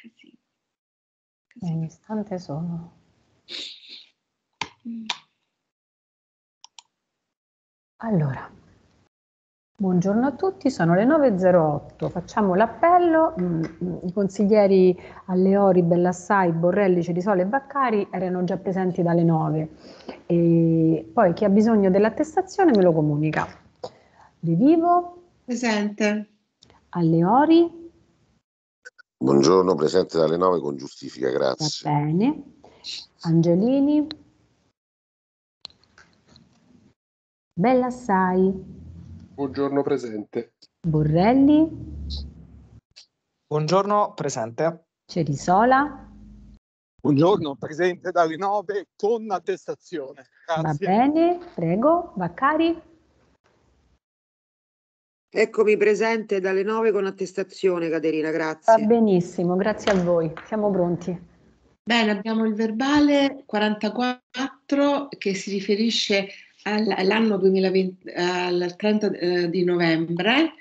Così. Così. Un istante sono. Mm. Allora, buongiorno a tutti, sono le 9.08, facciamo l'appello, mm, mm, i consiglieri Alleori, Bellassai, Borrelli, Cirisole e Baccari erano già presenti dalle 9, e poi chi ha bisogno dell'attestazione me lo comunica. Rivivo. Presente. Alleori. Buongiorno, presente dalle 9 con giustifica, grazie. Va bene. Angelini. Bella Sai. Buongiorno, presente. Borrelli. Buongiorno, presente. Cerisola. Buongiorno, presente dalle 9 con attestazione. Grazie. Va bene, prego. Vaccari. Eccomi presente dalle 9 con attestazione, Caterina, grazie. Va benissimo, grazie a voi, siamo pronti. Bene, abbiamo il verbale 44 che si riferisce all'anno 2020, al 30 eh, di novembre.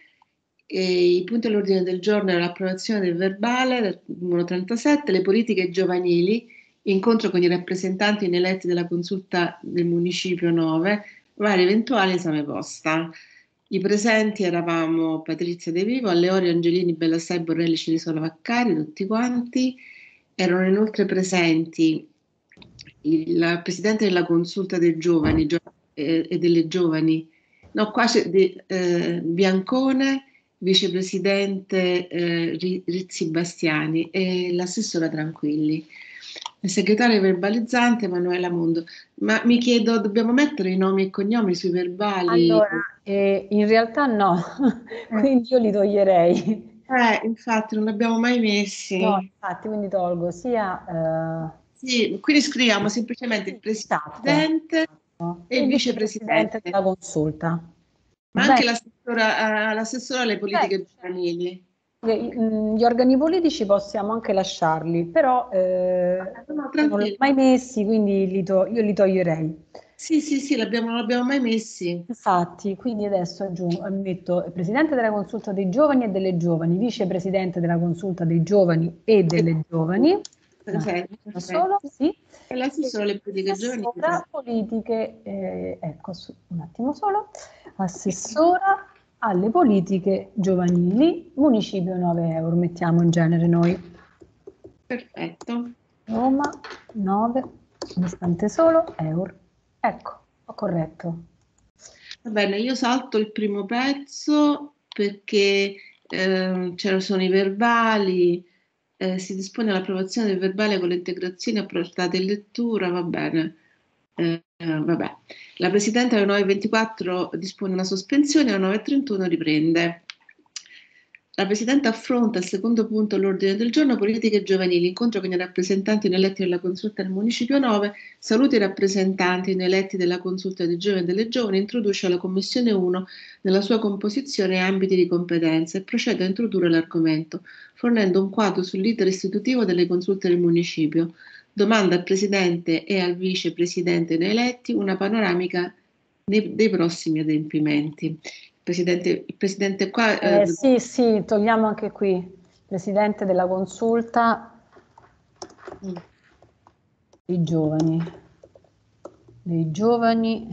E I punti all'ordine del giorno è l'approvazione del verbale del numero 37, le politiche giovanili, incontro con i rappresentanti ineletti della consulta del municipio 9, vari eventuali esame posta. I presenti eravamo Patrizia De Vivo, Alleori, Angelini, Bellassai, Borrelli, Cinisola, Vaccari, tutti quanti. Erano inoltre presenti il presidente della consulta dei giovani gio- e delle giovani, no, qua c'è de, eh, Biancone, vicepresidente eh, Rizzi Bastiani e l'assessora Tranquilli. Il segretario verbalizzante Emanuela Mondo. Ma mi chiedo, dobbiamo mettere i nomi e cognomi sui verbali? Allora, e in realtà no, eh. quindi io li toglierei. Eh, infatti non li abbiamo mai messi. No, infatti, quindi tolgo sia... Eh... Sì, quindi scriviamo semplicemente il esatto. presidente esatto. e il vicepresidente della consulta. Ma Beh. anche l'assessora, eh, l'assessora alle politiche Beh. Certo. giovanili. Mm, gli organi politici possiamo anche lasciarli, però eh, ah, non li ho mai messi, quindi li to- io li toglierei. Sì, sì, sì, l'abbiamo, non l'abbiamo mai messi. Infatti, quindi adesso aggiungo, metto presidente della consulta dei giovani e delle giovani, vicepresidente della consulta dei giovani e delle giovani. Perfetto. Ah, solo, sì. E là ci sono le politiche giovani. Assessora politiche, eh, ecco, un attimo solo, assessora alle politiche giovanili, municipio 9 euro, mettiamo in genere noi. Perfetto. Roma 9, un istante solo, euro. Ecco, ho corretto. Va bene, io salto il primo pezzo perché eh, c'erano i verbali, eh, si dispone l'approvazione del verbale con le integrazioni apportate in lettura, va bene. Eh, vabbè. La Presidente alle 9.24 dispone una sospensione, alle 9.31 riprende. La Presidente affronta il secondo punto all'ordine del giorno politiche giovanili, incontro con i rappresentanti eletti della consulta del Municipio 9, saluti i rappresentanti eletti della consulta dei giovani e delle giovani, introduce la Commissione 1 nella sua composizione e ambiti di competenza e procede a introdurre l'argomento, fornendo un quadro sull'iter istitutivo delle consulte del Municipio. Domanda al Presidente e al Vicepresidente Presidente eletti una panoramica dei prossimi adempimenti presidente, il presidente qua... Eh, eh, sì, sì, togliamo anche qui, presidente della consulta, mm. i giovani, dei giovani...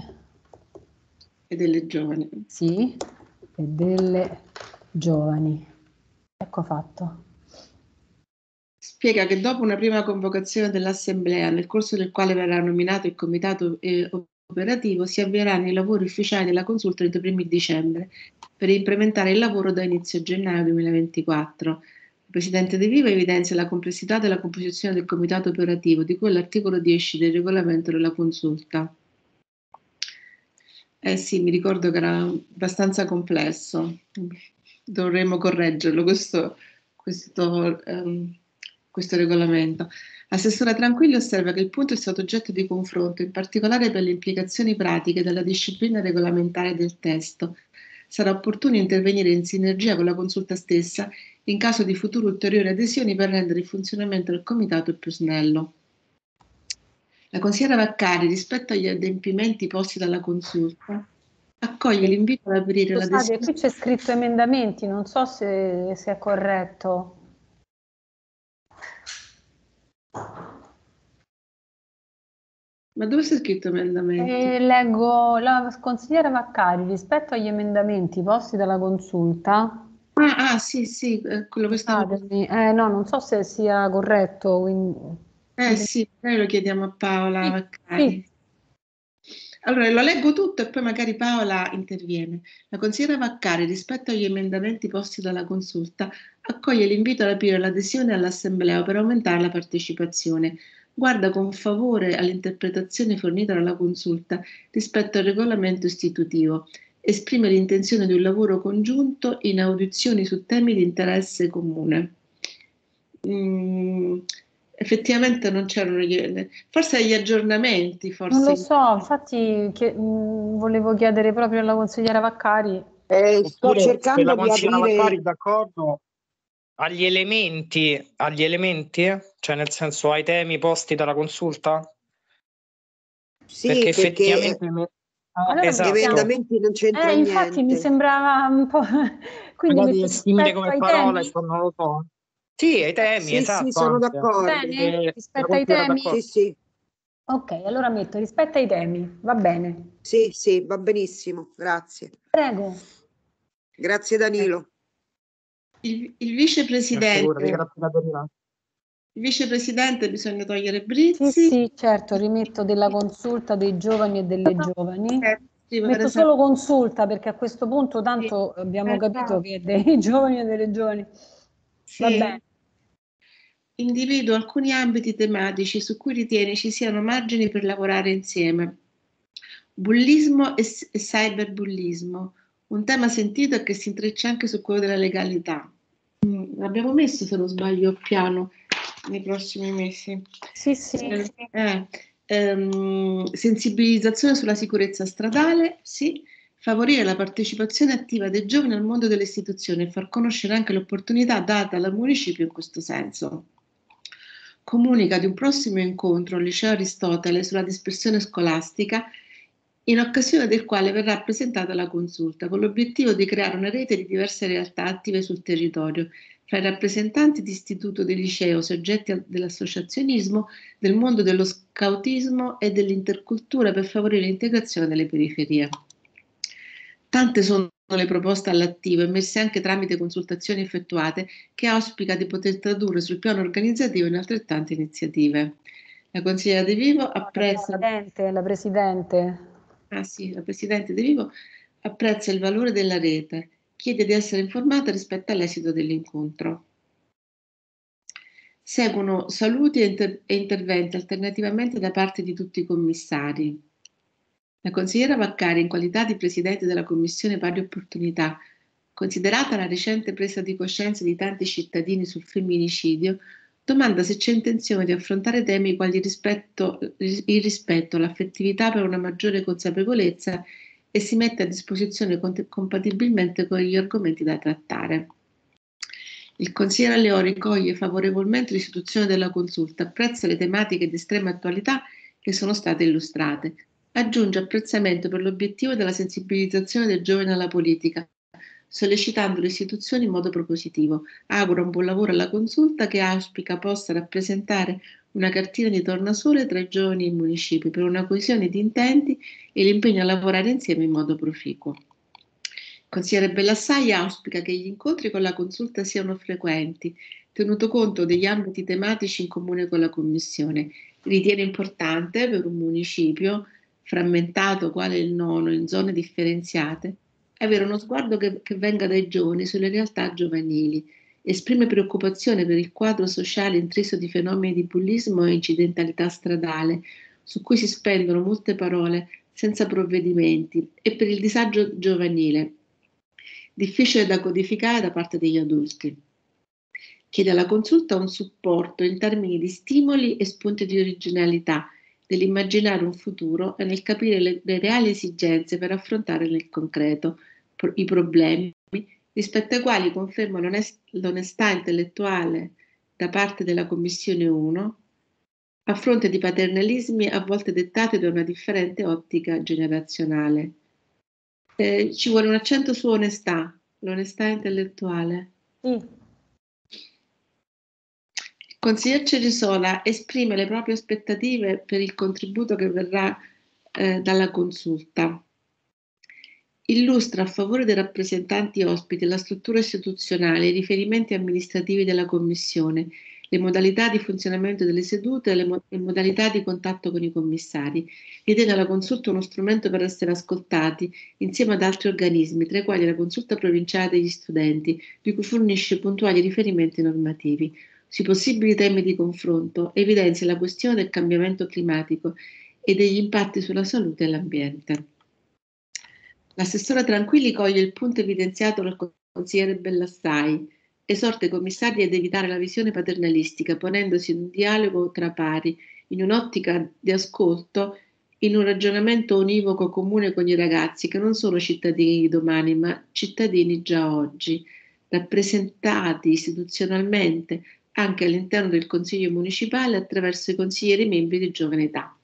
E delle giovani. Sì, e delle giovani. Ecco fatto. Spiega che dopo una prima convocazione dell'Assemblea, nel corso del quale verrà nominato il Comitato eh, operativo si avvieranno i lavori ufficiali della consulta entro i primi dicembre per implementare il lavoro da inizio gennaio 2024. Il Presidente De Viva evidenzia la complessità della composizione del comitato operativo di cui l'articolo 10 del regolamento della consulta. Eh sì, mi ricordo che era abbastanza complesso, dovremmo correggerlo questo, questo um, questo regolamento. Assessore Tranquilli osserva che il punto è stato oggetto di confronto, in particolare per le implicazioni pratiche della disciplina regolamentare del testo. Sarà opportuno intervenire in sinergia con la consulta stessa in caso di future ulteriori adesioni per rendere il funzionamento del Comitato più snello. La consigliera Vaccari, rispetto agli adempimenti posti dalla consulta, accoglie l'invito ad aprire Scusate, la discussione. Qui c'è scritto emendamenti, non so se, se è corretto. Ma dove si è scritto emendamento? Eh, leggo la consigliera Vaccari, rispetto agli emendamenti posti dalla consulta. Ah, ah sì, sì, eh, quello che stavo... Eh, no, non so se sia corretto. Quindi... Eh sì, noi lo chiediamo a Paola sì, Vaccari. Sì, allora, lo leggo tutto e poi magari Paola interviene. La consigliera Vaccari, rispetto agli emendamenti posti dalla consulta, accoglie l'invito ad aprire l'adesione all'assemblea per aumentare la partecipazione. Guarda con favore all'interpretazione fornita dalla consulta rispetto al regolamento istitutivo. Esprime l'intenzione di un lavoro congiunto in audizioni su temi di interesse comune. Mm, effettivamente non c'erano gli, forse gli aggiornamenti. Forse. Non lo so, infatti che, mh, volevo chiedere proprio alla consigliera Vaccari. Eh, sto cercando la consigliera aprire... Vaccari d'accordo agli elementi, agli elementi, cioè nel senso ai temi posti dalla consulta? Sì, perché, perché effettivamente... Perché... Ah, allora, esatto. gli emendamenti non c'entrano eh, infatti niente. mi sembrava un po'... Quindi Magari mi simile come parola, non lo so. Sì, ai temi, sì, esatto. Sì, sono d'accordo. Bene, rispetto ai temi. Sì, sì. Ok, allora metto rispetto ai temi, va bene. Sì, sì, va benissimo, grazie. Prego. Grazie Danilo. Il, il vicepresidente. Il vicepresidente bisogna togliere Brizzi. Sì, sì, certo, rimetto della consulta dei giovani e delle giovani. Eh, sì, Metto solo consulta perché a questo punto tanto abbiamo eh, capito che è dei giovani e delle giovani. Sì. Individua alcuni ambiti tematici su cui ritiene ci siano margini per lavorare insieme. Bullismo e, e cyberbullismo, un tema sentito e che si intreccia anche su quello della legalità. Mm, l'abbiamo messo, se non sbaglio, piano nei prossimi mesi. Sì, sì. Eh, eh ehm, sensibilizzazione sulla sicurezza stradale, sì favorire la partecipazione attiva dei giovani al mondo delle istituzioni e far conoscere anche l'opportunità data dal municipio in questo senso. Comunica di un prossimo incontro al Liceo Aristotele sulla dispersione scolastica in occasione del quale verrà presentata la consulta, con l'obiettivo di creare una rete di diverse realtà attive sul territorio, fra i rappresentanti di istituto di liceo, soggetti dell'associazionismo, del mondo dello scautismo e dell'intercultura per favorire l'integrazione delle periferie. Tante sono le proposte all'attivo emesse anche tramite consultazioni effettuate che auspica di poter tradurre sul piano organizzativo in altrettante iniziative. La consigliera De Vivo apprezza... La Presidente, la Presidente. Ah sì, la Presidente De Vivo apprezza il valore della rete, chiede di essere informata rispetto all'esito dell'incontro. Seguono saluti e, e interventi alternativamente da parte di tutti i commissari. La consigliera Vaccari, in qualità di presidente della Commissione Pari Opportunità, considerata la recente presa di coscienza di tanti cittadini sul femminicidio, domanda se c'è intenzione di affrontare temi quali il rispetto, il rispetto l'affettività per una maggiore consapevolezza e si mette a disposizione compatibilmente con gli argomenti da trattare. Il consigliere Leoni coglie favorevolmente l'istituzione della consulta, apprezza le tematiche di estrema attualità che sono state illustrate, aggiunge apprezzamento per l'obiettivo della sensibilizzazione del giovane alla politica, sollecitando le istituzioni in modo propositivo. Auguro un buon lavoro alla consulta che auspica possa rappresentare una cartina di tornasole tra i giovani e i municipi per una coesione di intenti e l'impegno a lavorare insieme in modo proficuo. Consigliere Bellassai auspica che gli incontri con la consulta siano frequenti, tenuto conto degli ambiti tematici in comune con la Commissione. Ritiene importante per un municipio frammentato quale il nono in zone differenziate, avere uno sguardo che, che venga dai giovani sulle realtà giovanili, esprime preoccupazione per il quadro sociale intriso di fenomeni di bullismo e incidentalità stradale, su cui si spendono molte parole senza provvedimenti, e per il disagio giovanile, difficile da codificare da parte degli adulti. Chiede alla consulta un supporto in termini di stimoli e spunti di originalità nell'immaginare un futuro e nel capire le, le reali esigenze per affrontare nel concreto pro, i problemi rispetto ai quali conferma l'onest, l'onestà intellettuale da parte della Commissione 1 a fronte di paternalismi a volte dettati da una differente ottica generazionale. Eh, ci vuole un accento su onestà, l'onestà intellettuale. Mm. Consigliere Ceresola esprime le proprie aspettative per il contributo che verrà eh, dalla consulta. Illustra a favore dei rappresentanti ospiti la struttura istituzionale, i riferimenti amministrativi della Commissione, le modalità di funzionamento delle sedute le, mo- le modalità di contatto con i commissari. Ritiene alla consulta uno strumento per essere ascoltati insieme ad altri organismi, tra i quali la consulta provinciale degli studenti, di cui fornisce puntuali riferimenti normativi sui possibili temi di confronto evidenzia la questione del cambiamento climatico e degli impatti sulla salute e l'ambiente. L'assessore Tranquilli coglie il punto evidenziato dal consigliere Bellassai, esorta i commissari ad evitare la visione paternalistica, ponendosi in un dialogo tra pari, in un'ottica di ascolto, in un ragionamento univoco comune con i ragazzi che non sono cittadini di domani, ma cittadini già oggi, rappresentati istituzionalmente, anche all'interno del Consiglio Municipale attraverso i consiglieri membri di giovane età.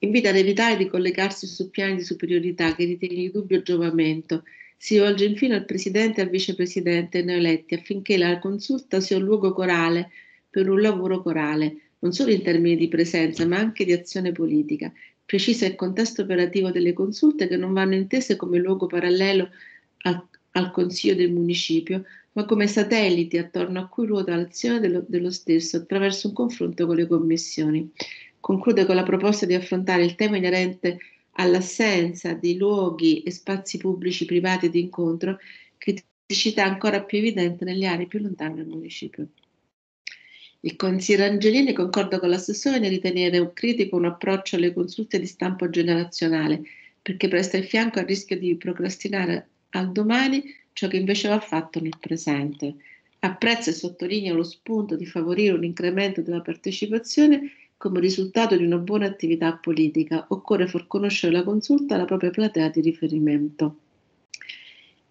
Invita ad evitare di collegarsi su piani di superiorità che ritengono di dubbio giovamento. Si rivolge infine al Presidente e al Vicepresidente neoeletti affinché la consulta sia un luogo corale per un lavoro corale, non solo in termini di presenza ma anche di azione politica. Precisa il contesto operativo delle consulte che non vanno intese come luogo parallelo al, al Consiglio del Municipio, ma come satelliti attorno a cui ruota l'azione dello, dello stesso attraverso un confronto con le commissioni. Conclude con la proposta di affrontare il tema inerente all'assenza di luoghi e spazi pubblici privati di incontro, criticità ancora più evidente nelle aree più lontane del municipio. Il consigliere Angelini concorda con l'assessore nel ritenere un critico un approccio alle consulte di stampo generazionale, perché presta il fianco al rischio di procrastinare al domani ciò che invece va fatto nel presente. Apprezza e sottolinea lo spunto di favorire un incremento della partecipazione come risultato di una buona attività politica. Occorre far conoscere la consulta alla propria platea di riferimento.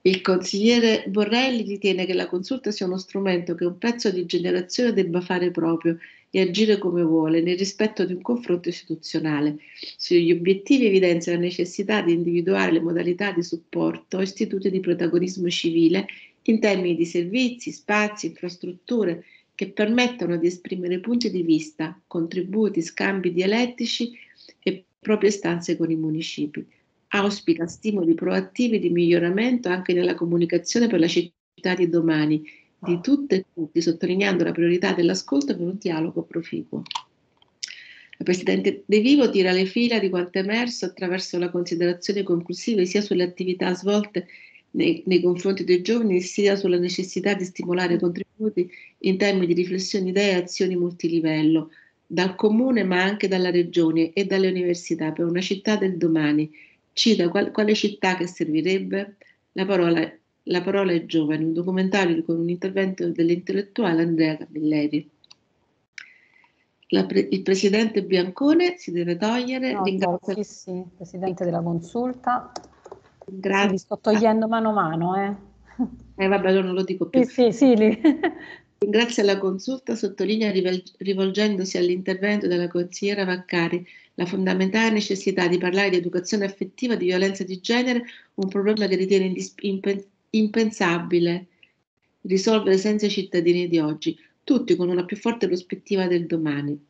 Il consigliere Borrelli ritiene che la consulta sia uno strumento che un pezzo di generazione debba fare proprio e agire come vuole, nel rispetto di un confronto istituzionale. Sugli obiettivi evidenzia la necessità di individuare le modalità di supporto a istituti di protagonismo civile in termini di servizi, spazi, infrastrutture che permettano di esprimere punti di vista, contributi, scambi dialettici e proprie stanze con i municipi. Auspica stimoli proattivi di miglioramento anche nella comunicazione per la città di domani di ah. tutte e tutti, sottolineando la priorità dell'ascolto per un dialogo proficuo. La Presidente De Vivo tira le fila di quanto è emerso attraverso la considerazione conclusiva sia sulle attività svolte nei, nei, confronti dei giovani, sia sulla necessità di stimolare contributi in termini di riflessioni, idee e azioni multilivello, dal comune ma anche dalla regione e dalle università per una città del domani. Cita qual, quale città che servirebbe? La parola la parola è giovane, un documentario con un intervento dell'intellettuale Andrea Camilleri. Pre- il presidente Biancone si deve togliere. No, ringrazio... Sì, sì, presidente della consulta. Grazie. Li sto togliendo mano a mano. Eh, eh vabbè, non lo dico più. Sì, sì, sì. Li... Ringrazio la consulta, sottolinea rivolgendosi all'intervento della consigliera Vaccari la fondamentale necessità di parlare di educazione affettiva, di violenza di genere, un problema che ritiene indispensabile impensabile risolvere senza i cittadini di oggi, tutti con una più forte prospettiva del domani.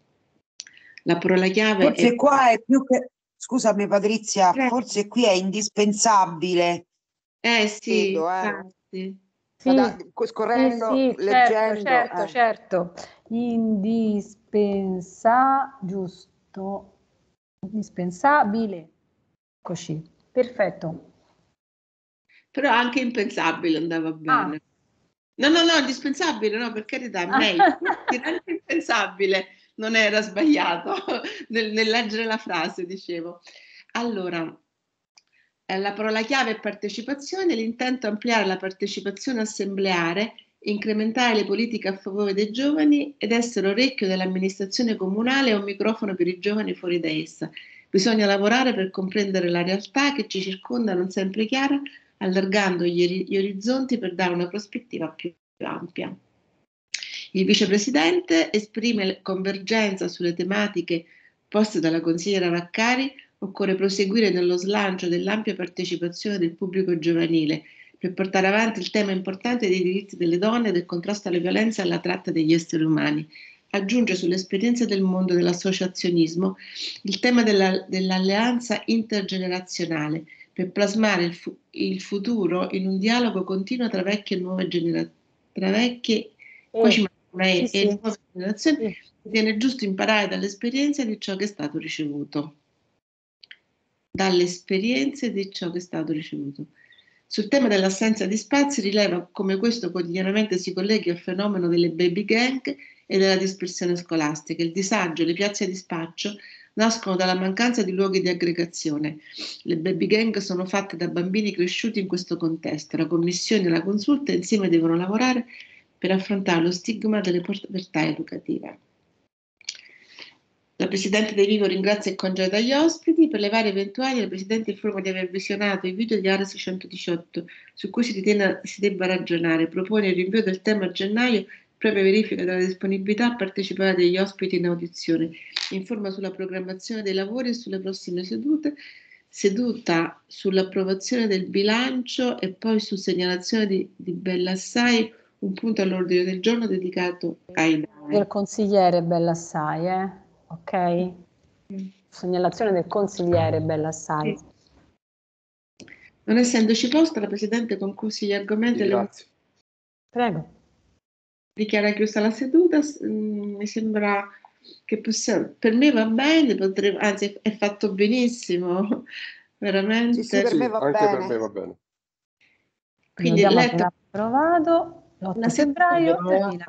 La parola chiave forse è... qua è più che scusami Patrizia, Prego. Eh. forse qui è indispensabile. Eh sì, Credo, eh. eh sì. scorrendo, eh certo, sì, leggendo. Certo, eh. certo. Indispensa, giusto, indispensabile. Così, perfetto però anche impensabile andava bene. Ah. No, no, no, indispensabile, no, per carità, meglio, anche impensabile, non era sbagliato nel, nel leggere la frase, dicevo. Allora, eh, la parola chiave è partecipazione, l'intento è ampliare la partecipazione assembleare, incrementare le politiche a favore dei giovani ed essere orecchio dell'amministrazione comunale o un microfono per i giovani fuori da essa. Bisogna lavorare per comprendere la realtà che ci circonda non sempre chiara, allargando gli, orizzonti per dare una prospettiva più ampia. Il vicepresidente esprime convergenza sulle tematiche poste dalla consigliera Vaccari, occorre proseguire nello slancio dell'ampia partecipazione del pubblico giovanile per portare avanti il tema importante dei diritti delle donne e del contrasto alla violenza e alla tratta degli esseri umani. Aggiunge sull'esperienza del mondo dell'associazionismo il tema della, dell'alleanza intergenerazionale per plasmare il, fu- il futuro in un dialogo continuo tra vecchie e nuove generazioni. Tra vecchie, eh, poi ci una sì, e, sì. nuove generazioni, sì. viene giusto imparare dall'esperienza di ciò che è stato ricevuto. Dalle esperienze di ciò che è stato ricevuto. Sul tema dell'assenza di spazi rileva come questo quotidianamente si colleghi al fenomeno delle baby gang e della dispersione scolastica. Il disagio, le piazze di spaccio nascono dalla mancanza di luoghi di aggregazione. Le baby gang sono fatte da bambini cresciuti in questo contesto. La commissione e la consulta insieme devono lavorare per affrontare lo stigma delle povertà educative. La Presidente De Vigo ringrazia e congeda gli ospiti. Per le varie eventuali, la Presidente informa di aver visionato i video di Ares 118 su cui si, ritena, si debba ragionare. Propone il rinvio del tema a gennaio propria verifica della disponibilità a partecipare degli ospiti in audizione, informa sulla programmazione dei lavori e sulle prossime sedute, seduta sull'approvazione del bilancio e poi su segnalazione di, di Bellassai, un punto all'ordine del giorno dedicato ai NAE. Del consigliere Bellassai, eh? ok? Segnalazione del consigliere Bellassai. Sì. Non essendoci posta, la Presidente conclusi gli argomenti. Grazie. Prego dichiara chiusa la seduta, mm, mi sembra che possiamo, per me va bene, potrebbe, anzi è fatto benissimo, veramente. Sì, sì, per sì, me va anche bene. per me va bene. Quindi ho letto approvato l'8 febbraio 2020.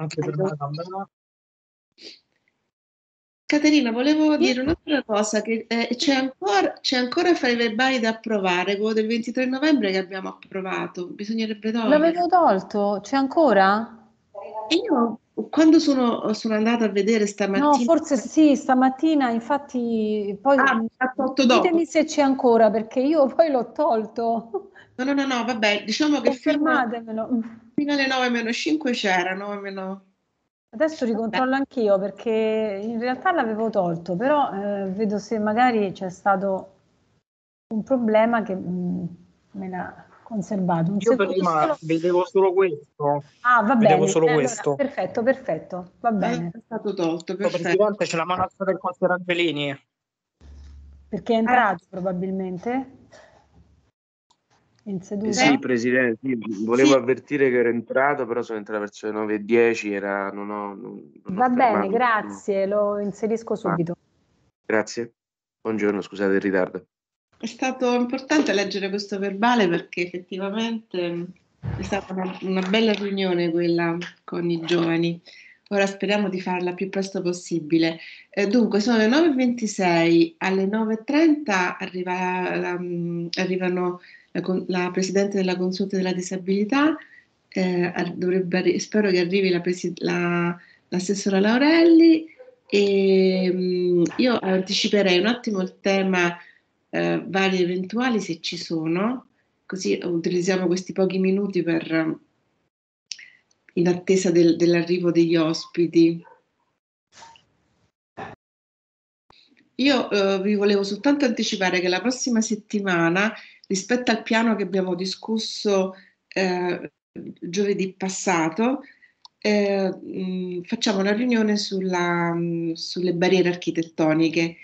Caterina, volevo sì. dire un'altra cosa, che eh, c'è, ancora, c'è ancora fra i verbali da approvare, quello del 23 novembre che abbiamo approvato, bisognerebbe togliere. L'avevo tolto, c'è ancora? Io quando sono, sono, andata a vedere stamattina. No, forse sì, stamattina, infatti, poi ah, ditemi se c'è ancora, perché io poi l'ho tolto. No, no, no, no vabbè, diciamo che fino, fino alle 9 meno 5 c'era, 9 meno... Adesso ricontrollo vabbè. Eh. anch'io perché in realtà l'avevo tolto, però eh, vedo se magari c'è stato un problema che mh, mm, me la conservato. Un Io secondo... prima vedevo solo questo. Ah, va bene. Vedevo solo eh, questo. perfetto, perfetto, va eh, bene. È stato tolto, perfetto. Presidente, c'è la mano alzata del consigliere Angelini. Perché è entrato ah. probabilmente? In seduta? Eh sì, Presidente, volevo sì. avvertire che era entrato, però sono entrato verso le 9.10, era... Non ho, non, non va bene, fermato. grazie, lo inserisco subito. Ah. Grazie. Buongiorno, scusate il ritardo. È stato importante leggere questo verbale perché effettivamente è stata una, una bella riunione quella con i giovani. Ora speriamo di farla più presto possibile. Eh, dunque, sono le 9.26, alle 9.30 arriva la, mm, arrivano la, la, Presidente della Consulta della Disabilità, eh, dovrebbe, spero che arrivi la, la, l'assessora Laurelli e mm, io anticiperei un attimo il tema eh, vari eventuali se ci sono, così utilizziamo questi pochi minuti per, eh, in attesa del, dell'arrivo degli ospiti. Io eh, vi volevo soltanto anticipare che la prossima settimana, rispetto al piano che abbiamo discusso eh, giovedì passato, eh, mh, facciamo una riunione sulla, mh, sulle barriere architettoniche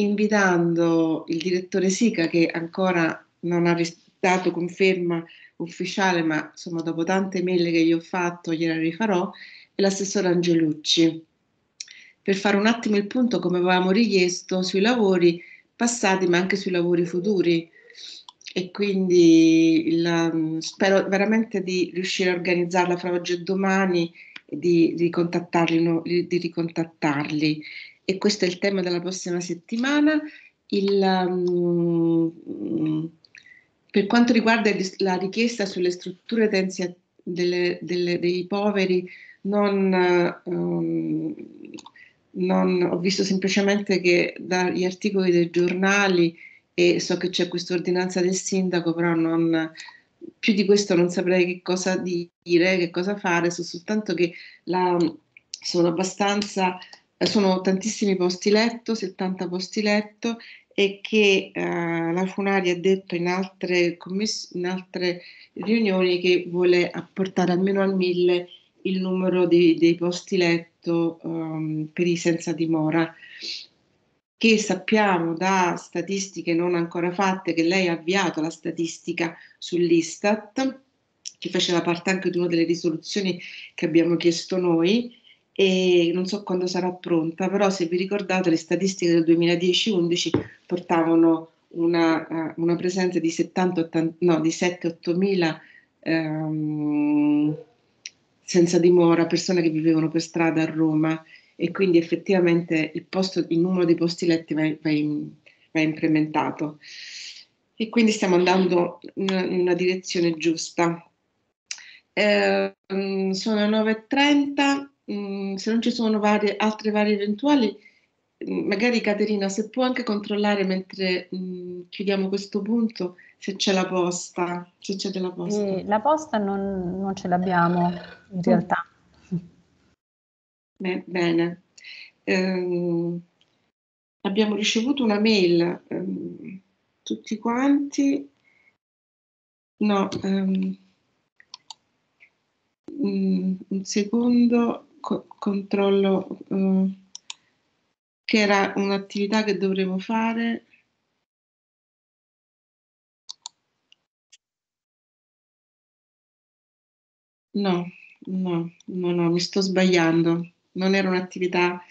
invitando il direttore Sica che ancora non ha dato conferma ufficiale, ma insomma dopo tante mail che gli ho fatto gliela rifarò, e l'assessore Angelucci, per fare un attimo il punto come avevamo richiesto sui lavori passati ma anche sui lavori futuri e quindi il, mm, spero veramente di riuscire a organizzarla fra oggi e domani e di, di, ricontattarli, di ricontattarli e questo è il tema della prossima settimana. Il, um, per quanto riguarda la richiesta sulle strutture tensi delle, delle, dei poveri, non, um, non, ho visto semplicemente che dagli articoli dei giornali e so che c'è questa ordinanza del sindaco, però non, più di questo non saprei che cosa dire, che cosa fare, so soltanto che la, sono abbastanza sono tantissimi posti letto, 70 posti letto e che eh, la Funari ha detto in altre, commiss- in altre riunioni che vuole apportare almeno al mille il numero dei, dei posti letto um, per i senza dimora, che sappiamo da statistiche non ancora fatte che lei ha avviato la statistica sull'Istat, che faceva parte anche di una delle risoluzioni che abbiamo chiesto noi, e non so quando sarà pronta, però se vi ricordate le statistiche del 2010-11 portavano una, eh, una presenza di, no, di 7-8 mila ehm, senza dimora, persone che vivevano per strada a Roma e quindi effettivamente il, posto, il numero dei posti letti va, va, in, va implementato. E quindi stiamo andando in, in una direzione giusta. Eh, sono 9.30, Mm, se non ci sono varie, altre varie eventuali, mm, magari Caterina se può anche controllare mentre mh, mm, chiudiamo questo punto se c'è la posta. Se c'è della posta. E la posta non, non ce l'abbiamo in realtà. Beh, bene. Eh, abbiamo ricevuto una mail eh, tutti quanti. No, ehm, un secondo co- controllo eh, che era un'attività che dovremmo fare No, no, no, no, mi sto sbagliando. Non era un'attività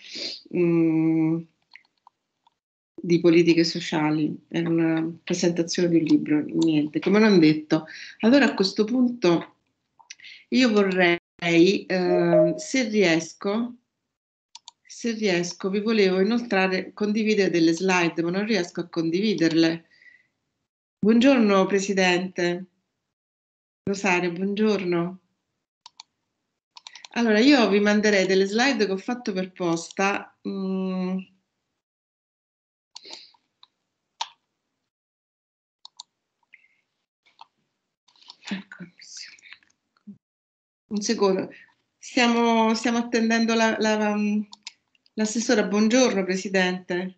mm, di politiche sociali, era una presentazione di un libro, niente, come non detto. Allora a questo punto io vorrei eh, se riesco, se riesco, vi volevo inoltrare, condividere delle slide, ma non riesco a condividerle. Buongiorno Presidente. Rosario, buongiorno. Allora, io vi manderei delle slide che ho fatto per posta. Mm. Ecco un secondo. Stiamo, stiamo attendendo la, la, mm, l'assessora. Buongiorno Presidente.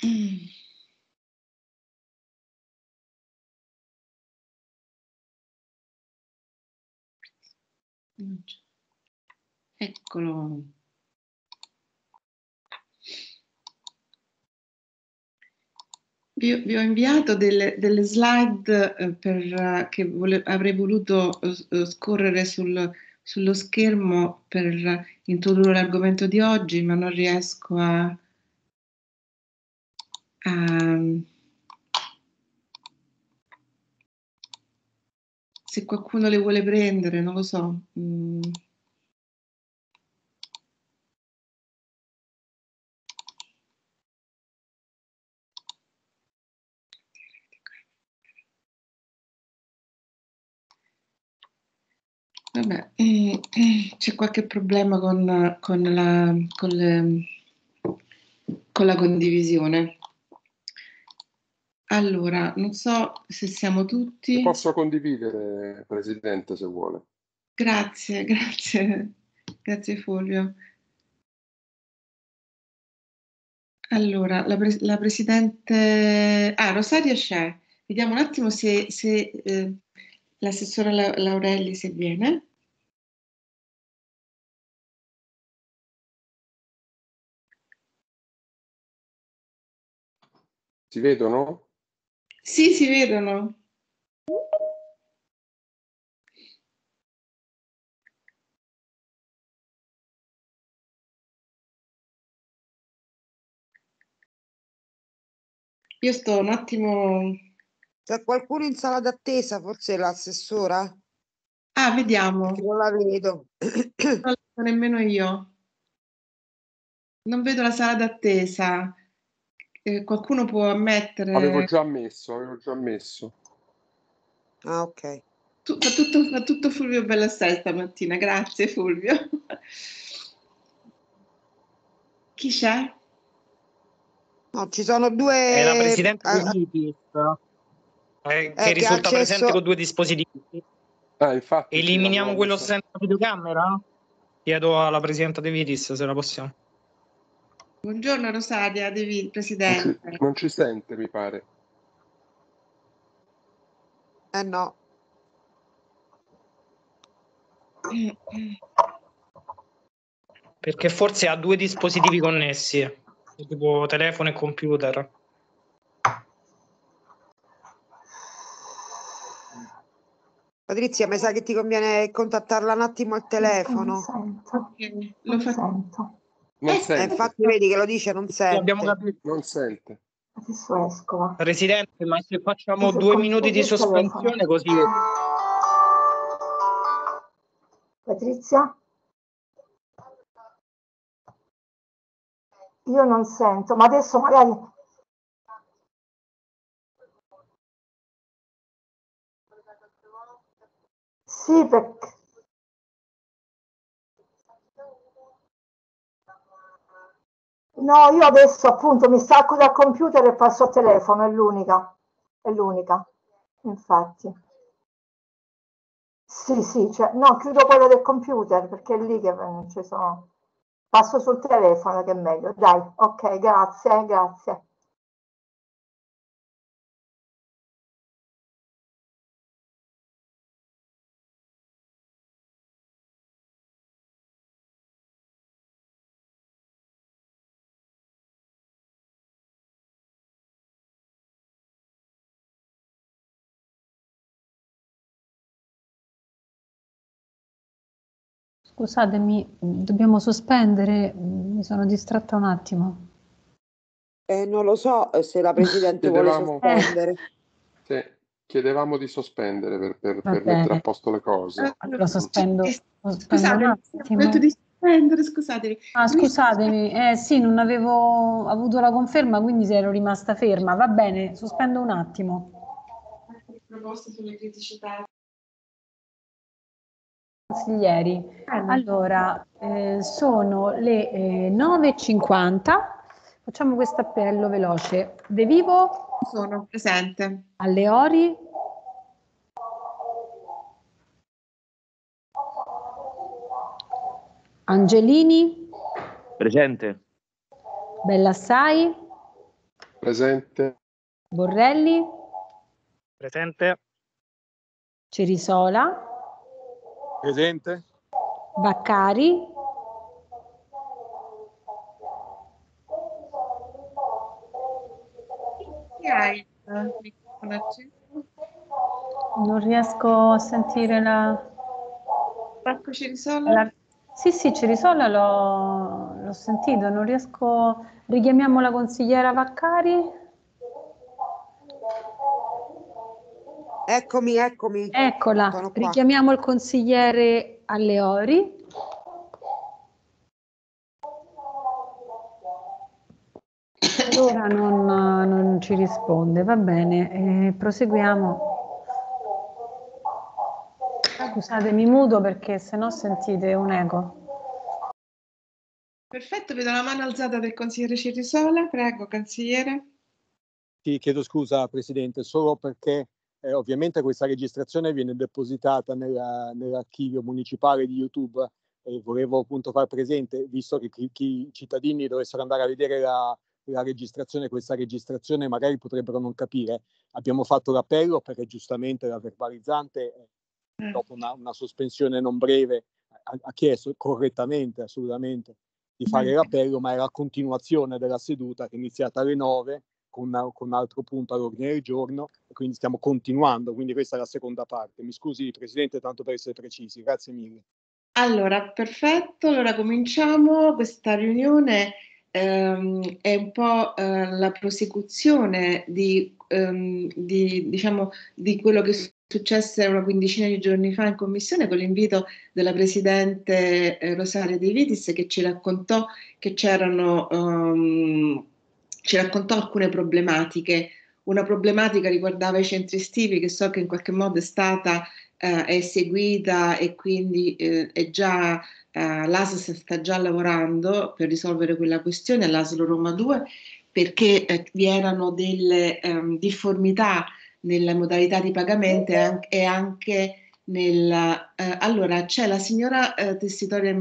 Eccolo. Vi, vi ho inviato delle, delle slide eh, per, eh, che vole, avrei voluto eh, eh, scorrere sul, sullo schermo per introdurre l'argomento di oggi, ma non riesco a, Um, se qualcuno le vuole prendere, non lo so. Mm. Vabbè, eh, eh, c'è qualche problema con, con, la, con, le, con la condivisione. Allora, non so se siamo tutti. Posso condividere, Presidente, se vuole. Grazie, grazie, grazie Fulvio. Allora, la, pre- la Presidente... Ah, Rosaria c'è. Vediamo un attimo se, se eh, l'assessora La- Laurelli se viene. Si vedono? Sì, si vedono. Io sto un attimo. C'è qualcuno in sala d'attesa, forse l'assessora? Ah, vediamo. Non la vedo. Non la vedo nemmeno io. Non vedo la sala d'attesa eh, qualcuno può ammettere... Avevo già messo, avevo già ammesso. Ah, ok. Tu, fa, tutto, fa tutto Fulvio Bellassai stamattina, grazie Fulvio. Chi c'è? No, ci sono due... È la presidente ah, di ah, eh, che, eh, che risulta accesso... presente con due dispositivi. Ah, infatti, Eliminiamo quello senza videocamera? Chiedo alla presidente De Vitis se la possiamo. Buongiorno Rosaria De Vil, Presidente. Non ci sente, mi pare. Eh no. Perché forse ha due dispositivi connessi, tipo telefono e computer. Patrizia, mi sa che ti conviene contattarla un attimo al telefono. Lo, fa- non eh, sente. Eh, infatti vedi che lo dice, non sente. Non sente. Presidente, ma se facciamo due minuti di sospensione così... Patrizia? Io non sento, ma adesso magari... Sì, perché... No, io adesso appunto mi stacco dal computer e passo al telefono, è l'unica, è l'unica, infatti. Sì, sì, cioè, no, chiudo quello del computer perché è lì che non mm, ci sono. Passo sul telefono che è meglio. Dai, ok, grazie, grazie. Scusatemi, dobbiamo sospendere, mi sono distratta un attimo. Eh, non lo so eh, se la Presidente chiedevamo, vuole sospendere. Sì, chiedevamo di sospendere per, per, per mettere a posto le cose. Ah, allora sospendo. sospendo Scusate, un attimo. scusatemi. Ah, scusatemi, eh, sì, non avevo avuto la conferma, quindi ero rimasta ferma. Va bene, sospendo un attimo. Proposte sulle criticità consiglieri. Allora, eh, sono le eh, 9.50, facciamo questo appello veloce. De Vivo? Sono presente. Alle Ori? Angelini? Presente. Bella Sai? Presente. Borrelli? Presente. Cerisola? Presente. Vaccari. Non riesco a sentire la... Marco Cirisola? La... Sì, sì, Cirisola l'ho, l'ho sentito, non riesco... Richiamiamo la consigliera Vaccari. Eccomi, eccomi. Eccola, richiamiamo il consigliere Alleori. Allora non, non ci risponde, va bene, eh, proseguiamo. Ah, Scusate, mi mudo perché se no sentite un eco. Perfetto, vedo la mano alzata del consigliere Cirisola, prego consigliere. Sì, chiedo scusa Presidente, solo perché eh, ovviamente questa registrazione viene depositata nella, nell'archivio municipale di YouTube e volevo appunto far presente, visto che chi, i cittadini dovessero andare a vedere la, la registrazione, questa registrazione magari potrebbero non capire. Abbiamo fatto l'appello perché giustamente la verbalizzante, eh, mm. dopo una, una sospensione non breve, ha, ha, chiesto correttamente, assolutamente, di fare mm. l'appello, ma è la continuazione della seduta che è iniziata alle 9 con, con un altro punto all'ordine del giorno, quindi stiamo continuando, quindi questa è la seconda parte. Mi scusi Presidente, tanto per essere precisi, grazie mille. Allora, perfetto, allora cominciamo questa riunione. Ehm, è un po' eh, la prosecuzione di, ehm, di, diciamo, di quello che successe una quindicina di giorni fa in commissione con l'invito della presidente eh, Rosaria De Vitis che ci raccontò che c'erano um, ci raccontò alcune problematiche. Una problematica riguardava i centri estivi che so che in qualche modo è stata eh, è e quindi eh, è già eh, l'ASL sta già lavorando per risolvere quella questione, l'ASL Roma 2, perché eh, vi erano delle ehm, difformità nelle modalità di pagamento e anche nella, eh, allora, c'è la signora eh, testitoria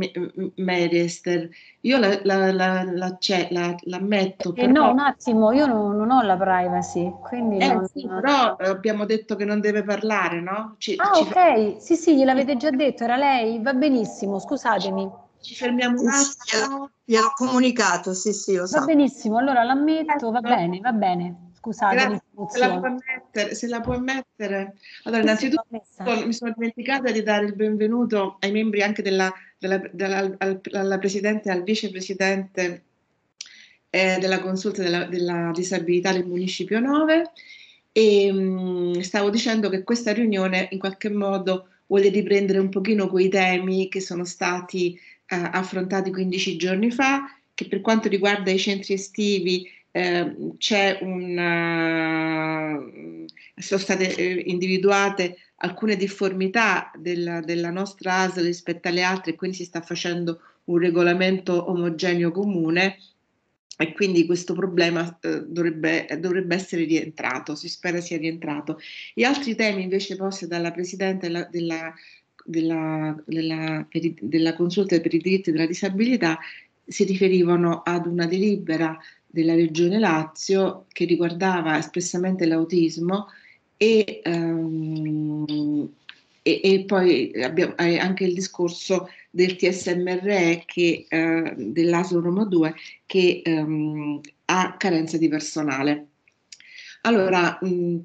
Meriester, io la, la, la, la, la, la metto. Però... Eh no, un attimo, io non, non ho la privacy, quindi... Eh, non, sì, però abbiamo detto che non deve parlare, no? Ci, ah, ci ok, sì, sì, gliel'avete già detto, era lei, va benissimo, scusatemi. Ci fermiamo un attimo. Gliel'ho comunicato, sì, sì, lo so. Va benissimo, allora l'ammetto, va ecco. bene, va bene. Scusate, Grazie, mettere, se la puoi ah. mettere. Allora, innanzitutto mi sono dimenticata di dare il benvenuto ai membri anche della, della, della al, alla Presidente e al Vicepresidente eh, della Consulta della, della, Disabilità del Municipio 9 e mh, mm, stavo dicendo che questa riunione in qualche modo vuole riprendere un pochino quei temi che sono stati eh, affrontati 15 giorni fa, che per quanto riguarda i centri estivi Ehm, c'è una, mm, sono state eh, individuate alcune difformità della, della nostra ASL rispetto alle altre, quindi si sta facendo un regolamento omogeneo comune e quindi questo problema eh, dovrebbe, dovrebbe, essere rientrato, si spera sia rientrato. Gli altri temi invece posti dalla Presidente della, della, della, della, della Consulta per i diritti della disabilità si riferivano ad una delibera della Regione Lazio che riguardava espressamente l'autismo e, um, e, e poi abbiamo eh, anche il discorso del TSMRE che, eh, dell'ASO Roma 2 che um, ha carenza di personale. Allora,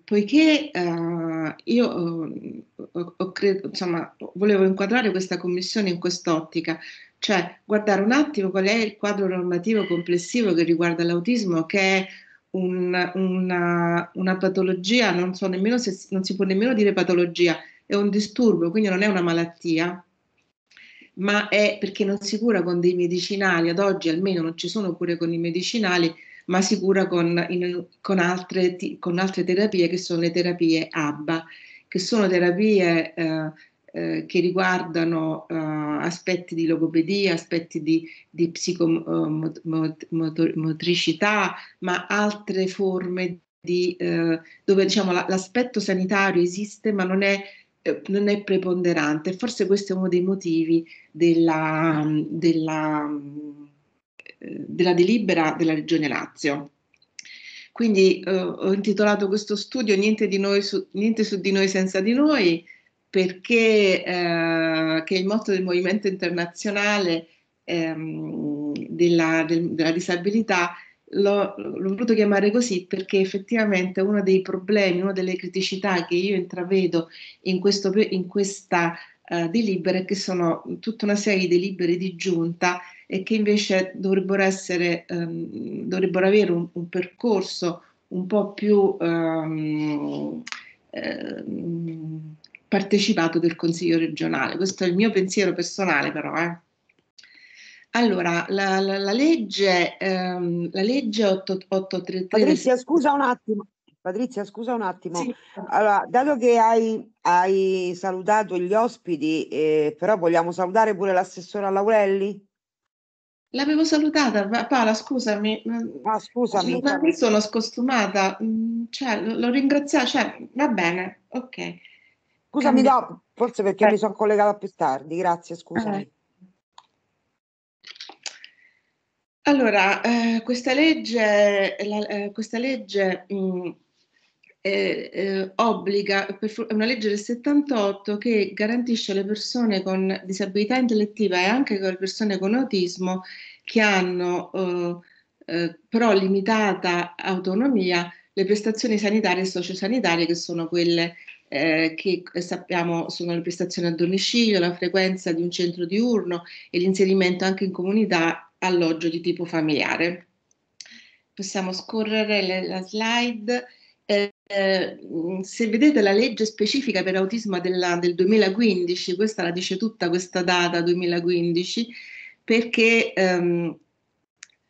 poiché uh, io uh, ho, ho credo, insomma, volevo inquadrare questa commissione in quest'ottica, cioè guardare un attimo qual è il quadro normativo complessivo che riguarda l'autismo, che è un, una, una, patologia, non, so nemmeno se, non si può nemmeno dire patologia, è un disturbo, quindi non è una malattia, ma è perché non si cura con dei medicinali, ad oggi almeno non ci sono cure con i medicinali, ma si cura con, in, con, altre, con altre terapie che sono le terapie ABBA, che sono terapie... Eh, eh, che riguardano eh, aspetti di logopedia, aspetti di, di psicomotricità, eh, ma altre forme di, eh, dove diciamo, l'aspetto sanitario esiste ma non è, eh, non è, preponderante. Forse questo è uno dei motivi della, della, della delibera della Regione Lazio. Quindi eh, ho intitolato questo studio Niente, di noi su, Niente su di noi senza di noi, perché eh, che il motto del movimento internazionale ehm, della, del, della, disabilità l'ho, l'ho voluto chiamare così perché effettivamente uno dei problemi, una delle criticità che io intravedo in, questo, in questa eh, delibera è che sono tutta una serie di delibere di giunta e che invece dovrebbero, essere, ehm, dovrebbero avere un, un, percorso un po' più... Ehm, ehm, partecipato del Consiglio regionale. Questo è il mio pensiero personale però. Eh. Allora, la, la, la, legge, ehm, la legge 833... Patrizia, scusa un attimo. Patrizia, scusa un attimo. Sì. Allora, dato che hai, hai salutato gli ospiti, eh, però vogliamo salutare pure l'assessora Laurelli? L'avevo salutata, Paola, scusami. Ah, scusami. mi sono scostumata, mm, cioè, lo, lo cioè, va bene, ok. Scusami, no, forse perché eh. mi sono collegata più tardi, grazie, scusami. Eh. Allora, eh, questa legge, la, eh, questa legge mh, mm, obbliga, è una legge del 78 che garantisce alle persone con disabilità intellettiva e anche alle persone con autismo che hanno eh, eh, però limitata autonomia le prestazioni sanitarie e sociosanitarie che sono quelle eh, che eh, sappiamo sono le prestazioni a domicilio, la frequenza di un centro diurno e l'inserimento anche in comunità alloggio di tipo familiare. Possiamo scorrere le, la slide. Eh, eh, se vedete la legge specifica per autismo della, del 2015, questa la dice tutta questa data 2015, perché ehm,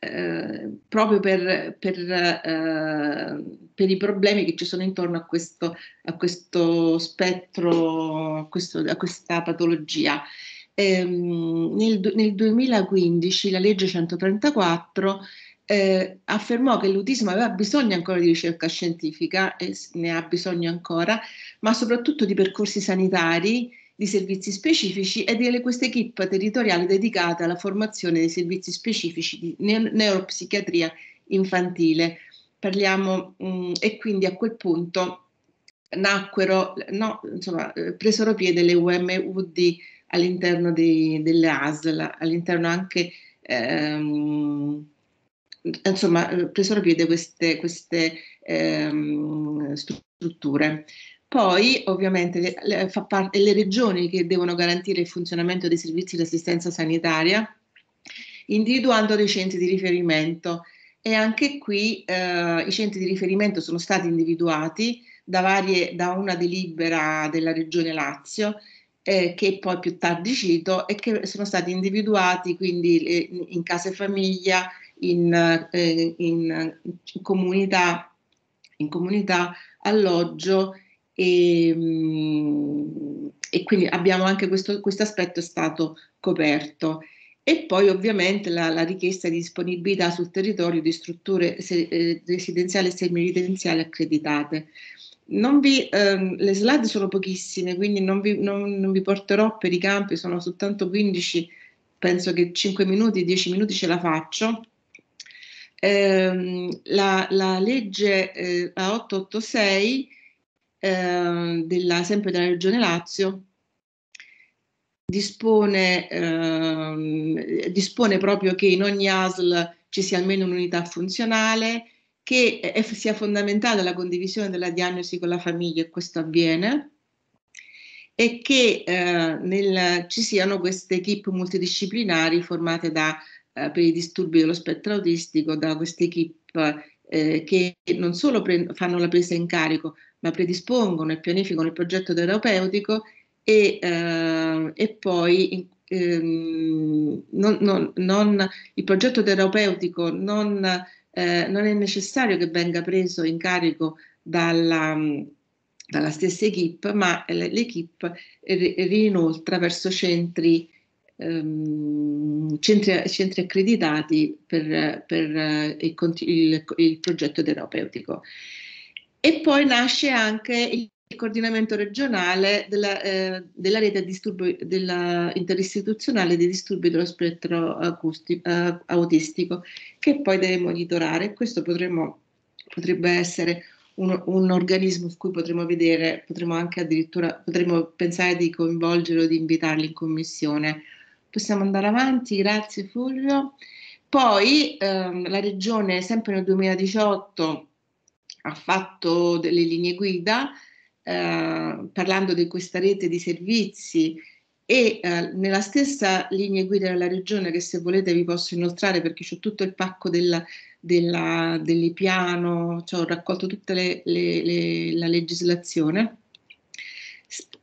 eh, proprio per, per eh, per i problemi che ci sono intorno a questo, a questo spettro, a, questo, a, questa patologia. Ehm, nel, nel, 2015 la legge 134 eh, affermò che l'autismo aveva bisogno ancora di ricerca scientifica e ne ha bisogno ancora, ma soprattutto di percorsi sanitari di servizi specifici e di questa equip territoriale dedicata alla formazione dei servizi specifici di neuropsichiatria infantile parliamo mh, mm, e quindi a quel punto nacquero, no, insomma, eh, presero piede le UMUD all'interno delle ASL, all'interno anche, ehm, insomma, eh, presero piede queste, queste ehm, strutture. Poi ovviamente le, le, fa parte, le regioni che devono garantire il funzionamento dei servizi di assistenza sanitaria, individuando dei centri di riferimento e anche qui eh, i centri di riferimento sono stati individuati da, varie, da una delibera della Regione Lazio eh, che poi più tardi cito e che sono stati individuati quindi eh, in case famiglia, in, eh, in, in, comunità, in comunità, alloggio e, mh, mm, e quindi abbiamo anche questo, questo aspetto è stato coperto e poi ovviamente la, la, richiesta di disponibilità sul territorio di strutture se, eh, residenziali e semiresidenziali accreditate. Vi, ehm, le slide sono pochissime, quindi non vi, non, non vi, porterò per i campi, sono soltanto 15, penso che 5 minuti, 10 minuti ce la faccio. Ehm, la, la, legge eh, 886, eh, della, sempre della Regione Lazio, dispone, ehm, dispone proprio che in ogni ASL ci sia almeno un'unità funzionale, che è, sia fondamentale la condivisione della diagnosi con la famiglia e questo avviene e che eh, nel, ci siano queste equip multidisciplinari formate da, eh, per i disturbi dello spettro autistico, da queste equip eh, che non solo pre- fanno la presa in carico, ma predispongono e pianificano il progetto terapeutico e, eh, e poi ehm, non, non, non, il progetto terapeutico non, eh, non, è necessario che venga preso in carico dalla, dalla stessa equip, ma eh, l'equip rinoltra verso centri, ehm, centri, centri accreditati per, per eh, il, il, il progetto terapeutico. E poi nasce anche il il coordinamento regionale della, eh, della rete disturbo, della interistituzionale dei disturbi dello spettro acustico, eh, autistico, che poi deve monitorare. Questo potremmo, potrebbe essere un, un, organismo su cui potremmo vedere, potremmo anche addirittura potremmo pensare di coinvolgerlo, di invitarli in commissione. Possiamo andare avanti, grazie Fulvio. Poi ehm, la regione, sempre nel 2018, ha fatto delle linee guida eh, parlando di questa rete di servizi e eh, nella stessa linea guida della regione che se volete vi posso inoltrare perché c'è tutto il pacco del, della, dell'Ipiano, cioè ho raccolto tutta le, le, le, la legislazione,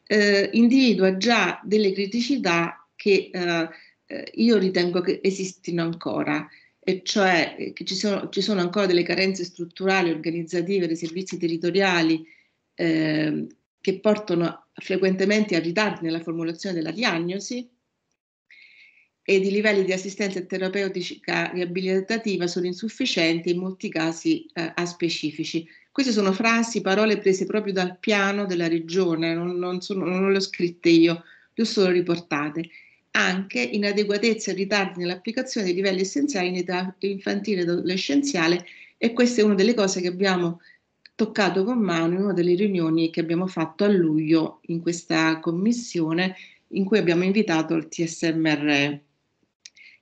eh, individua già delle criticità che eh, eh, io ritengo che esistino ancora e cioè che ci sono, ci sono ancora delle carenze strutturali, organizzative dei servizi territoriali eh, che portano frequentemente a ritardi nella formulazione della diagnosi e di livelli di assistenza terapeutica riabilitativa sono insufficienti in molti casi eh, aspecifici. Queste sono frasi, parole prese proprio dal piano della regione, non, non, sono, non le ho scritte io, le ho solo riportate. Anche inadeguatezza e ritardi nell'applicazione dei livelli essenziali in età infantile ed adolescenziale e questa è una delle cose che abbiamo toccato con mano in una delle riunioni che abbiamo fatto a luglio in questa commissione in cui abbiamo invitato il TSMR,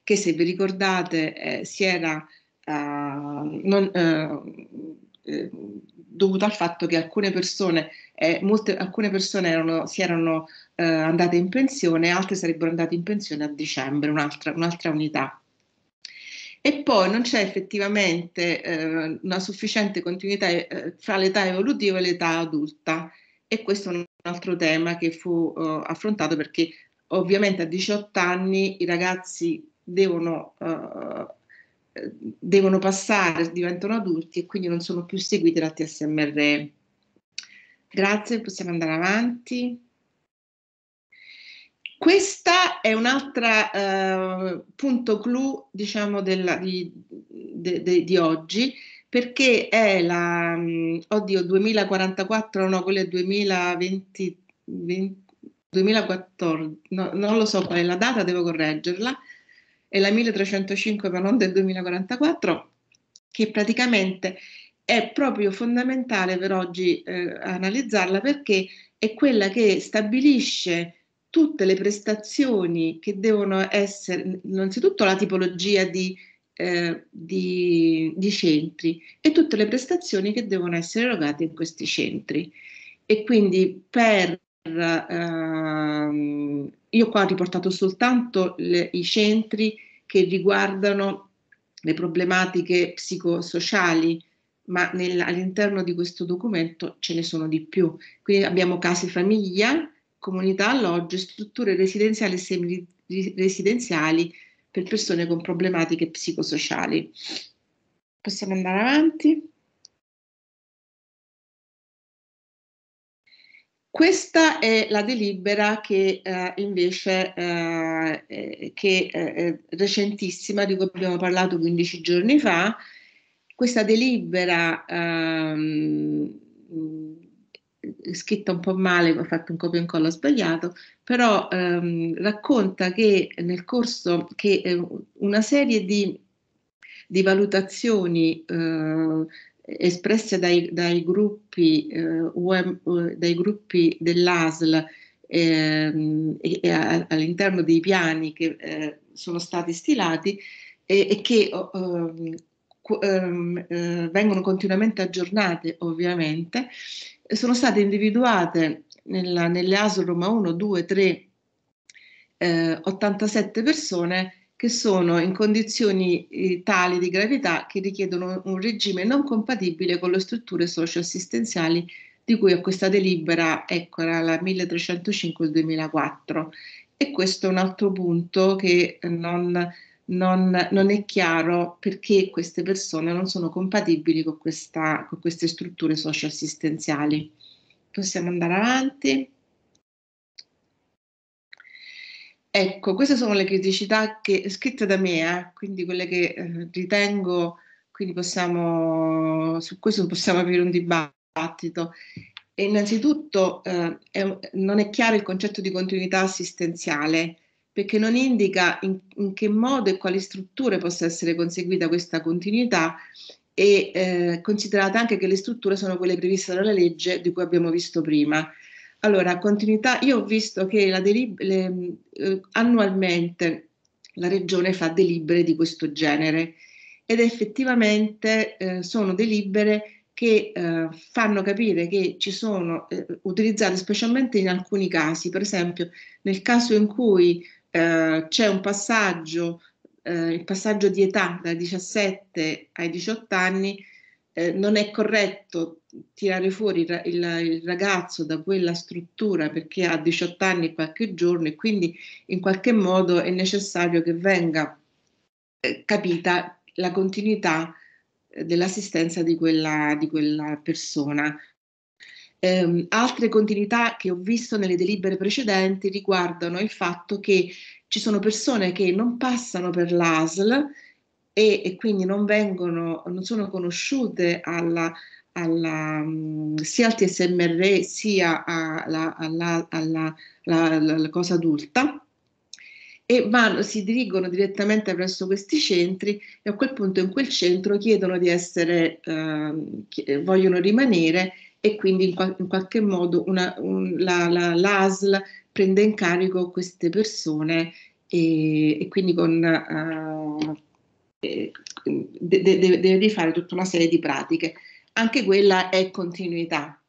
che se vi ricordate eh, si era eh, non, eh, eh dovuto al fatto che alcune persone, eh, molte, alcune persone erano, si erano eh, andate in pensione, altre sarebbero andate in pensione a dicembre, un'altra, un'altra unità e poi non c'è effettivamente eh, una sufficiente continuità eh, fra l'età evolutiva e l'età adulta e questo è un altro tema che fu eh, affrontato perché ovviamente a 18 anni i ragazzi devono, eh, devono passare, diventano adulti e quindi non sono più seguiti da TSMR. Grazie, possiamo andare avanti. Questa è un'altra eh, punto clou, diciamo, della, di, de, de, di, oggi, perché è la, mm, oddio, 2044, no, quella è 2020, 20, 2014, no, non lo so qual è la data, devo correggerla, è la 1305 ma non del 2044, che praticamente è proprio fondamentale per oggi eh, analizzarla perché è quella che stabilisce tutte le prestazioni che devono essere, innanzitutto la tipologia di, eh, di, di centri e tutte le prestazioni che devono essere erogate in questi centri. E quindi per Uh, io qua ho riportato soltanto le, i centri che riguardano le problematiche psicosociali, ma nel, all'interno di questo documento ce ne sono di più. Quindi abbiamo case famiglia, comunità alloggi, strutture residenziali e semiresidenziali per persone con problematiche psicosociali. Possiamo andare avanti? Questa è la delibera che eh, invece eh, eh che, eh, eh, recentissima di cui abbiamo parlato 15 giorni fa. Questa delibera ehm, scritta un po' male, ho fatto un copia e incolla sbagliato, però ehm, racconta che nel corso che eh, una serie di, di valutazioni eh, espresse dai, dai, gruppi, eh, UM, dai, gruppi, dell'ASL ehm, a, all'interno dei piani che eh, sono stati stilati e, e che ehm, ehm, eh, vengono continuamente aggiornate ovviamente sono state individuate nella, nelle ASO Roma 1, 2, 3, eh, 87 persone che sono in condizioni eh, tali di gravità che richiedono un regime non compatibile con le strutture socioassistenziali di cui a questa delibera, ecco, era la 1305 del 2004. E questo è un altro punto che non non, non, è chiaro perché queste persone non sono compatibili con, questa, con queste strutture socioassistenziali. Possiamo andare avanti. Ecco, queste sono le criticità che, scritte da me, eh, quindi quelle che eh, ritengo, quindi possiamo, su questo possiamo aprire un dibattito. E innanzitutto eh, è, non è chiaro il concetto di continuità assistenziale, perché non indica in, in che modo e quali strutture possa essere conseguita questa continuità e eh, considerate anche che le strutture sono quelle previste dalla legge di cui abbiamo visto prima. Allora, continuità, io ho visto che la delib- le, eh, annualmente la Regione fa delibere di questo genere ed effettivamente eh, sono delibere che eh, fanno capire che ci sono eh, utilizzate specialmente in alcuni casi, per esempio nel caso in cui eh, c'è un passaggio, eh, il passaggio di età dai 17 ai 18 anni, eh, non è corretto tirare fuori il, il, il, ragazzo da quella struttura perché ha 18 anni e qualche giorno e quindi in qualche modo è necessario che venga eh, capita la continuità eh, dell'assistenza di quella, di quella persona eh, altre continuità che ho visto nelle delibere precedenti riguardano il fatto che ci sono persone che non passano per l'ASL e, e quindi non, vengono, non sono conosciute alla, alla, mm, sia al TSMR sia alla, alla, alla cosa adulta e vanno, si dirigono direttamente presso questi centri e a quel punto in quel centro chiedono di essere, eh, vogliono rimanere e quindi in, qual- in qualche modo una, un, la, la, l'ASL prende in carico queste persone e, e quindi con, uh, de- de- deve rifare tutta una serie di pratiche. Anche quella è continuità,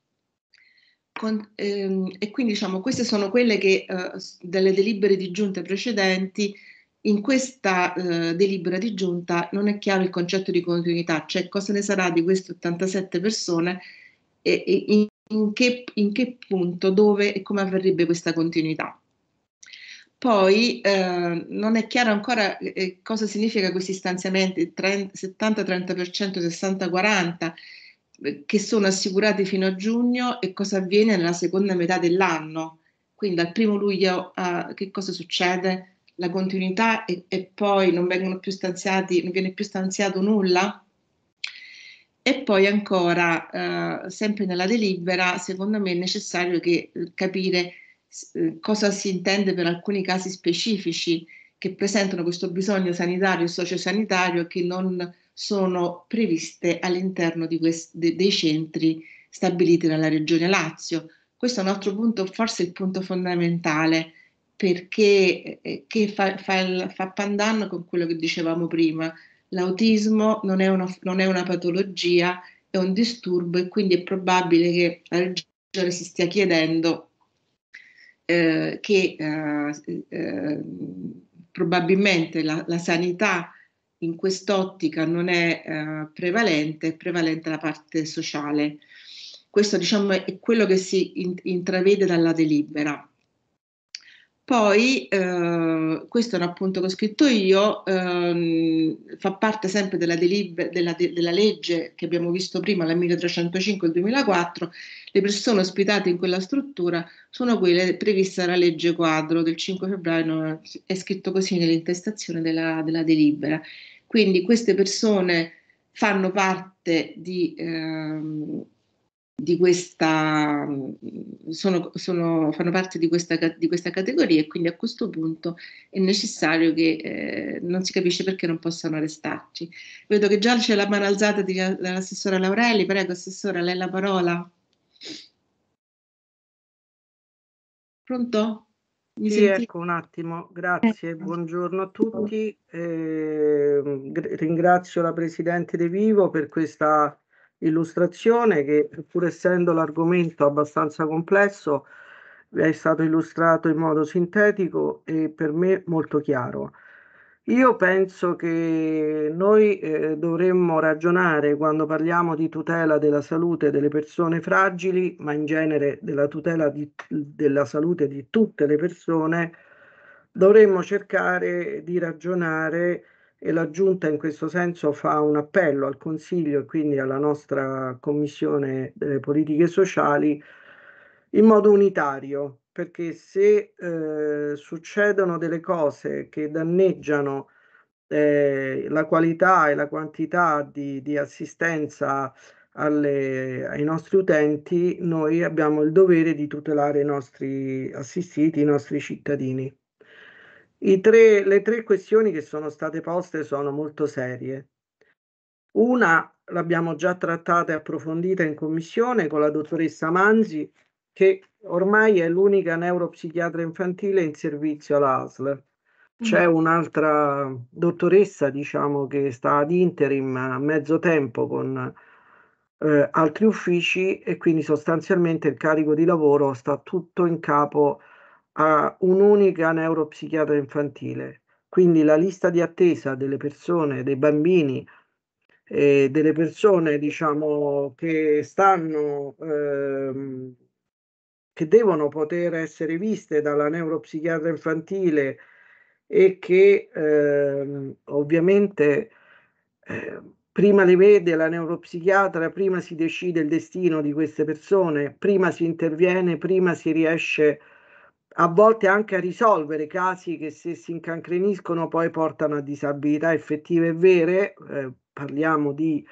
con, ehm, e quindi diciamo queste sono quelle che eh, delle delibere di giunta precedenti in questa eh, delibera di giunta non è chiaro il concetto di continuità, cioè cosa ne sarà di queste 87 persone e, e in, che, in, che, punto, dove e come avverrebbe questa continuità. Poi eh, non è chiaro ancora eh, eh cosa significa questi stanziamenti 70-30%, 60-40% eh, che sono assicurati fino a giugno e cosa avviene nella seconda metà dell'anno. Quindi dal primo luglio uh, che cosa succede? La continuità e, e, poi non vengono più stanziati, non viene più stanziato nulla? E poi ancora, eh, sempre nella delibera, secondo me è necessario che, eh, capire eh, cosa si intende per alcuni casi specifici che presentano questo bisogno sanitario e sociosanitario che non sono previste all'interno quest- de- dei centri stabiliti dalla Regione Lazio. Questo è un altro punto, forse il punto fondamentale, perché eh, fa, fa, fa pandan con quello che dicevamo prima, l'autismo non è, una, non è una patologia, è un disturbo e quindi è probabile che la regione si stia chiedendo eh, che eh, eh, probabilmente la, la, sanità in quest'ottica non è eh, prevalente, è prevalente la parte sociale. Questo diciamo, è quello che si intravede dalla delibera. Poi, eh, questo è un appunto che ho scritto io, ehm, fa parte sempre della, delib- della, de- della, legge che abbiamo visto prima, la 1305 del 2004, le persone ospitate in quella struttura sono quelle previste dalla legge quadro del 5 febbraio, è scritto così nell'intestazione della, della delibera. Quindi queste persone fanno parte di... Ehm, di questa, sono, sono, fanno parte di questa, di questa, categoria e quindi a questo punto è necessario che eh, non si capisce perché non possano restarci. Vedo che già c'è la mano alzata dell'assessora Laurelli, prego assessora, lei la parola. Pronto? Mi sì, senti? ecco un attimo, grazie, buongiorno a tutti, eh, ringrazio la Presidente De Vivo per questa illustrazione che pur essendo l'argomento abbastanza complesso è stato illustrato in modo sintetico e per me molto chiaro. Io penso che noi eh, dovremmo ragionare quando parliamo di tutela della salute delle persone fragili, ma in genere della tutela di, della salute di tutte le persone, dovremmo cercare di ragionare e la Giunta in questo senso fa un appello al Consiglio e quindi alla nostra Commissione delle eh, politiche sociali in modo unitario, perché se eh, succedono delle cose che danneggiano eh, la qualità e la quantità di, di assistenza alle, ai nostri utenti, noi abbiamo il dovere di tutelare i nostri assistiti, i nostri cittadini. I Tre, le tre questioni che sono state poste sono molto serie. Una l'abbiamo già trattata e approfondita in commissione con la dottoressa Manzi, che ormai è l'unica neuropsichiatra infantile in servizio all'ASL. Mm. C'è un'altra dottoressa, diciamo, che sta ad interim a mezzo tempo con eh, altri uffici e quindi sostanzialmente il carico di lavoro sta tutto in capo a un'unica neuropsichiatra infantile. Quindi la lista di attesa delle persone, dei bambini, e delle persone diciamo, che stanno, ehm, che devono poter essere viste dalla neuropsichiatra infantile e che ehm, ovviamente eh, prima le vede la neuropsichiatra, prima si decide il destino di queste persone, prima si interviene, prima si riesce a a volte anche a risolvere casi che se si incancreniscono poi portano a disabilità effettive e vere, eh, parliamo di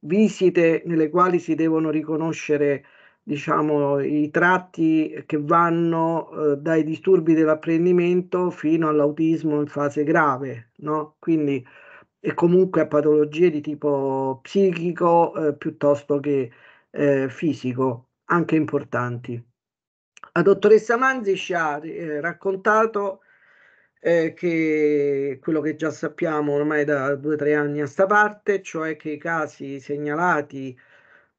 visite nelle quali si devono riconoscere diciamo, i tratti che vanno eh, dai disturbi dell'apprendimento fino all'autismo in fase grave, no? Quindi, e comunque a patologie di tipo psichico eh, piuttosto che eh, fisico, anche importanti. La dottoressa Manzi ci ha eh, raccontato eh, che quello che già sappiamo ormai da due o tre anni a sta parte, cioè che i casi segnalati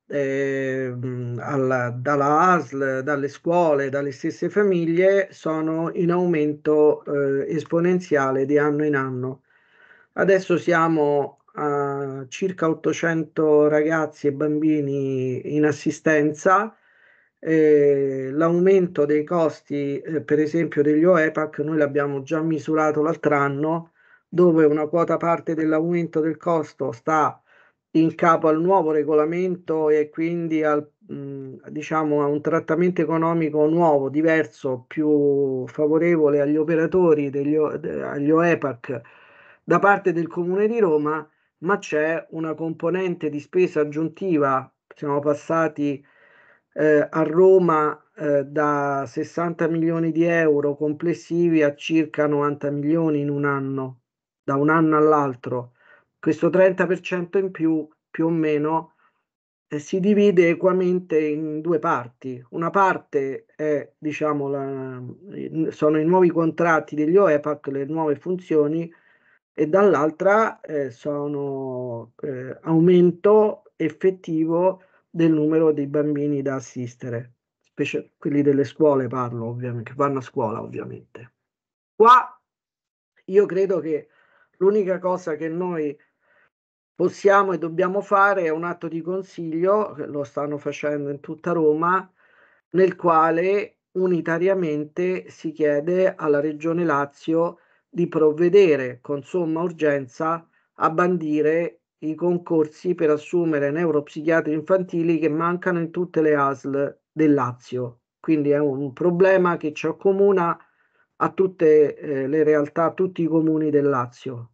eh, alla, dalla ASL, dalle scuole, dalle stesse famiglie sono in aumento eh, esponenziale di anno in anno. Adesso siamo a circa 800 ragazzi e bambini in assistenza eh, l'aumento dei costi, eh, per esempio, degli OEPAC, noi l'abbiamo già misurato l'altro anno, dove una quota parte dell'aumento del costo sta in capo al nuovo regolamento e quindi al, mh, diciamo, a un trattamento economico nuovo, diverso, più favorevole agli operatori, degli, agli OEPAC da parte del Comune di Roma, ma c'è una componente di spesa aggiuntiva, siamo passati eh, a Roma eh, da 60 milioni di euro complessivi a circa 90 milioni in un anno, da un anno all'altro. Questo 30% in più, più o meno, eh, si divide equamente in due parti. Una parte è, diciamo, la, sono i nuovi contratti degli OEPAC, le nuove funzioni, e dall'altra eh, sono eh, aumento effettivo del numero dei bambini da assistere, specie quelli delle scuole parlo ovviamente, che vanno a scuola ovviamente. Qua io credo che l'unica cosa che noi possiamo e dobbiamo fare è un atto di consiglio, lo stanno facendo in tutta Roma, nel quale unitariamente si chiede alla Regione Lazio di provvedere con somma urgenza a bandire i concorsi per assumere neuropsichiatri infantili che mancano in tutte le ASL del Lazio. Quindi è un problema che ci accomuna a tutte eh, le realtà, a tutti i comuni del Lazio.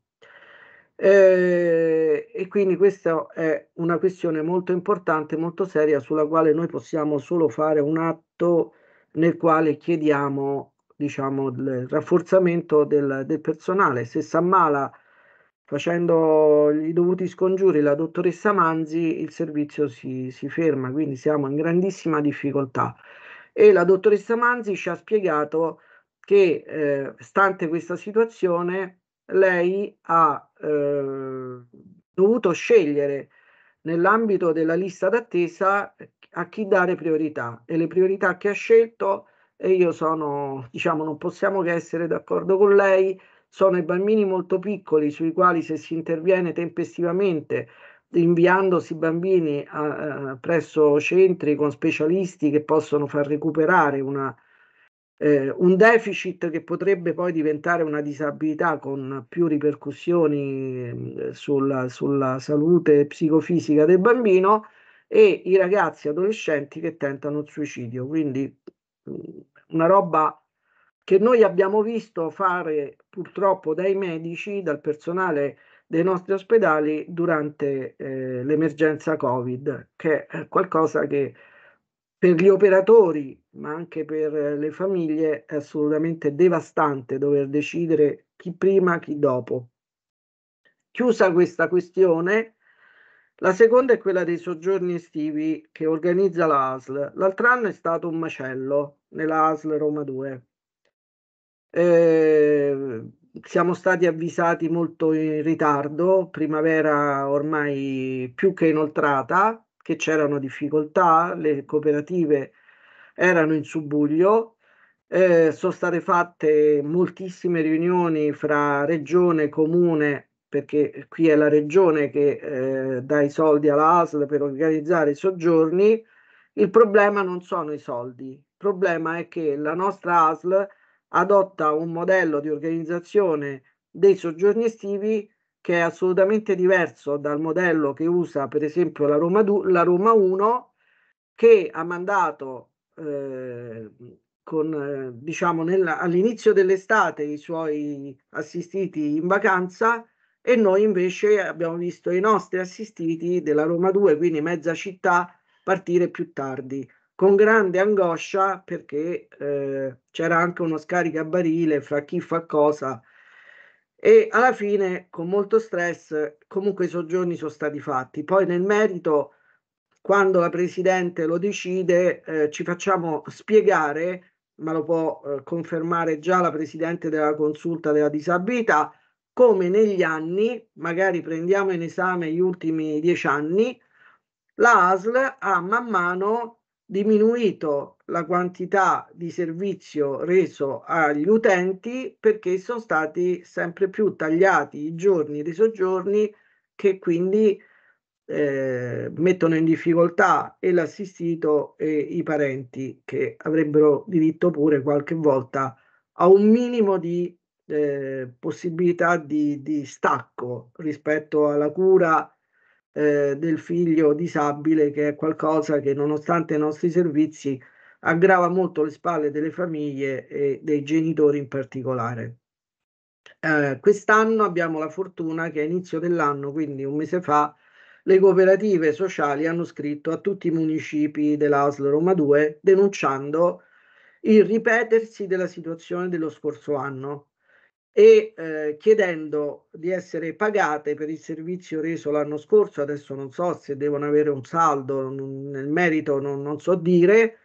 Eh, e quindi questa è una questione molto importante, molto seria, sulla quale noi possiamo solo fare un atto nel quale chiediamo diciamo, il rafforzamento del, del personale. Se si ammala facendo i dovuti scongiuri la dottoressa Manzi, il servizio si, si ferma, quindi siamo in grandissima difficoltà. E la dottoressa Manzi ci ha spiegato che, eh, stante questa situazione, lei ha eh, dovuto scegliere nell'ambito della lista d'attesa a chi dare priorità e le priorità che ha scelto e io sono, diciamo, non possiamo che essere d'accordo con lei, sono i bambini molto piccoli sui quali se si interviene tempestivamente inviandosi i bambini a, a, presso centri con specialisti che possono far recuperare una, eh, un deficit che potrebbe poi diventare una disabilità con più ripercussioni sulla, sulla salute psicofisica del bambino e i ragazzi adolescenti che tentano il suicidio. Quindi una roba che noi abbiamo visto fare purtroppo dai medici, dal personale dei nostri ospedali durante eh, l'emergenza Covid, che è qualcosa che per gli operatori, ma anche per le famiglie, è assolutamente devastante dover decidere chi prima, chi dopo. Chiusa questa questione, la seconda è quella dei soggiorni estivi che organizza la ASL. L'altro anno è stato un macello nella ASL Roma 2. Ehm, siamo stati avvisati molto in ritardo, primavera ormai più che inoltrata, che c'erano difficoltà, le cooperative erano in subbuglio, eh, sono state fatte moltissime riunioni fra regione, e comune, perché qui è la regione che eh, dà i soldi alla ASL per organizzare i soggiorni. Il problema non sono i soldi, il problema è che la nostra ASL adotta un modello di organizzazione dei soggiorni estivi che è assolutamente diverso dal modello che usa per esempio la Roma, du- la Roma 1 che ha mandato eh, con, eh, diciamo nella, all'inizio dell'estate i suoi assistiti in vacanza e noi invece abbiamo visto i nostri assistiti della Roma 2, quindi mezza città, partire più tardi con grande angoscia perché eh, c'era anche uno scaricabarile fra chi fa cosa e alla fine con molto stress comunque i soggiorni sono stati fatti. Poi nel merito, quando la Presidente lo decide, eh, ci facciamo spiegare, ma lo può eh, confermare già la Presidente della Consulta della Disabilità, come negli anni, magari prendiamo in esame gli ultimi dieci anni, la ASL ha man mano diminuito la quantità di servizio reso agli utenti perché sono stati sempre più tagliati i giorni dei soggiorni che quindi eh, mettono in difficoltà e l'assistito e i parenti che avrebbero diritto pure qualche volta a un minimo di eh, possibilità di, di stacco rispetto alla cura eh, del figlio disabile, che è qualcosa che nonostante i nostri servizi aggrava molto le spalle delle famiglie e dei genitori in particolare. Eh, quest'anno abbiamo la fortuna che a inizio dell'anno, quindi un mese fa, le cooperative sociali hanno scritto a tutti i municipi dell'ASL Roma 2 denunciando il ripetersi della situazione dello scorso anno, e eh, chiedendo di essere pagate per il servizio reso l'anno scorso. Adesso non so se devono avere un saldo, non, nel merito non, non, so dire.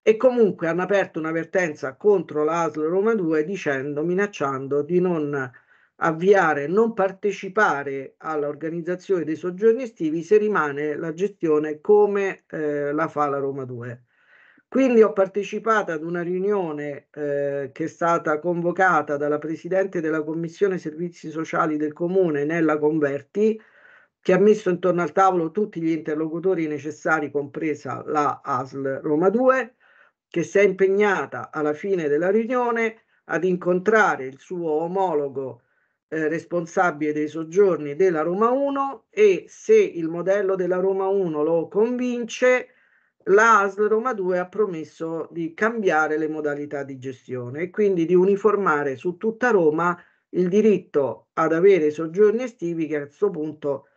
E comunque hanno aperto un'avvertenza contro l'ASL Roma 2 dicendo, minacciando di non avviare, non partecipare all'organizzazione dei soggiorni estivi se rimane la gestione come eh, la fa la Roma 2. Quindi ho partecipato ad una riunione eh, che è stata convocata dalla Presidente della Commissione Servizi Sociali del Comune, Nella Converti, che ha messo intorno al tavolo tutti gli interlocutori necessari, compresa la ASL Roma 2, che si è impegnata alla fine della riunione ad incontrare il suo omologo eh, responsabile dei soggiorni della Roma 1 e se il modello della Roma 1 lo convince, la ASL Roma 2 ha promesso di cambiare le modalità di gestione e quindi di uniformare su tutta Roma il diritto ad avere soggiorni estivi che a questo punto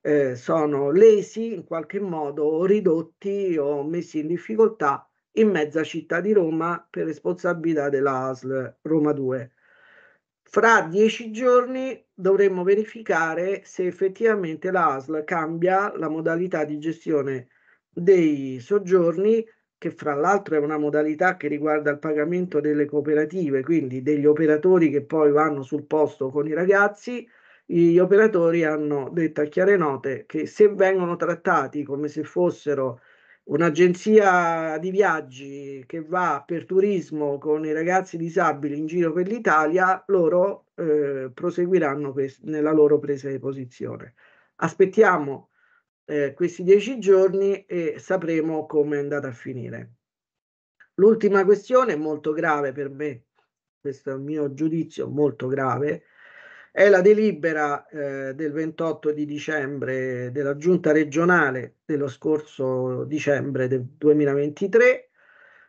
eh, sono lesi in qualche modo o ridotti o messi in difficoltà in mezza città di Roma per responsabilità della ASL Roma 2. Fra dieci giorni dovremo verificare se effettivamente la ASL cambia la modalità di gestione dei soggiorni, che fra l'altro è una modalità che riguarda il pagamento delle cooperative, quindi degli operatori che poi vanno sul posto con i ragazzi. Gli operatori hanno detto a chiare note che se vengono trattati come se fossero un'agenzia di viaggi che va per turismo con i ragazzi disabili in giro per l'Italia, loro eh, proseguiranno nella loro presa di posizione. Aspettiamo eh, questi dieci giorni e sapremo come è andata a finire. L'ultima questione, molto grave per me, questo è il mio giudizio, molto grave, è la delibera eh, del 28 di dicembre della giunta regionale dello scorso dicembre del 2023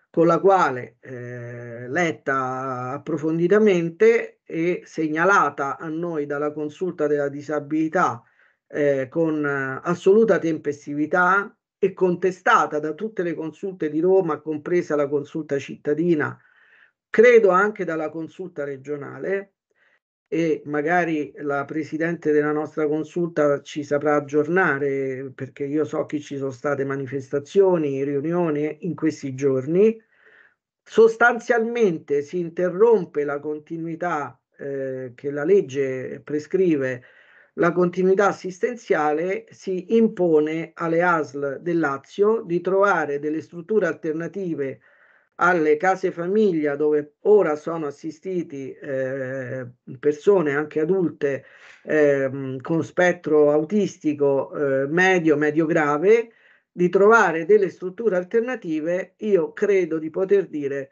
con la quale eh, letta approfonditamente e segnalata a noi dalla consulta della disabilità eh, con eh, assoluta tempestività e contestata da tutte le consulte di Roma, compresa la consulta cittadina, credo anche dalla consulta regionale e magari la presidente della nostra consulta ci saprà aggiornare perché io so che ci sono state manifestazioni, riunioni in questi giorni. Sostanzialmente si interrompe la continuità eh, che la legge prescrive la continuità assistenziale si impone alle ASL del Lazio di trovare delle strutture alternative alle case famiglia dove ora sono assistiti eh, persone anche adulte eh, con spettro autistico eh, medio, medio grave, di trovare delle strutture alternative, io credo di poter dire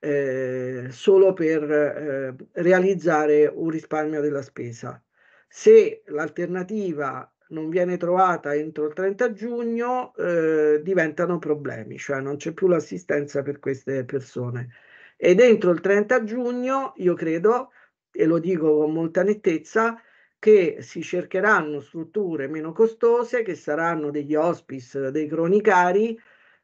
eh, solo per eh, realizzare un risparmio della spesa. Se l'alternativa non viene trovata entro il 30 giugno, eh, diventano problemi, cioè non c'è più l'assistenza per queste persone. E dentro il 30 giugno, io credo, e lo dico con molta nettezza, che si cercheranno strutture meno costose, che saranno degli hospice, dei cronicari,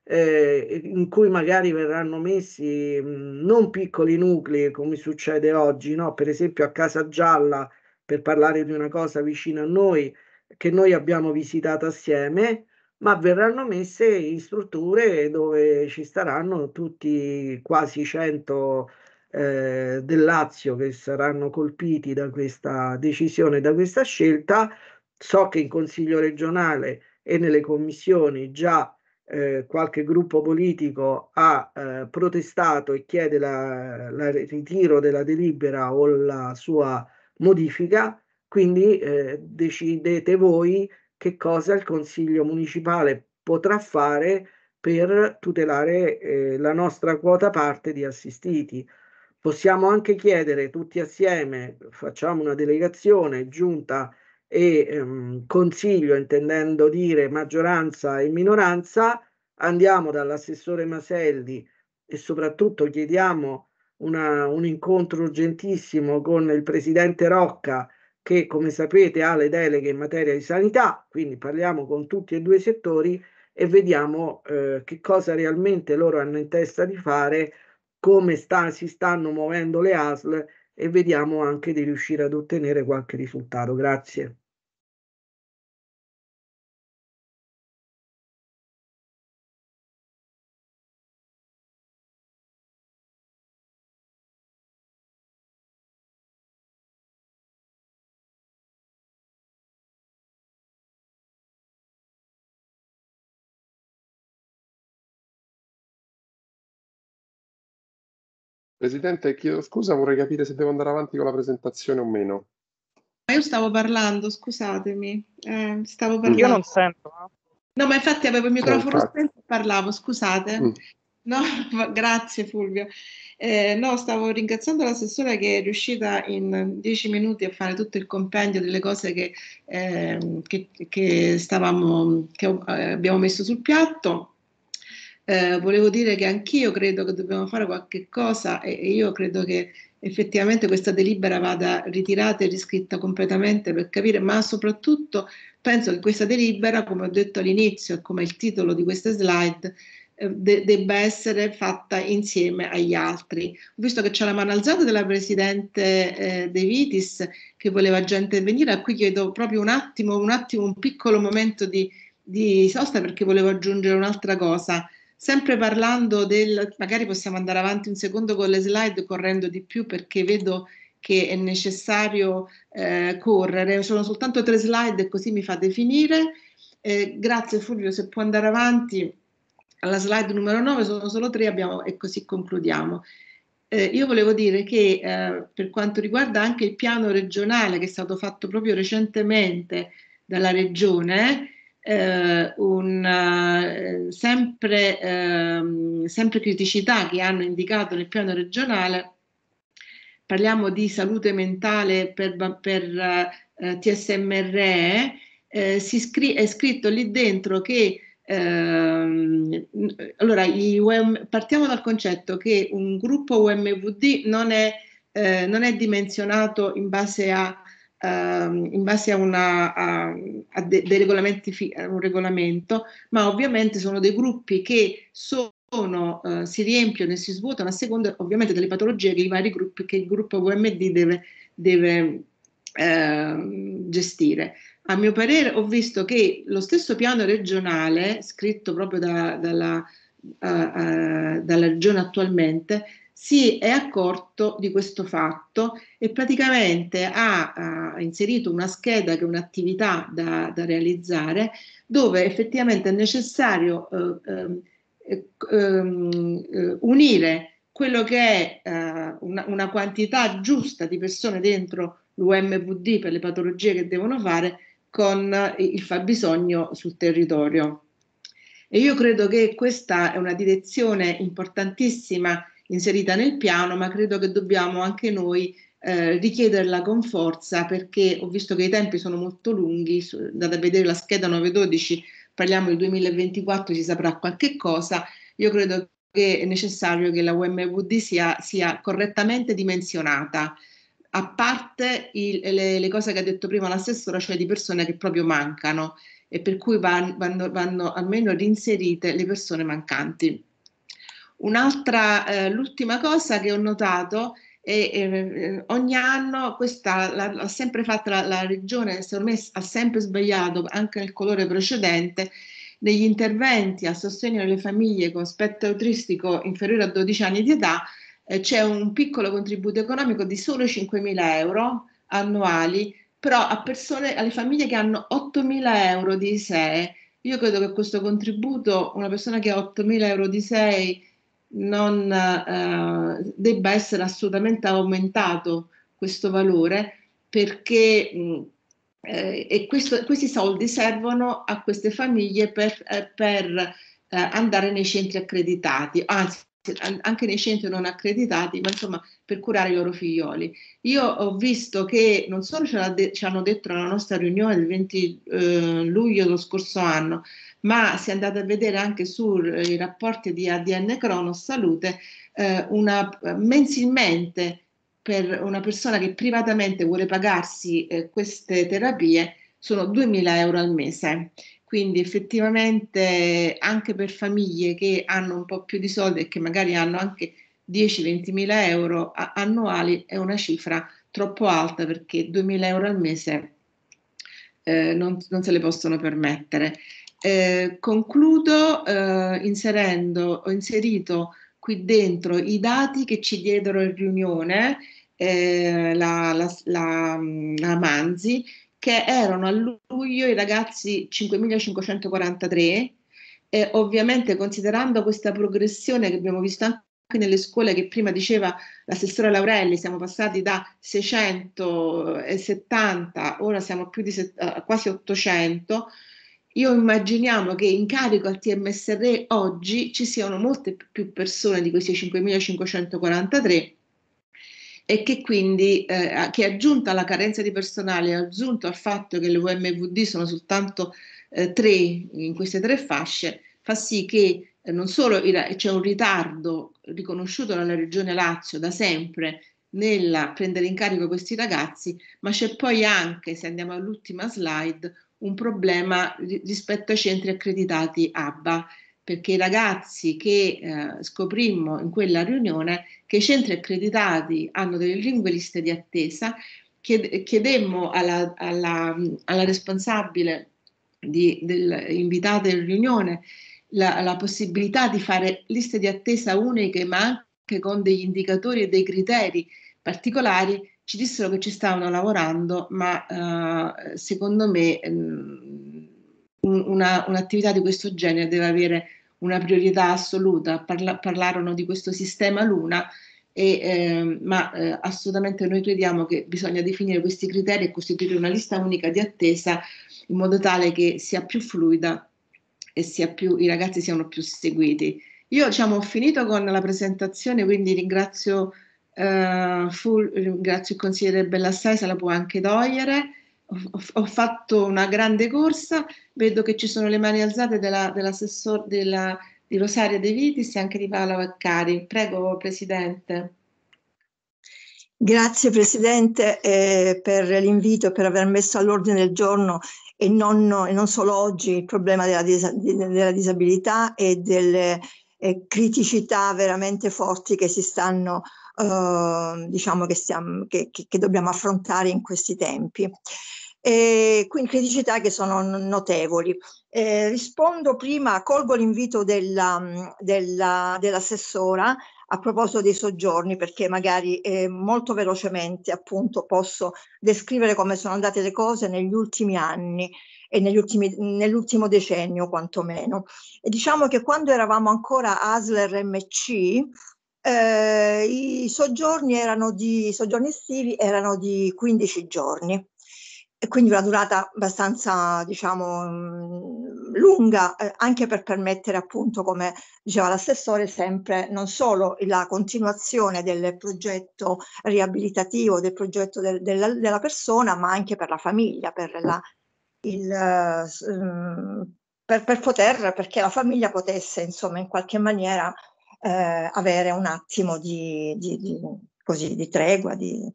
eh, in cui magari verranno messi mh, non piccoli nuclei come succede oggi, no? per esempio a Casa Gialla per parlare di una cosa vicina a noi che noi abbiamo visitato assieme, ma verranno messe in strutture dove ci staranno tutti quasi 100 eh, del Lazio che saranno colpiti da questa decisione, da questa scelta. So che in Consiglio regionale e nelle commissioni già eh, qualche gruppo politico ha eh, protestato e chiede il ritiro della delibera o la sua modifica, quindi eh, decidete voi che cosa il Consiglio Municipale potrà fare per tutelare eh, la nostra quota parte di assistiti. Possiamo anche chiedere tutti assieme, facciamo una delegazione, giunta e ehm, consiglio, intendendo dire maggioranza e minoranza, andiamo dall'assessore Maselli e soprattutto chiediamo una, un incontro urgentissimo con il presidente Rocca che come sapete ha le deleghe in materia di sanità, quindi parliamo con tutti e due i settori e vediamo eh, che cosa realmente loro hanno in testa di fare, come sta, si stanno muovendo le ASL e vediamo anche di riuscire ad ottenere qualche risultato. Grazie. Presidente, chiedo scusa, vorrei capire se devo andare avanti con la presentazione o meno. Io stavo parlando, scusatemi. Eh, stavo parlando. Io non sento. Eh. No, ma infatti avevo il microfono spento e parlavo, scusate. Mm. No, grazie Fulvio. Eh, no, stavo ringraziando l'assessore che è riuscita in dieci minuti a fare tutto il compendio delle cose che, eh, che, che, stavamo, che eh, abbiamo messo sul piatto eh, volevo dire che anch'io credo che dobbiamo fare qualche cosa e, e io credo che effettivamente questa delibera vada ritirata e riscritta completamente per capire, ma soprattutto penso che questa delibera, come ho detto all'inizio e come il titolo di queste slide, eh, De- debba essere fatta insieme agli altri. Ho visto che c'è la mano alzata della Presidente eh, De Vitis che voleva già intervenire, a cui chiedo proprio un attimo, un attimo, un piccolo momento di, di sosta perché volevo aggiungere un'altra cosa. Sempre parlando del, magari possiamo andare avanti un secondo con le slide correndo di più perché vedo che è necessario eh, correre, sono soltanto tre slide e così mi fate finire. Eh, grazie Fulvio, se può andare avanti alla slide numero 9, sono solo tre abbiamo, e così concludiamo. Eh, io volevo dire che eh, per quanto riguarda anche il piano regionale che è stato fatto proprio recentemente dalla regione, eh, un, eh, sempre, ehm, sempre criticità che hanno indicato nel piano regionale, parliamo di salute mentale per, per eh, TSMRE, eh, scri- è scritto lì dentro che ehm, allora, UM, partiamo dal concetto che un gruppo UMVD non è, eh, non è dimensionato in base a Ehm, in base a, una, a, a de, dei regolamenti, a un regolamento, ma ovviamente sono dei gruppi che sono, eh, si riempiono e si svuotano a seconda ovviamente delle patologie che i vari gruppi, che il gruppo VMD deve, deve eh, gestire. A mio parere ho visto che lo stesso piano regionale, scritto proprio da, dalla, uh, uh, dalla regione attualmente, si è accorto di questo fatto e praticamente ha, ha inserito una scheda che è un'attività da, da realizzare dove effettivamente è necessario eh, ehm, eh, ehm, eh, unire quello che è eh, una, una quantità giusta di persone dentro l'UMVD per le patologie che devono fare con il fabbisogno sul territorio. E io credo che questa è una direzione importantissima inserita nel piano, ma credo che dobbiamo anche noi eh, richiederla con forza perché ho visto che i tempi sono molto lunghi, andate a vedere la scheda 912, parliamo del 2024, si saprà qualche cosa, io credo che è necessario che la UMVD sia, sia correttamente dimensionata a parte il, le, le, cose che ha detto prima l'assessore, cioè di persone che proprio mancano e per cui van, vanno, vanno almeno reinserite le persone mancanti. Un'altra, eh, l'ultima cosa che ho notato è eh, eh ogni anno questa l'ha, sempre fatta la, la, regione, secondo me ha sempre sbagliato anche nel colore precedente, negli interventi a sostegno delle famiglie con spettro autistico inferiore a 12 anni di età eh, c'è un piccolo contributo economico di solo 5.000 euro annuali, però a persone, alle famiglie che hanno 8.000 euro di ISEE. Io credo che questo contributo, una persona che ha 8.000 euro di ISEE non, eh, debba essere assolutamente aumentato questo valore perché mh, mm, eh, questo, questi soldi servono a queste famiglie per, eh, per eh, andare nei centri accreditati, anzi anche nei centri non accreditati, ma insomma per curare i loro figlioli. Io ho visto che non solo ce, de- ci hanno detto nella nostra riunione del 20 eh, luglio dello scorso anno, ma se andate a vedere anche sui eh, rapporti di ADN Cronos Salute, eh, una, mensilmente per una persona che privatamente vuole pagarsi eh, queste terapie sono 2.000 euro al mese. Quindi effettivamente anche per famiglie che hanno un po' più di soldi e che magari hanno anche 10-20 mila euro annuali è una cifra troppo alta perché 2.000 euro al mese eh, non, non se le possono permettere. Eh, concludo eh, inserendo, ho inserito qui dentro i dati che ci diedero in riunione eh, la, la, la, mm, la Manzi, che erano a luglio i ragazzi 5.543, e ovviamente considerando questa progressione che abbiamo visto anche nelle scuole che prima diceva l'assessore Laurelli, siamo passati da 670, ora siamo più di set- eh, quasi 800, io immaginiamo che in carico al TMSR oggi ci siano molte più persone di questi 5.543 e che quindi eh, che aggiunta alla carenza di personale, aggiunto al fatto che le UMVD sono soltanto eh, tre in queste tre fasce, fa sì che eh, non solo c'è un ritardo riconosciuto dalla Regione Lazio da sempre nel prendere in carico questi ragazzi, ma c'è poi anche, se andiamo all'ultima slide, un problema rispetto ai centri accreditati ABBA, perché i ragazzi che eh, scoprimmo in quella riunione che i centri accreditati hanno delle lingue liste di attesa, chiedemmo alla, alla, alla responsabile di, del, invitata in riunione la, la possibilità di fare liste di attesa uniche, ma anche con degli indicatori e dei criteri particolari ci dissero che ci stavano lavorando, ma eh, secondo me mh, ehm, una, un'attività di questo genere deve avere una priorità assoluta. Parla, parlarono di questo sistema Luna, e, eh, ma eh, assolutamente noi crediamo che bisogna definire questi criteri e costituire una lista unica di attesa in modo tale che sia più fluida e più, i ragazzi siano più seguiti. Io diciamo, ho finito con la presentazione, quindi ringrazio Uh, fu, grazie al consigliere Bellassai, se la può anche togliere. Ho, ho, fatto una grande corsa, vedo che ci sono le mani alzate della, dell'assessore della, di Rosaria De Vitis e anche di Paola Vaccari. Prego, Presidente. Grazie Presidente eh, per l'invito, per aver messo all'ordine del giorno e non, e non solo oggi il problema della, dis- della disabilità e delle eh, criticità veramente forti che si stanno Ehm, diciamo che, stiamo, che, che, che dobbiamo affrontare in questi tempi. E quindi criticità che sono notevoli. Eh, rispondo prima, colgo l'invito della, della, dell'assessora a proposito dei soggiorni, perché magari eh, molto velocemente appunto posso descrivere come sono andate le cose negli ultimi anni e negli ultimi, nell'ultimo decennio quantomeno. E diciamo che quando eravamo ancora ASLER MC, eh, i soggiorni, erano di, soggiorni estivi erano di 15 giorni e quindi una durata abbastanza diciamo mm, lunga eh, anche per permettere appunto come diceva l'assessore sempre non solo la continuazione del progetto riabilitativo del progetto del, della, della, persona ma anche per la famiglia per, la, il, eh, per, per poter perché la famiglia potesse insomma in qualche maniera eh, avere un attimo di, di, di, così, di tregua. Di...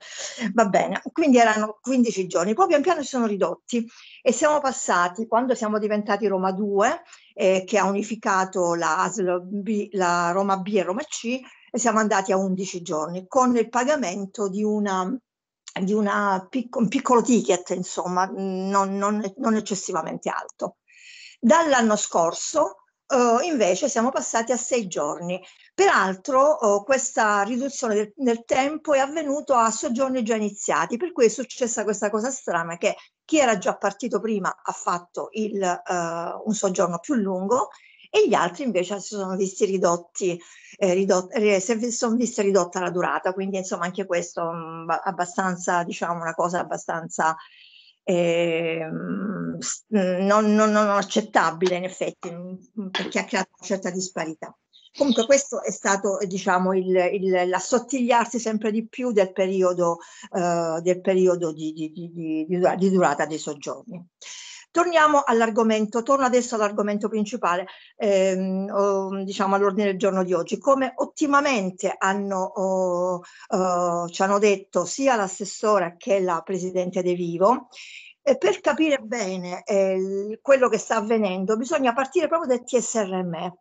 Va bene, quindi erano 15 giorni, poi pian piano si sono ridotti e siamo passati, quando siamo diventati Roma 2, eh, che ha unificato la, ASL B, la Roma B e Roma C, e siamo andati a 11 giorni con il pagamento di una di picco, un piccolo ticket, insomma, non, non, non eccessivamente alto. Dall'anno scorso eh, invece siamo passati a sei giorni. Peraltro eh, questa riduzione del, del, tempo è avvenuta a soggiorni già iniziati, per cui è successa questa cosa strana che chi era già partito prima ha fatto il, eh, un soggiorno più lungo e gli altri invece si sono visti ridotti, eh, ridotti eh, si sono visti ridotta la durata, quindi insomma anche questo è mhmm, abbastanza, diciamo una cosa abbastanza eh, non, non, non, accettabile in effetti, mm, mm, perché ha creato una certa disparità. Comunque questo è stato eh, diciamo, il, il, l'assottigliarsi sempre di più del periodo, eh, del periodo di, di, di, di durata dei soggiorni. Torniamo all'argomento, torno adesso all'argomento principale, ehm, o, diciamo all'ordine del giorno di oggi, come ottimamente hanno, o, o, ci hanno detto sia l'assessora che la Presidente De Vivo, e eh, per capire bene eh, quello che sta avvenendo bisogna partire proprio dai TSRM,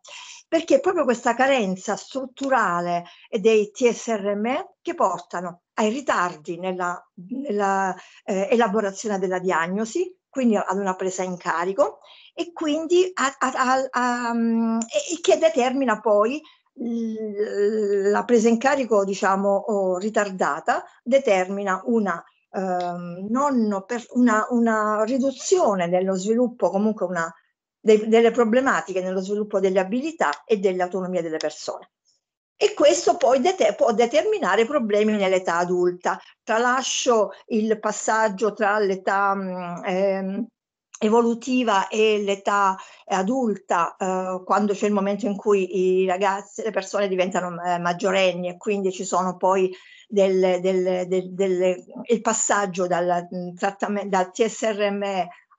perché è proprio questa carenza strutturale dei TSRM che portano ai ritardi nella, nella eh, elaborazione della diagnosi, quindi ad una presa in carico e quindi a, a, a, mm, e che determina poi la presa in carico, diciamo, ritardata, determina una, eh, non per, una, una riduzione dello sviluppo, comunque una, de, delle problematiche nello sviluppo delle abilità e dell'autonomia delle persone e questo poi det- può determinare problemi nell'età adulta. Tralascio il passaggio tra l'età mm, ehm, evolutiva e l'età adulta, eh, quando c'è il momento in cui i ragazzi, le persone diventano eh, maggiorenni e quindi ci sono poi del, del, del, del il passaggio dal, mm, dal TSRM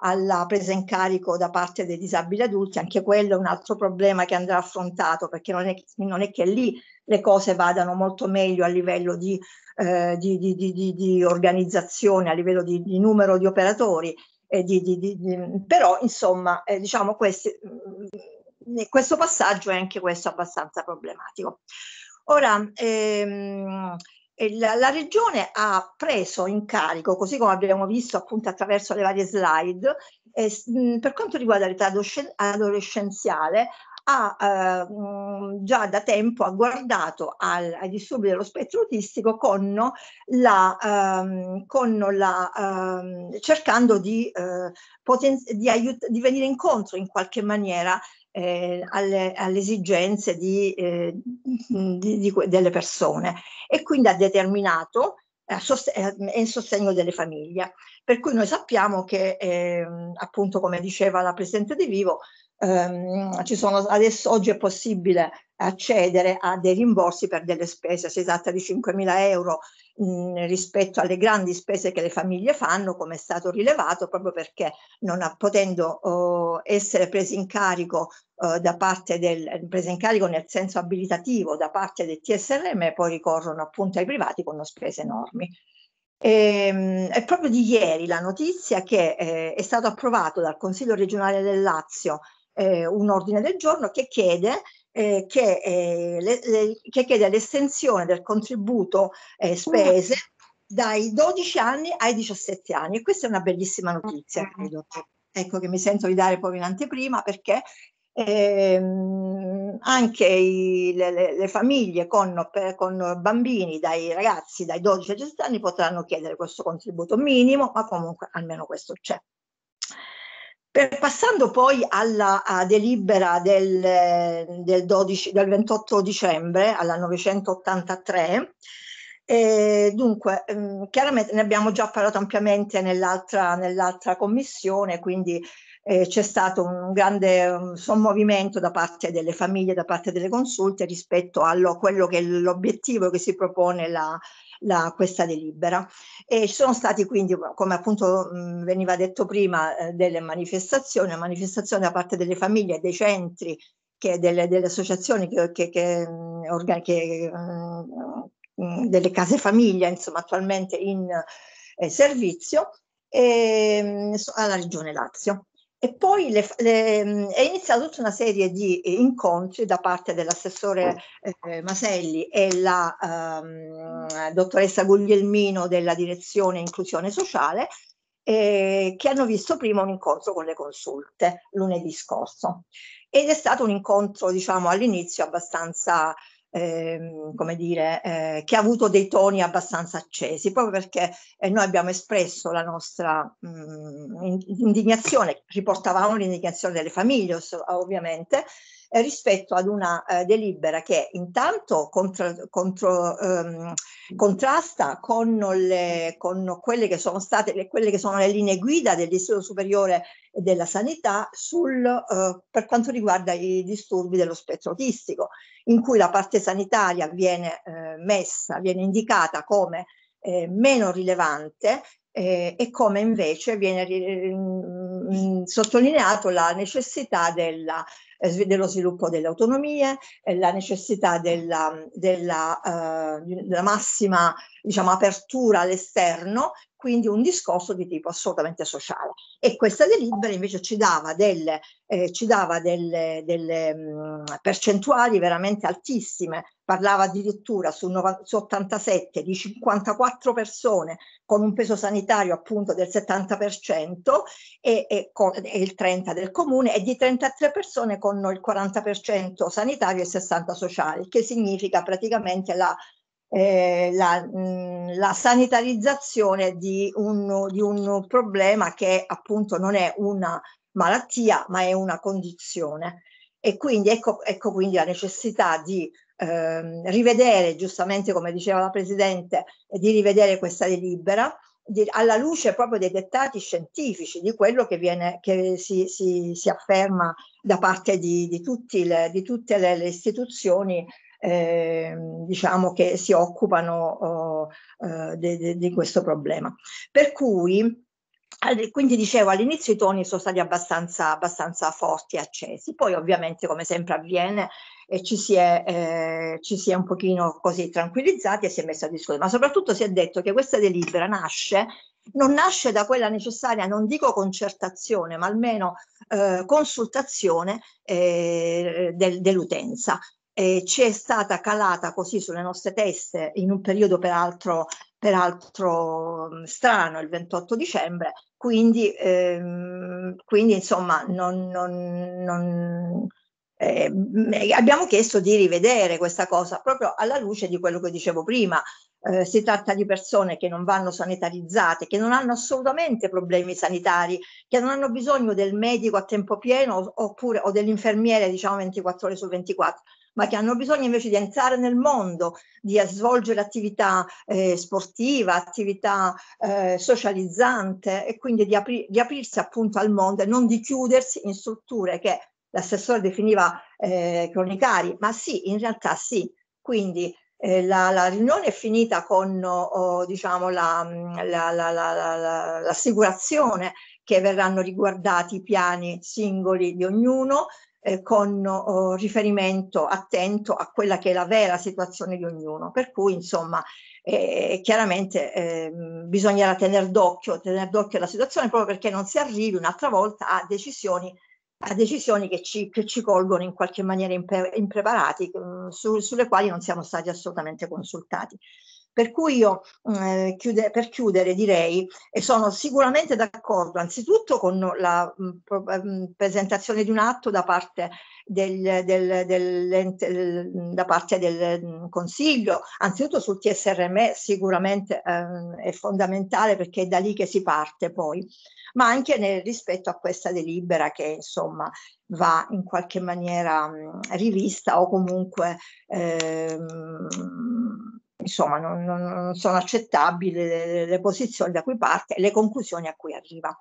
alla presa in carico da parte dei disabili adulti, anche quello è un altro problema che andrà affrontato perché non è, non è che lì le cose vadano molto meglio a livello di, eh, di, di, di organizzazione, a livello di, numero di operatori. Eh, però insomma, eh, diciamo questi, mm, eh, questo passaggio è anche questo abbastanza problematico. Ora, ehm, la, la, regione ha preso in carico, così come abbiamo visto appunto attraverso le varie slide, eh, mm, per quanto riguarda l'età adolescenziale, ha eh, mm, già da tempo ha guardato al, ai disturbi dello spettro autistico con la, ehm, con la ehm, cercando di, eh, di, aiut- di venire incontro in qualche maniera eh, alle, alle, esigenze di, eh, di, delle persone e quindi ha determinato e eh, in sostegno delle famiglie. Per cui noi sappiamo che, eh, appunto, come diceva la Presidente di Vivo, ehm, ci sono, adesso, oggi è possibile accedere a dei rimborsi per delle spese, si tratta di 5.000 euro mm, rispetto alle grandi spese che le famiglie fanno, come è stato rilevato, proprio perché non ha, potendo oh, essere presi in carico eh, da parte del presa in carico nel senso abilitativo da parte del TSRM, poi ricorrono appunto ai privati con spese enormi. E, ehm, è proprio di ieri la notizia che eh, è stato approvato dal Consiglio regionale del Lazio eh, un ordine del giorno che chiede eh, che, eh, le, le, che, l'estensione del contributo eh, mm. spese dai 12 anni ai 17 anni. E questa è una bellissima notizia, credo. Ecco che mi sento di dare poi in anteprima perché ehm, anche i, le, le, famiglie con, per, con, bambini dai ragazzi dai 12 ai 17 anni potranno chiedere questo contributo minimo, ma comunque almeno questo c'è. Per, passando poi alla delibera del, del, 12, del 28 dicembre, alla 983, eh, dunque, ehm, chiaramente ne abbiamo già parlato ampiamente nell'altra, nell'altra commissione, quindi eh, c'è stato un grande sommovimento da parte delle famiglie, da parte delle consulte rispetto a quello che è l'obiettivo che si propone la, la, questa delibera. E ci sono stati quindi, uhm, come appunto mh, mhmm, veniva detto prima, eh, delle manifestazioni, manifestazioni da parte delle famiglie, dei centri, che, delle, delle associazioni che, che, che, mhmm, organ- che mh, mhmm, delle case famiglia, insomma, attualmente in eh, servizio, e, ehm, mh, alla Regione Lazio. E poi le, le, è iniziata tutta una serie di eh, incontri da parte dell'assessore eh, Maselli e la ehm, dottoressa Guglielmino della direzione inclusione sociale eh, che hanno visto prima un incontro con le consulte lunedì scorso. Ed è stato un incontro, diciamo, all'inizio abbastanza Ehm, come dire, eh, che ha avuto dei toni abbastanza accesi, proprio perché eh, noi abbiamo espresso la nostra mh, mm, indignazione, riportavamo l'indignazione delle famiglie ovviamente, eh, rispetto ad una eh, delibera che intanto contra, contro, ehm, contrasta con, le, con, quelle che sono state le, quelle che sono le linee guida dell'Istituto Superiore della Sanità sul, eh, per quanto riguarda i disturbi dello spettro autistico, in cui la parte sanitaria viene eh, messa, viene indicata come eh, meno rilevante eh, e come invece viene mh, mm, mm, sottolineato la necessità della eh, dello sviluppo delle autonomie, eh, la necessità della, della, eh, della massima diciamo, apertura all'esterno quindi un discorso di tipo assolutamente sociale. E questa delibera invece ci dava delle, eh, ci dava delle, delle mh, mm, percentuali veramente altissime, parlava addirittura su, 90, su 87 di 54 persone con un peso sanitario appunto del 70% e, e, con, e il 30% del comune e di 33 persone con il 40% sanitario e il 60% sociale, che significa praticamente la eh, la, mh, mm, la, sanitarizzazione di un, di un, problema che appunto non è una malattia ma è una condizione. E quindi ecco, ecco quindi la necessità di ehm, rivedere, giustamente come diceva la Presidente, di rivedere questa delibera di, alla luce proprio dei dettati scientifici, di quello che, viene, che si, si, si afferma da parte di, di, le, di tutte le, le istituzioni eh, diciamo che si occupano oh, eh, de, de, di questo problema. Per cui quindi dicevo all'inizio i toni sono stati abbastanza, abbastanza forti e accesi, poi ovviamente come sempre avviene e eh, ci si, è, eh, ci si è un pochino così tranquillizzati e si è messo a discutere, ma soprattutto si è detto che questa delibera nasce non nasce da quella necessaria, non dico concertazione, ma almeno eh, consultazione eh, del, dell'utenza eh, ci è stata calata così sulle nostre teste in un periodo peraltro, peraltro mm, strano, il 28 dicembre, quindi, ehm, quindi insomma non, non, non eh, abbiamo chiesto di rivedere questa cosa proprio alla luce di quello che dicevo prima. Eh, si tratta di persone che non vanno sanitarizzate, che non hanno assolutamente problemi sanitari, che non hanno bisogno del medico a tempo pieno oppure, o dell'infermiere diciamo 24 ore su 24, ma che hanno bisogno invece di entrare nel mondo, di svolgere attività eh, sportiva, attività eh, socializzante e quindi di, apri- di aprirsi appunto al mondo e non di chiudersi in strutture che l'assessore definiva eh, cronicari, ma sì, in realtà sì. Quindi eh, la, la, riunione è finita con oh, diciamo, la, mm, la, l'assicurazione che verranno riguardati i piani singoli di ognuno, eh, con oh, riferimento attento a quella che è la vera situazione di ognuno. Per cui, insomma, eh, chiaramente eh, bisognerà tenere d'occhio, tener d'occhio la situazione proprio perché non si arrivi un'altra volta a decisioni a decisioni che ci, che ci, colgono in qualche maniera impre, impreparati, mm, su, sulle quali non siamo stati assolutamente consultati. Per cui io mm, eh, chiude, per chiudere direi, e sono sicuramente d'accordo anzitutto con la mh, mm, mm, presentazione di un atto da parte del, del, del, da parte del Consiglio, anzitutto sul TSRM sicuramente ehm, è fondamentale perché è da lì che si parte poi, ma anche nel rispetto a questa delibera che insomma va in qualche maniera mh, rivista o comunque ehm, insomma non, non sono accettabili le, le, posizioni da cui parte e le conclusioni a cui arriva.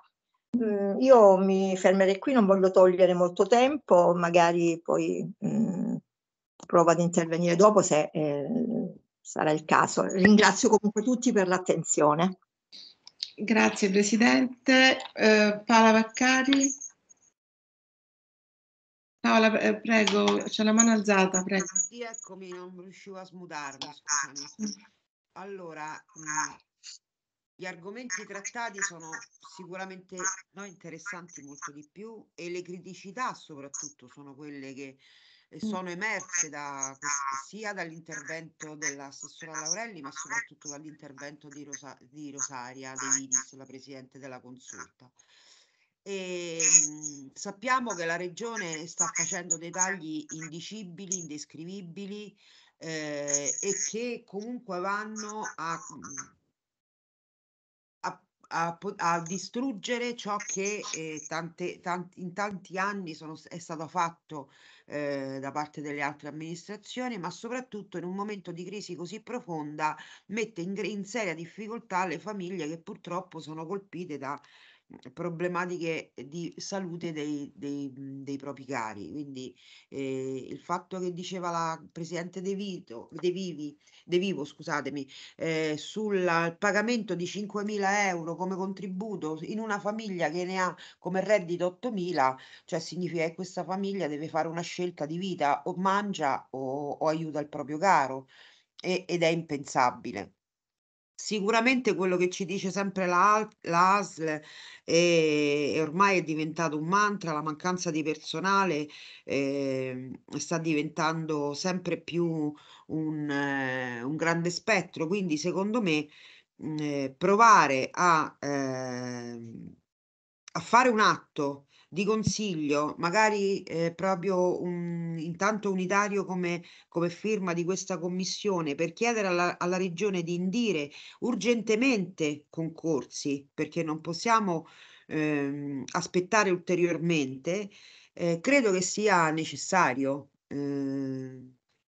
Mm, io mi fermerei qui, non voglio togliere molto tempo, magari poi mm, provo ad intervenire dopo se eh, sarà il caso. Ringrazio comunque tutti per l'attenzione. Grazie Presidente. Eh, Paola Vaccari. Paola, eh, prego, c'è la mano alzata, prego. Sì, eccomi, non riuscivo a smutarmi, scusami. Allora, gli argomenti trattati sono sicuramente no, interessanti molto di più e le criticità soprattutto sono quelle che eh, mm. sono emerse da, sia dall'intervento dell'assessora Laurelli ma soprattutto dall'intervento di, Rosa, di Rosaria De Vinis, la Presidente della Consulta. E, ehm, mh, sappiamo che la regione sta facendo dei tagli indicibili, indescrivibili eh, e che comunque vanno a, mhmm, a, a, a distruggere ciò che eh, tante, tanti, in tanti anni sono, è stato fatto eh, da parte delle altre amministrazioni, ma soprattutto in un momento di crisi così profonda mette in, in seria difficoltà le famiglie che purtroppo sono colpite da problematiche ehm, di salute dei, dei, mhmm, dei propri cari. Quindi eh, il fatto che diceva la Presidente De, Vito, De, Vivi, De Vivo scusatemi, eh, sul pagamento di 5.000 euro come contributo in una famiglia che ne ha come reddito 8.000, cioè significa che questa famiglia deve fare una scelta di vita, o mangia o, o aiuta il proprio caro e, ed è impensabile. Sicuramente quello che ci dice sempre la, la ASL e, eh, ormai è diventato un mantra, la mancanza di personale eh, sta diventando sempre più un, eh, un, grande spettro, quindi secondo me mh, eh, provare a, eh, a fare un atto di consiglio, magari eh, proprio un, intanto unitario come, come, firma di questa commissione, per chiedere alla, alla, Regione di indire urgentemente concorsi, perché non possiamo ehm, aspettare ulteriormente, eh, credo che sia necessario. Eh,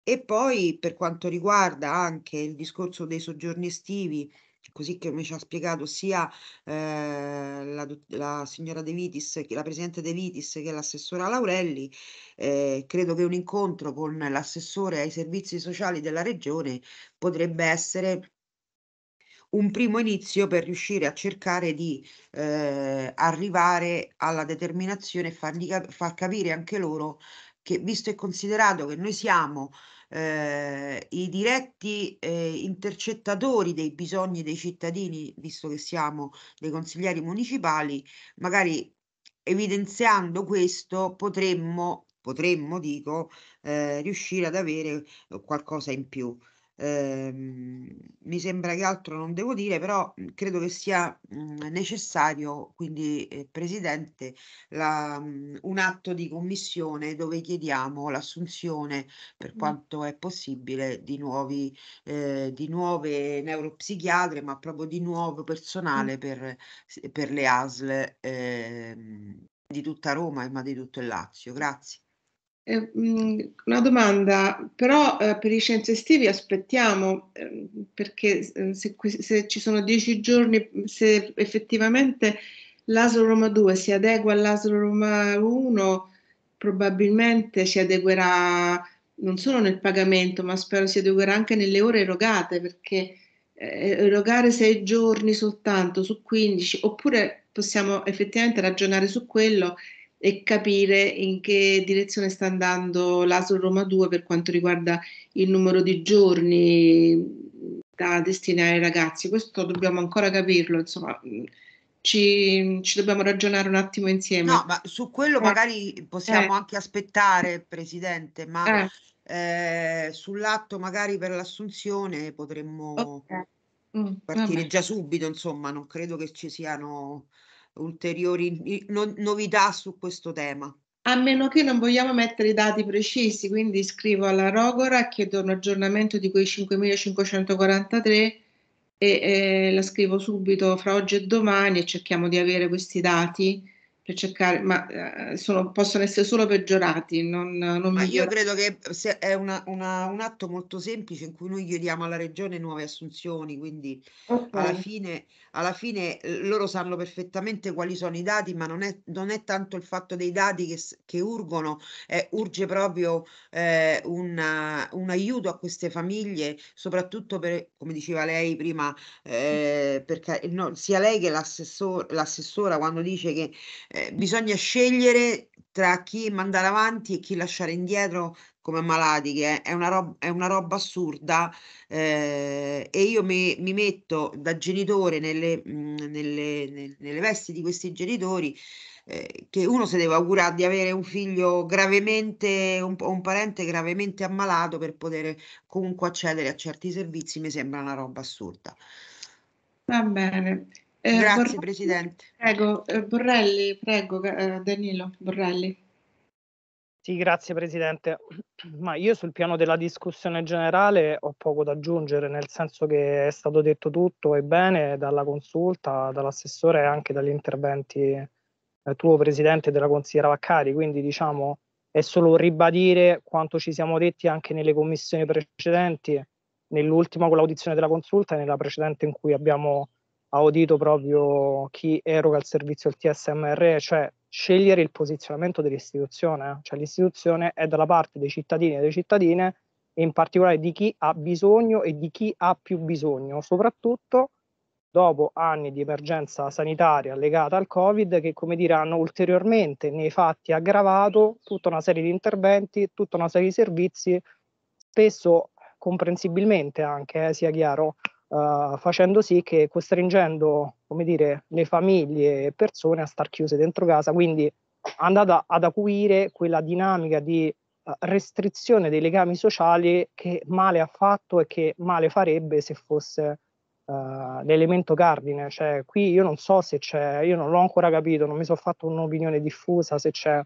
e poi per quanto riguarda anche il discorso dei soggiorni estivi, così come ci ha spiegato sia eh, la, la, signora De Vitis, che la presidente De Vitis che l'assessora Laurelli, eh, credo che un incontro con l'assessore ai servizi sociali della regione potrebbe essere un primo inizio per riuscire a cercare di eh, arrivare alla determinazione e far capire anche loro che visto e considerato che noi siamo eh, i diretti eh, intercettatori dei bisogni dei cittadini, visto che siamo dei consiglieri municipali, magari evidenziando questo potremmo, potremmo dico, eh, riuscire ad avere eh, qualcosa in più eh, mi sembra che altro non devo dire, però mhmm, credo che sia mh, mhmm, necessario, quindi eh, Presidente, la, mh, mhmm, un atto di commissione dove chiediamo l'assunzione, per quanto è possibile, di, nuovi, eh, di nuove neuropsichiatre, ma proprio di nuovo personale per, per le ASL ehm, di tutta Roma e ma di tutto il Lazio. Grazie. Eh, mm, una domanda, però eh, per i censi estivi aspettiamo, ehm, perché eh, se, se, ci sono dieci giorni, se effettivamente l'ASL Roma 2 si adegua all'ASL Roma 1, probabilmente si adeguerà non solo nel pagamento, ma spero si adeguerà anche nelle ore erogate, perché erogare sei giorni soltanto su 15, oppure possiamo effettivamente ragionare su quello e capire in che direzione sta andando l'ASL Roma 2 per quanto riguarda il numero di giorni da destinare ai ragazzi. Questo dobbiamo ancora capirlo, insomma, ci, ci dobbiamo ragionare un attimo insieme. No, ma su quello eh. magari possiamo eh. anche aspettare, Presidente, ma eh. eh sull'atto magari per l'assunzione potremmo okay. Mm, partire vabbè. già subito, insomma, non credo che ci siano ulteriori no, novità su questo tema. A meno che non vogliamo mettere i dati precisi, quindi scrivo alla Rogora, chiedo un aggiornamento di quei 5.543 e eh, la scrivo subito fra oggi e domani e cerchiamo di avere questi dati per cercare, ma eh, sono, possono essere solo peggiorati. Non, non ma io credo che è una, una, un atto molto semplice in cui noi chiediamo alla regione nuove assunzioni, quindi okay. alla, fine, alla, fine, eh, loro sanno perfettamente quali sono i dati, ma non è, non è tanto il fatto dei dati che, che urgono, eh, urge proprio eh, una, un aiuto a queste famiglie, soprattutto per, come diceva lei prima, eh, perché no, sia lei che l'assessora quando dice che eh, bisogna scegliere tra chi mandare avanti e chi lasciare indietro come malati, che è una, roba, è una roba assurda eh, e io mi, mi, metto da genitore nelle, mh, nelle, nelle vesti di questi genitori eh, che uno si deve augurare di avere un figlio gravemente un, un parente gravemente ammalato per poter comunque accedere a certi servizi mi sembra una roba assurda. Va bene. Eh, Grazie Borrelli, Presidente. Prego, eh, Borrelli, prego eh, Danilo Borrelli. Sì, grazie Presidente. Ma io sul piano della discussione generale ho poco da aggiungere, nel senso che è stato detto tutto e bene dalla consulta, dall'assessore e anche dagli interventi eh, tuo Presidente della consigliera Vaccari, quindi diciamo è solo ribadire quanto ci siamo detti anche nelle commissioni precedenti, nell'ultima con l'audizione della consulta e nella precedente in cui abbiamo ha audito proprio chi eroga il servizio al TSMR, cioè scegliere il posizionamento dell'istituzione, eh. cioè l'istituzione è dalla parte dei cittadini e delle cittadine e in particolare di chi ha bisogno e di chi ha più bisogno, soprattutto dopo anni di emergenza sanitaria legata al Covid che come dire hanno ulteriormente nei fatti aggravato tutta una serie di interventi, tutta una serie di servizi, spesso comprensibilmente anche, eh, sia chiaro, eh, facendo sì che costringendo come dire, le famiglie e persone a star chiuse dentro casa, quindi andata ad acuire quella dinamica di eh, restrizione dei legami sociali che male ha fatto e che male farebbe se fosse Uh, l'elemento cardine, cioè qui io non so se c'è, io non l'ho ancora capito, non mi sono fatto un'opinione diffusa, se c'è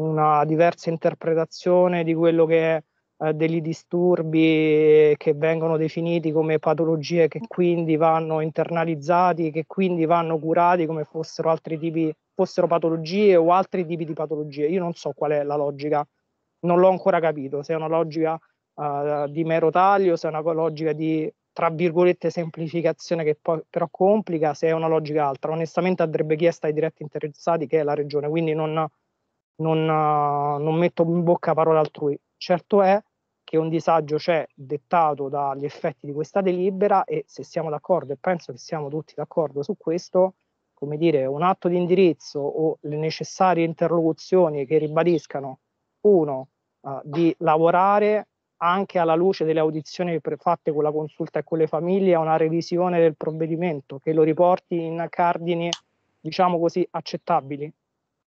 una diversa interpretazione di quello che è eh, degli disturbi che vengono definiti come patologie che quindi vanno internalizzati, che quindi vanno curati come fossero altri tipi, fossero patologie o altri tipi di patologie. Io non so qual è la logica, non l'ho ancora capito, se è una logica eh, di mero taglio, se è una logica di tra virgolette semplificazione che poi però complica se è una logica altra. Onestamente andrebbe chiesta ai diretti interessati che è la regione, quindi non, non, non metto in bocca parole altrui. Certo è che un disagio c'è dettato dagli effetti di questa delibera e se siamo d'accordo, e penso che siamo tutti d'accordo su questo, come dire, un atto di indirizzo o le necessarie interlocuzioni che ribadiscano, uno, eh, di lavorare anche alla luce delle audizioni fatte con la consulta e con le famiglie a una revisione del provvedimento che lo riporti in cardini, diciamo così, accettabili.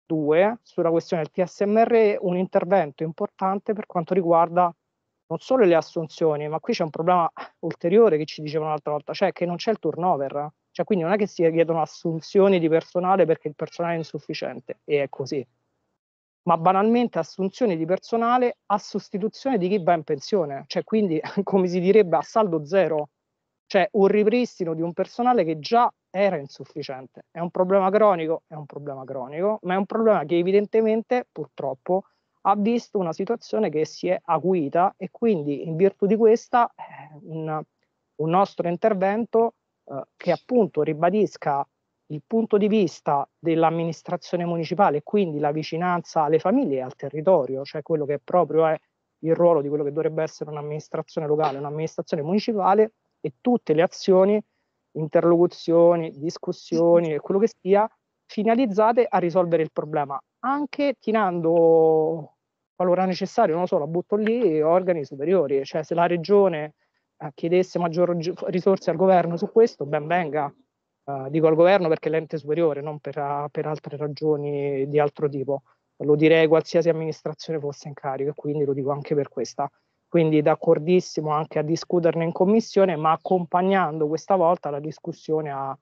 Due, sulla questione del TSMR, un intervento importante per quanto riguarda non solo le assunzioni, ma qui c'è un problema ulteriore che ci dicevano un'altra volta, cioè che non c'è il turnover. Cioè, quindi non è che si chiedono assunzioni di personale perché il personale è insufficiente, e è così, ma banalmente assunzioni di personale a sostituzione di chi va in pensione, cioè quindi, come si direbbe, a saldo zero, cioè un ripristino di un personale che già era insufficiente. È un problema cronico, è un problema cronico, ma è un problema che evidentemente, purtroppo, ha visto una situazione che si è acuita e quindi in virtù di questa eh, un, un nostro intervento eh, che appunto ribadisca il punto di vista dell'amministrazione municipale e quindi la vicinanza alle famiglie e al territorio, cioè quello che proprio è il ruolo di quello che dovrebbe essere un'amministrazione locale, un'amministrazione municipale e tutte le azioni, interlocuzioni, discussioni e quello che sia finalizzate a risolvere il problema anche tirando, qualora necessario, non lo so, la butto lì, organi superiori. Cioè, se la regione eh, chiedesse maggiori risorse al governo su questo, ben venga. Eh, dico al governo perché è l'ente superiore, non per, per altre ragioni di altro tipo. Lo direi qualsiasi amministrazione fosse in carica, quindi lo dico anche per questa quindi d'accordissimo anche a discuterne in commissione, ma accompagnando questa volta la discussione a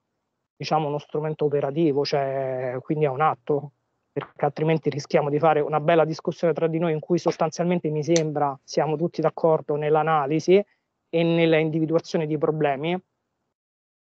diciamo, uno strumento operativo, cioè, quindi a un atto, perché altrimenti rischiamo di fare una bella discussione tra di noi in cui sostanzialmente mi sembra siamo tutti d'accordo nell'analisi e nella individuazione di problemi,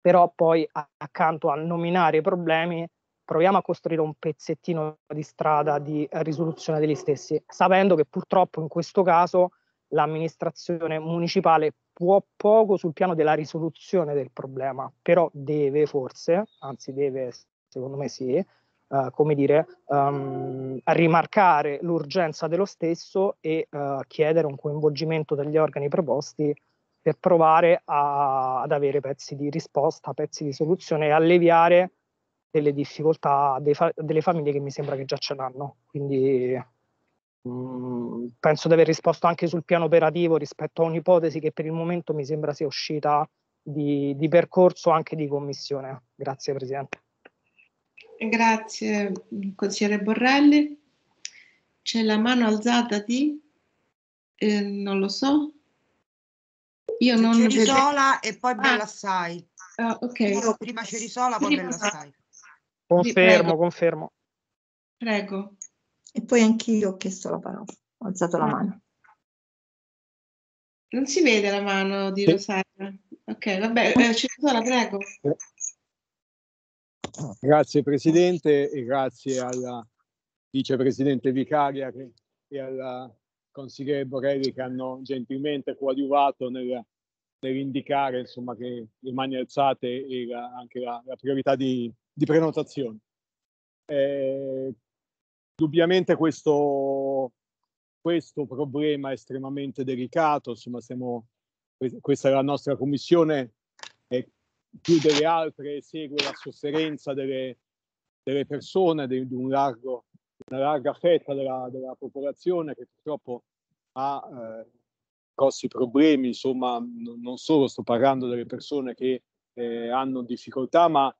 però poi accanto a nominare i problemi proviamo a costruire un pezzettino di strada di risoluzione degli stessi, sapendo che purtroppo in questo caso l'amministrazione municipale può poco sul piano della risoluzione del problema, però deve forse, anzi deve secondo me sì, uh, come dire, um, a rimarcare l'urgenza dello stesso e uh, chiedere un coinvolgimento degli organi proposti per provare a, ad avere pezzi di risposta, pezzi di soluzione e alleviare delle difficoltà fa- delle famiglie che mi sembra che già ce l'hanno. Quindi mh, mm, penso di aver risposto anche sul piano operativo rispetto a un'ipotesi che per il momento mi sembra sia uscita di, di percorso anche di commissione. Grazie Presidente. Grazie consigliere Borrelli. C'è la mano alzata di... Eh, non lo so. Io non... Cerisola e poi ah. Bellassai. Ah, okay. Io prima Cerisola, poi Bellassai. Confermo, Prego. confermo. Prego. E poi anch'io ho chiesto la parola, ho alzato la ah. mano. Non si vede la mano di Rosaria. Ok, vabbè, eh, Cerisola, prego. Eh, Grazie Presidente e grazie alla Vicepresidente Vicaria e al Consigliere Borelli che hanno gentilmente coadiuvato nel, nell'indicare insomma, che le mani alzate e la, anche la, la, priorità di, di prenotazione. Eh, dubbiamente questo, questo problema è estremamente delicato, insomma, siamo, questa è la nostra commissione più delle altre segue la sofferenza delle, delle persone, di, un largo, una larga fetta della, della popolazione che purtroppo ha eh, grossi problemi, insomma n- non solo sto parlando delle persone che eh, hanno difficoltà, ma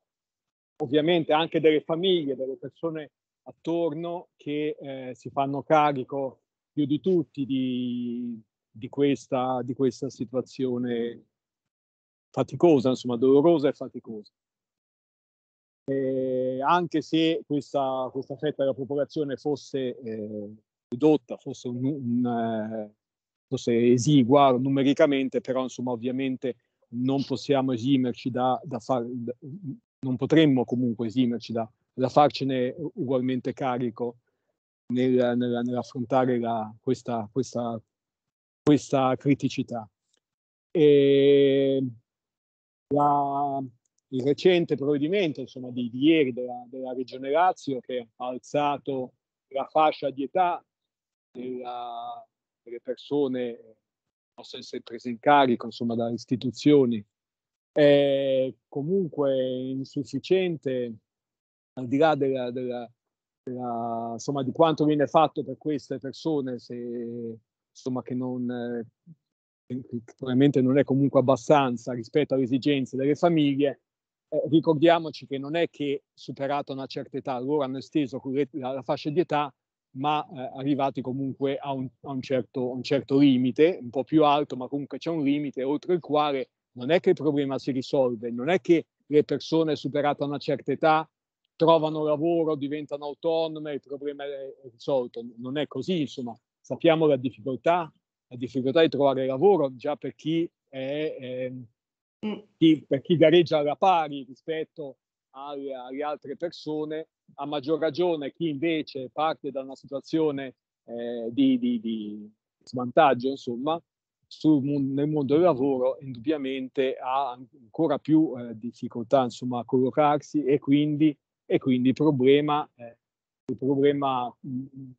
ovviamente anche delle famiglie, delle persone attorno che eh, si fanno carico più di tutti di, di, questa, di questa situazione faticosa, insomma dolorosa e faticosa. E anche se questa, questa, fetta della popolazione fosse eh, ridotta, fosse, un, un, eh, fosse, esigua numericamente, però insomma ovviamente non possiamo esimerci da, da far, da, non potremmo comunque esimerci da, da farcene ugualmente carico nel, nel, nell'affrontare la, questa, questa, questa criticità. E la, il recente provvedimento insomma, di, di ieri della, della, Regione Lazio che ha alzato la fascia di età della, delle persone che possono essere prese in carico insomma, dalle istituzioni è comunque insufficiente al di là della, della, insomma, di quanto viene fatto per queste persone se, insomma, che non, probabilmente non è comunque abbastanza rispetto alle esigenze delle famiglie, eh, ricordiamoci che non è che superata una certa età, loro hanno esteso la, la fascia di età, ma eh, arrivati comunque a, un, a un, certo, un, certo, limite, un po' più alto, ma comunque c'è un limite oltre il quale non è che il problema si risolve, non è che le persone superate una certa età trovano lavoro, diventano autonome, il problema è risolto, non è così, insomma, sappiamo la difficoltà la difficoltà di trovare lavoro già per chi, è, eh, chi, per chi gareggia alla pari rispetto alle, alle, altre persone, a maggior ragione chi invece parte da una situazione eh, di, di, di, svantaggio, insomma, sul, nel mondo del lavoro indubbiamente ha ancora più eh, difficoltà insomma, a collocarsi e quindi, e quindi il problema, eh, il problema mm, mm,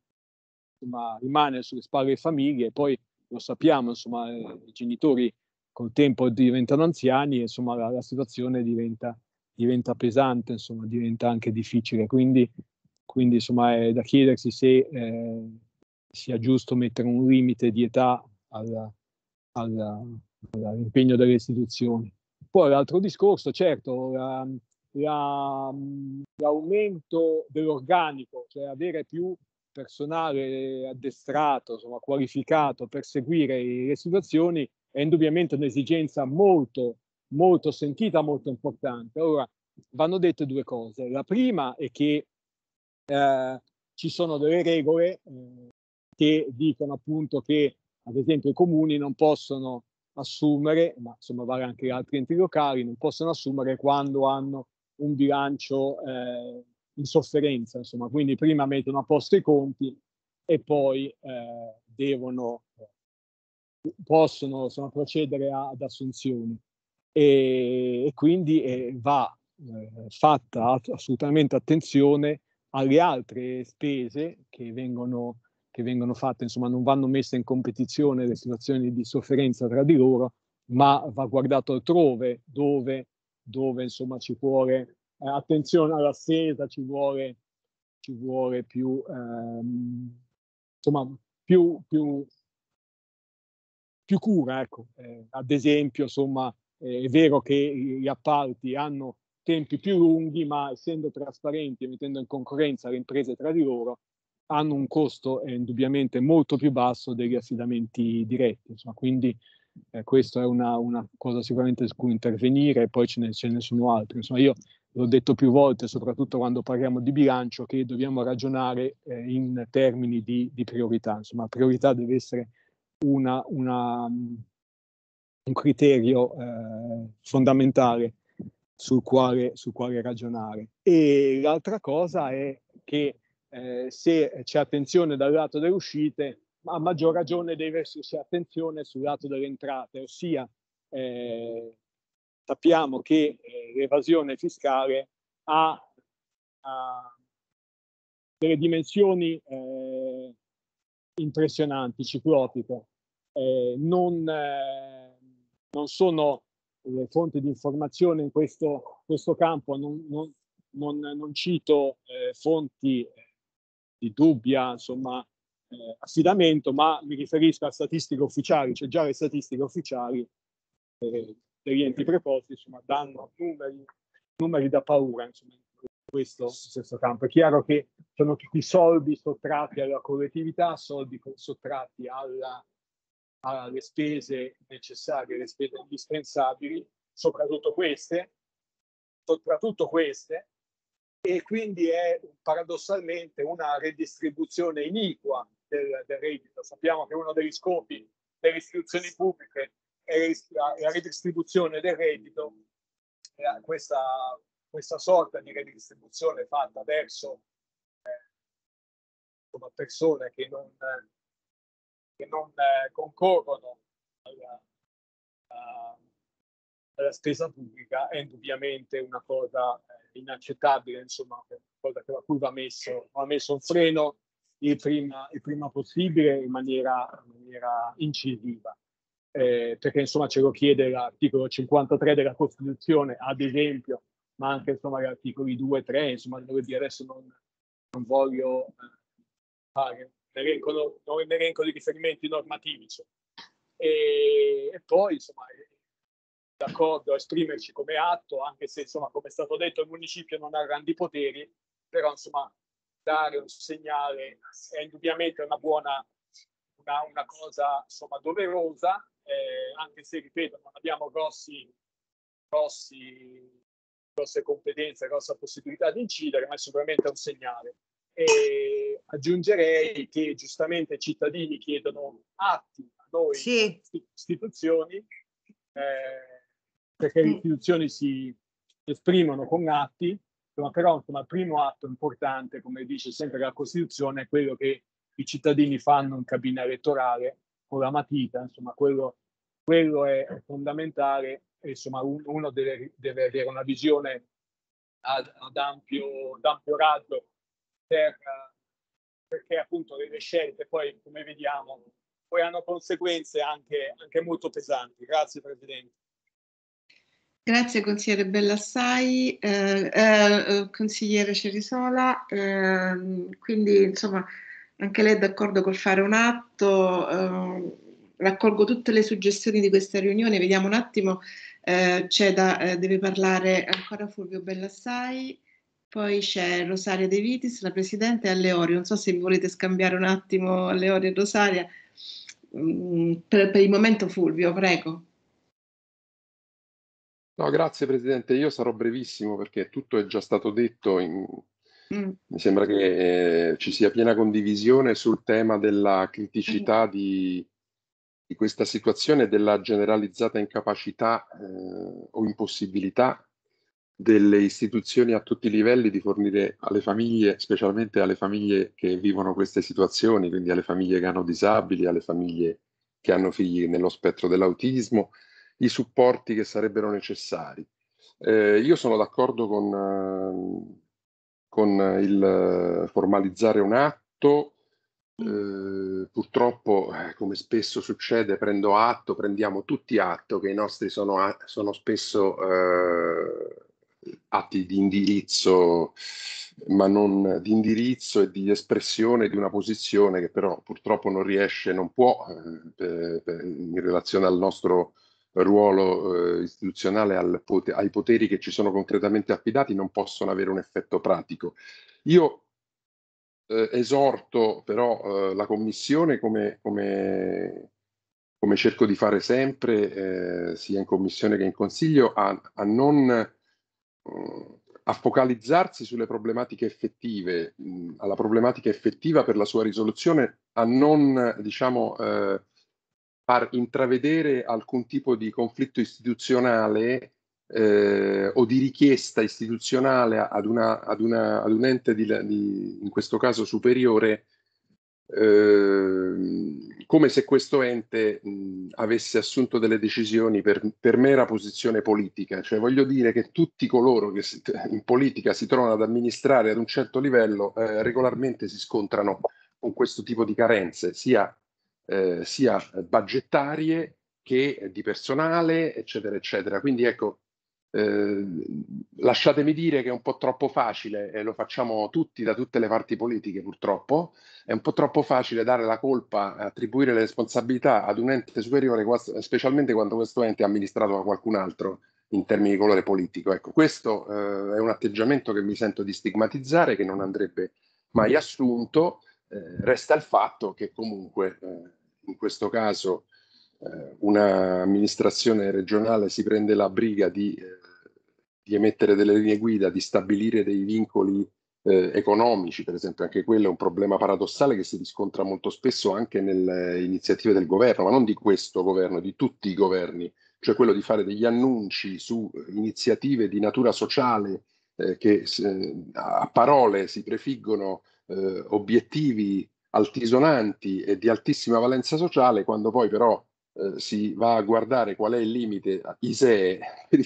insomma, rimane sulle spalle delle famiglie poi lo sappiamo, insomma, eh, i genitori col tempo diventano anziani e insomma la, la situazione diventa, diventa pesante, insomma, diventa anche difficile. Quindi, quindi insomma, è da chiedersi se eh, sia giusto mettere un limite di età alla, alla, all'impegno delle istituzioni. Poi l'altro discorso, certo, la, la, l'aumento dell'organico, cioè avere più personale addestrato, insomma, qualificato per seguire le situazioni è indubbiamente un'esigenza molto, molto sentita, molto importante. Ora, vanno dette due cose. La prima è che eh, ci sono delle regole eh, che dicono appunto che, ad esempio, i comuni non possono assumere, ma insomma vale anche gli altri enti locali, non possono assumere quando hanno un bilancio eh, in sofferenza, insomma, quindi prima mettono a posto i conti e poi eh, devono, possono insomma, procedere ad assunzioni. E, e quindi eh, va eh, fatta assolutamente attenzione alle altre spese che vengono, che vengono fatte, insomma, non vanno messe in competizione le situazioni di sofferenza tra di loro, ma va guardato altrove dove, dove insomma, ci, vuole, eh, attenzione alla seta, ci vuole, ci vuole più, ehm, insomma, più, più, più, cura. Ecco. Eh, ad esempio, insomma, eh, è vero che gli appalti hanno tempi più lunghi, ma essendo trasparenti e mettendo in concorrenza le imprese tra di loro, hanno un costo eh, indubbiamente molto più basso degli affidamenti diretti. Insomma, quindi eh, questa è una, una, cosa sicuramente su cui intervenire e poi ce ne, ce ne sono altri. Insomma, io l'ho detto più volte, soprattutto quando parliamo di bilancio, che dobbiamo ragionare eh, in termini di, di, priorità. Insomma, priorità deve essere una, una, un criterio eh, fondamentale sul quale, sul quale, ragionare. E l'altra cosa è che eh, se c'è attenzione dal lato delle uscite, a maggior ragione deve esserci attenzione sul lato delle entrate, ossia eh, sappiamo che eh, l'evasione fiscale ha, ha delle dimensioni eh, impressionanti, ciclopiche. Eh, non, eh, non, sono le fonti di informazione in questo, questo campo, non, non, non cito eh, fonti eh, di dubbia insomma, affidamento, ma mi riferisco a statistiche ufficiali, cioè già le statistiche ufficiali degli enti preposti, insomma, danno numeri, numeri da paura, insomma, questo, in questo campo. È chiaro che sono tutti soldi sottratti alla collettività, soldi sottratti alla, alle spese necessarie, alle spese indispensabili, soprattutto queste, soprattutto queste, e quindi è paradossalmente una redistribuzione iniqua del, del reddito. Sappiamo che uno degli scopi delle istituzioni pubbliche e la redistribuzione del reddito, eh, questa, questa sorta di redistribuzione fatta verso eh, persone che non, che non eh, concorrono alla, alla, spesa pubblica è indubbiamente una cosa eh, inaccettabile, insomma, una cosa a cui va messo, va messo un freno il prima, il prima possibile in maniera, in maniera incisiva eh, perché insomma ce lo chiede l'articolo 53 della Costituzione, ad esempio, ma anche insomma gli articoli 2 e 3, insomma, dove di adesso non, non voglio eh, fare un elenco, di riferimenti normativi. Cioè. E, e, poi, insomma, d'accordo a esprimerci come atto, anche se, insomma, come è stato detto, il municipio non ha grandi poteri, però, insomma, dare un segnale è indubbiamente una buona, una, una cosa, insomma, doverosa eh, anche se, ripeto, non abbiamo grossi, grossi, grosse competenze, grossa possibilità di incidere, ma è sicuramente un segnale. E aggiungerei che giustamente i cittadini chiedono atti a noi sì. istituzioni, eh, perché le mm. istituzioni si esprimono con atti, ma però insomma, il primo atto importante, come dice sempre la Costituzione, è quello che i cittadini fanno in cabina elettorale con la matita, insomma, quello, quello è fondamentale. E, insomma, un, uno deve, deve, avere una visione ad, ad ampio, ad ampio raggio per, perché appunto le, le scelte poi, come vediamo, poi hanno conseguenze anche, anche molto pesanti. Grazie Presidente. Grazie consigliere Bellassai, eh, eh, consigliere Cerisola, eh, quindi insomma anche lei è d'accordo col fare un atto, eh, raccolgo tutte le suggestioni di questa riunione, vediamo un attimo, eh, c'è da, eh, deve parlare ancora Fulvio Bellassai, poi c'è Rosaria De Vitis, la Presidente, e Alleori, non so se volete scambiare un attimo Alleori e Rosaria, mm, per, per il momento Fulvio, prego. No, grazie Presidente, io sarò brevissimo perché tutto è già stato detto in, Mm. Mi sembra che eh, ci sia piena condivisione sul tema della criticità mm. di, di, questa situazione e della generalizzata incapacità eh, o impossibilità delle istituzioni a tutti i livelli di fornire alle famiglie, specialmente alle famiglie che vivono queste situazioni, quindi alle famiglie che hanno disabili, alle famiglie che hanno figli nello spettro dell'autismo, i supporti che sarebbero necessari. Eh, io sono d'accordo con ehm, con eh, il eh, formalizzare un atto. Mm. Eh, purtroppo, eh, come spesso succede, prendo atto, prendiamo tutti atto che i nostri sono, sono spesso eh, atti di indirizzo, ma non di indirizzo e di espressione di una posizione che però purtroppo non riesce, non può, eh, in relazione al nostro ruolo eh, istituzionale pot- ai poteri che ci sono concretamente affidati non possono avere un effetto pratico. Io eh, esorto però eh, la Commissione, come, come, come, cerco di fare sempre, eh, sia in Commissione che in Consiglio, a, a non mm, a focalizzarsi sulle problematiche effettive, mm, alla problematica effettiva per la sua risoluzione, a non diciamo eh, far intravedere alcun tipo di conflitto istituzionale eh, o di richiesta istituzionale ad, una, ad, una, ad un ente, di, di, in questo caso superiore, eh, come se questo ente mh, avesse assunto delle decisioni per, per, mera posizione politica. Cioè voglio dire che tutti coloro che si, in politica si trovano ad amministrare ad un certo livello eh, regolarmente si scontrano con questo tipo di carenze, sia eh, sia budgettarie che di personale, eccetera, eccetera. Quindi ecco, eh, lasciatemi dire che è un po' troppo facile, e lo facciamo tutti da tutte le parti politiche purtroppo, è un po' troppo facile dare la colpa, attribuire le responsabilità ad un ente superiore, specialmente quando questo ente è amministrato da qualcun altro in termini di colore politico. Ecco, questo eh, è un atteggiamento che mi sento di stigmatizzare, che non andrebbe mai assunto. Eh, resta il fatto che comunque Eh, in questo caso eh, un'amministrazione regionale si prende la briga di, eh, di, emettere delle linee guida, di stabilire dei vincoli eh, economici, per esempio, anche quello è un problema paradossale che si riscontra molto spesso anche nelle iniziative del governo, ma non di questo governo, di tutti i governi, cioè quello di fare degli annunci su iniziative di natura sociale eh, che eh, a parole si prefiggono obiettivi altisonanti e di altissima valenza sociale, quando poi però eh, si va a guardare qual è il limite ISEE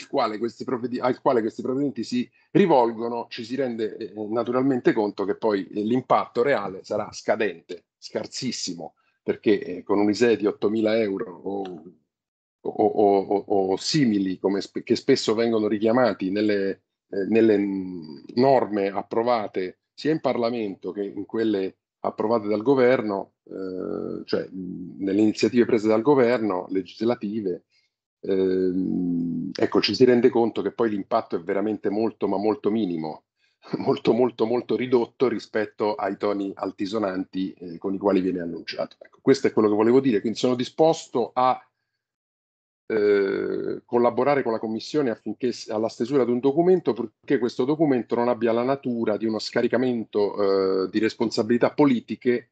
quale provvedi- al quale questi provvedimenti si rivolgono, ci si rende eh, eh, naturalmente conto che poi eh, l'impatto reale sarà scadente, scarsissimo, perché eh, con un ISEE di 8.000 euro o, o, o, o simili sp- che spesso vengono richiamati nelle, eh, nelle mm, norme approvate sia in Parlamento che in quelle approvate dal governo, eh, cioè mh, nelle iniziative prese dal governo legislative, ehm, ecco, ci si rende conto che poi l'impatto è veramente molto, ma molto minimo, molto, molto, molto ridotto rispetto ai toni altisonanti eh, con i quali viene annunciato. Ecco, questo è quello che volevo dire, quindi sono disposto a eh, collaborare con la Commissione affinché alla stesura di un documento, purché questo documento non abbia la natura di uno scaricamento eh, di responsabilità politiche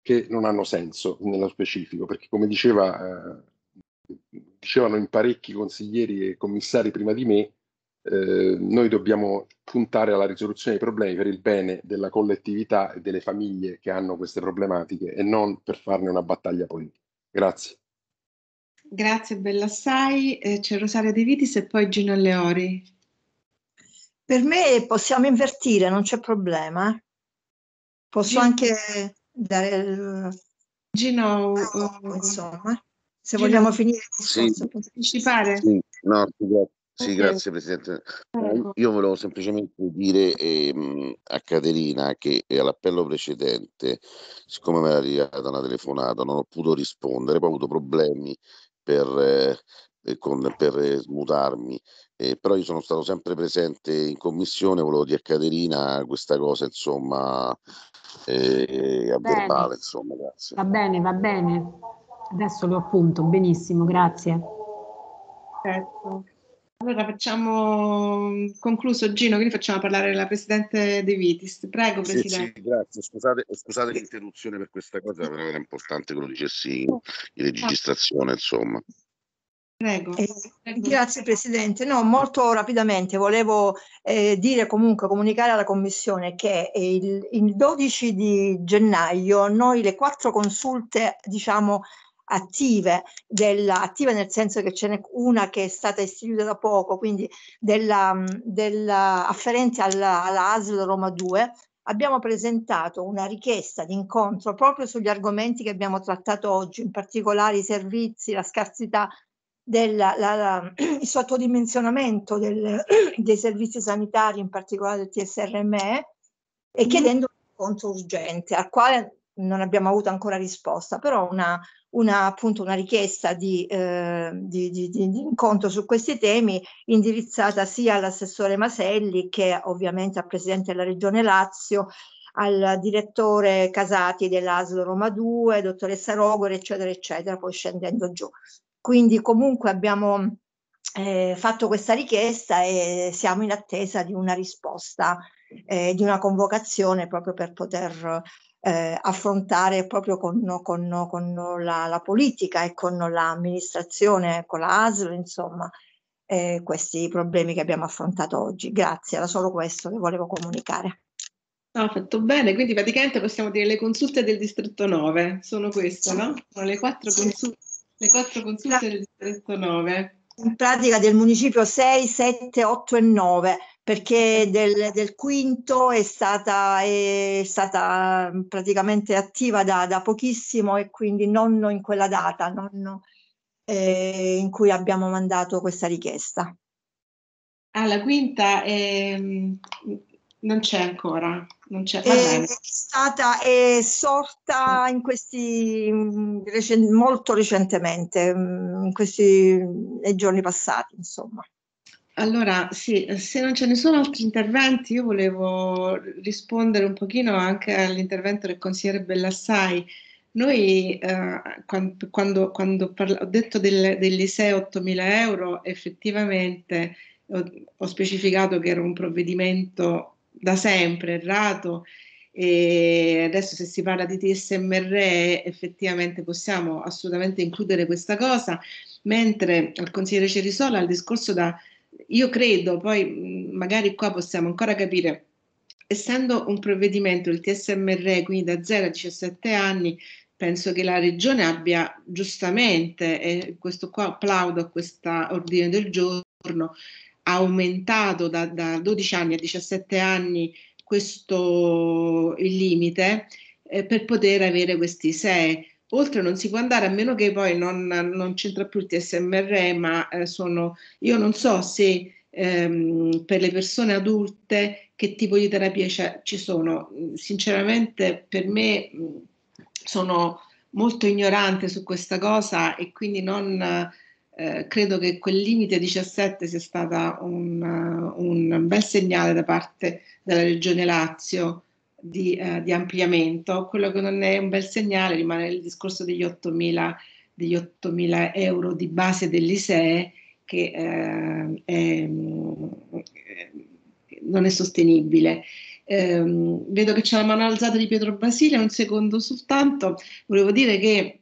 che non hanno senso nello specifico, perché come diceva, eh, dicevano in parecchi consiglieri e commissari prima di me, eh, noi dobbiamo puntare alla risoluzione dei problemi per il bene della collettività e delle famiglie che hanno queste problematiche e non per farne una battaglia politica. Grazie. Grazie Bella Sai, eh, c'è Rosaria De Vitis e poi Gino Leori. Per me possiamo invertire, non c'è problema. Posso Gino, anche dare il... Gino, ah, oh, no, insomma, se Gino, vogliamo finire sì, partecipare. Sì, no, sì, okay. grazie Presidente. Eh, io volevo semplicemente dire eh, a Caterina che eh, all'appello precedente, siccome mi era arrivata una telefonata, non ho potuto rispondere, poi ho avuto problemi per, eh, con, per eh, smutarmi. Eh, però io sono stato sempre presente in commissione, volevo dire a Caterina questa cosa, insomma, eh, a bene. verbale, insomma, grazie. Va bene, va bene. Adesso lo appunto, benissimo, grazie. Certo. Allora facciamo concluso Gino, quindi facciamo parlare la Presidente De Vitis. Prego Presidente. sì, grazie, scusate, scusate l'interruzione per questa cosa, però era importante che lo dicessi in registrazione insomma. Prego. Eh, grazie Presidente. No, molto rapidamente volevo eh, dire comunque, comunicare alla Commissione che eh, il, il 12 di gennaio noi le quattro consulte, diciamo, attive, della, attive nel senso che ce n'è una che è stata istituita da poco, quindi della, della afferente alla, alla ASL Roma 2, abbiamo presentato una richiesta di incontro proprio sugli argomenti che abbiamo trattato oggi, in particolare i servizi, la scarsità, del, la, la, il sottodimensionamento del, dei servizi sanitari, in particolare del TSRME, e mm-hmm. chiedendo un incontro urgente al quale non abbiamo avuto ancora risposta, però una, una, appunto una richiesta di, eh, di, di, di, incontro su questi temi indirizzata sia all'assessore Maselli che ovviamente al Presidente della Regione Lazio, al direttore Casati dell'Aslo Roma 2, dottoressa Rogore, eccetera, eccetera, poi scendendo giù. Quindi comunque abbiamo eh, fatto questa richiesta e siamo in attesa di una risposta, eh, di una convocazione proprio per poter eh, affrontare proprio con, con, con la, la, politica e con l'amministrazione, con la ASL, insomma, eh, questi problemi che abbiamo affrontato oggi. Grazie, era solo questo che volevo comunicare. No, fatto bene, quindi praticamente possiamo dire le consulte del distretto 9, sono queste, no? Sono le quattro, consul- le quattro consulte del distretto 9 in pratica del municipio 6, 7, 8 e 9 perché del, del quinto è stata, è stata, mm, praticamente attiva da, da, pochissimo e quindi non in quella data non, eh, in cui abbiamo mandato questa richiesta. Ah, la quinta è mm, non c'è ancora, non c'è. È stata è sorta in questi molto recentemente, mm, in questi nei giorni passati, insomma. Allora, sì, se non ce ne sono altri interventi, io volevo rispondere un pochino anche all'intervento del consigliere Bellassai. Noi, eh, quando, quando, parla- ho detto del, del Liseo 8000 euro, effettivamente ho, ho specificato che era un provvedimento da sempre errato e adesso se si parla di TSMR effettivamente possiamo assolutamente includere questa cosa, mentre al consigliere Cerisola il discorso da io credo, poi magari qua possiamo ancora capire essendo un provvedimento il TSMR quindi da 0 a 17 anni penso che la regione abbia giustamente e questo qua applaudo a questa ordine del giorno aumentato da, da 12 anni a 17 anni questo il limite eh, per poter avere questi 6. Oltre non si può andare a meno che poi non, non c'entra più il TSMR, ma eh, sono, io non so se ehm, per le persone adulte che tipo di terapie ci sono. Sinceramente per me mh, sono molto ignorante su questa cosa e quindi non, eh, credo che quel limite 17 sia stato un, eh, un, bel segnale da parte della Regione Lazio di, eh, di, ampliamento. Quello che non è un bel segnale rimane il discorso degli 8.000, degli 8.000 euro di base dell'ISEE che eh, è, mm, non è sostenibile. Eh, vedo che c'è la mano alzata di Pietro Basile, un secondo soltanto. Volevo dire che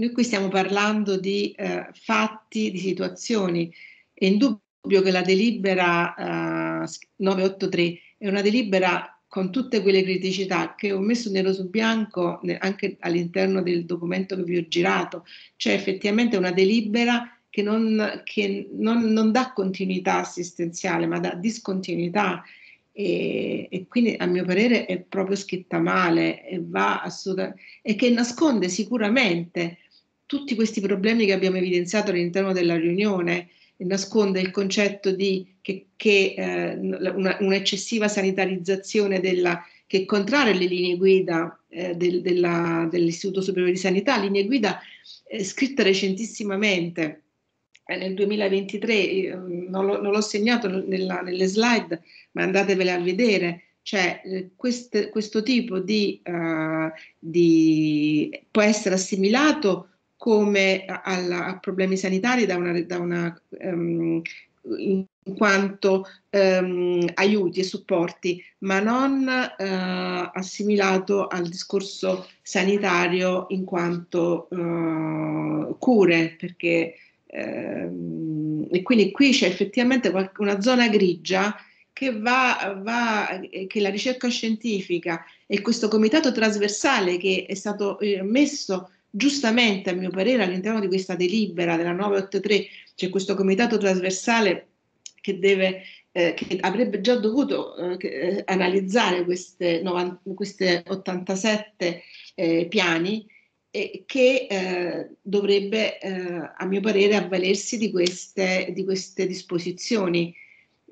noi qui stiamo parlando di eh, fatti, di situazioni. È indubbio che la delibera eh, 983 è una delibera con tutte quelle criticità che ho messo nero su bianco anche all'interno del documento che vi ho girato, cioè effettivamente una delibera che non, che non, non dà continuità assistenziale, ma dà discontinuità e, e, quindi a mio parere è proprio scritta male e, va assolutamente e che nasconde sicuramente tutti questi problemi che abbiamo evidenziato all'interno della riunione nasconde il concetto di che, che eh, una, un'eccessiva sanitarizzazione della, che contraria alle linee guida eh, del, della, dell'Istituto Superiore di Sanità, linee guida eh, scritte recentissimamente. Eh, nel 2023, mm, non, lo, non, l'ho segnato nella, nelle slide, ma andatevele a vedere, cioè eh, quest, questo tipo di, uh, di, può essere assimilato come alla, a problemi sanitari da una, da una um, in quanto um, aiuti e supporti, ma non uh, assimilato al discorso sanitario in quanto uh, cure, perché uh, e quindi qui c'è effettivamente una zona grigia che, va, va, eh, che la ricerca scientifica e questo comitato trasversale che è stato messo giustamente a mio parere all'interno di questa delibera della 983 c'è questo comitato trasversale che deve eh, che avrebbe già dovuto eh, eh analizzare queste, 90, queste 87 eh, piani e che eh, dovrebbe eh, a mio parere avvalersi di queste, di queste disposizioni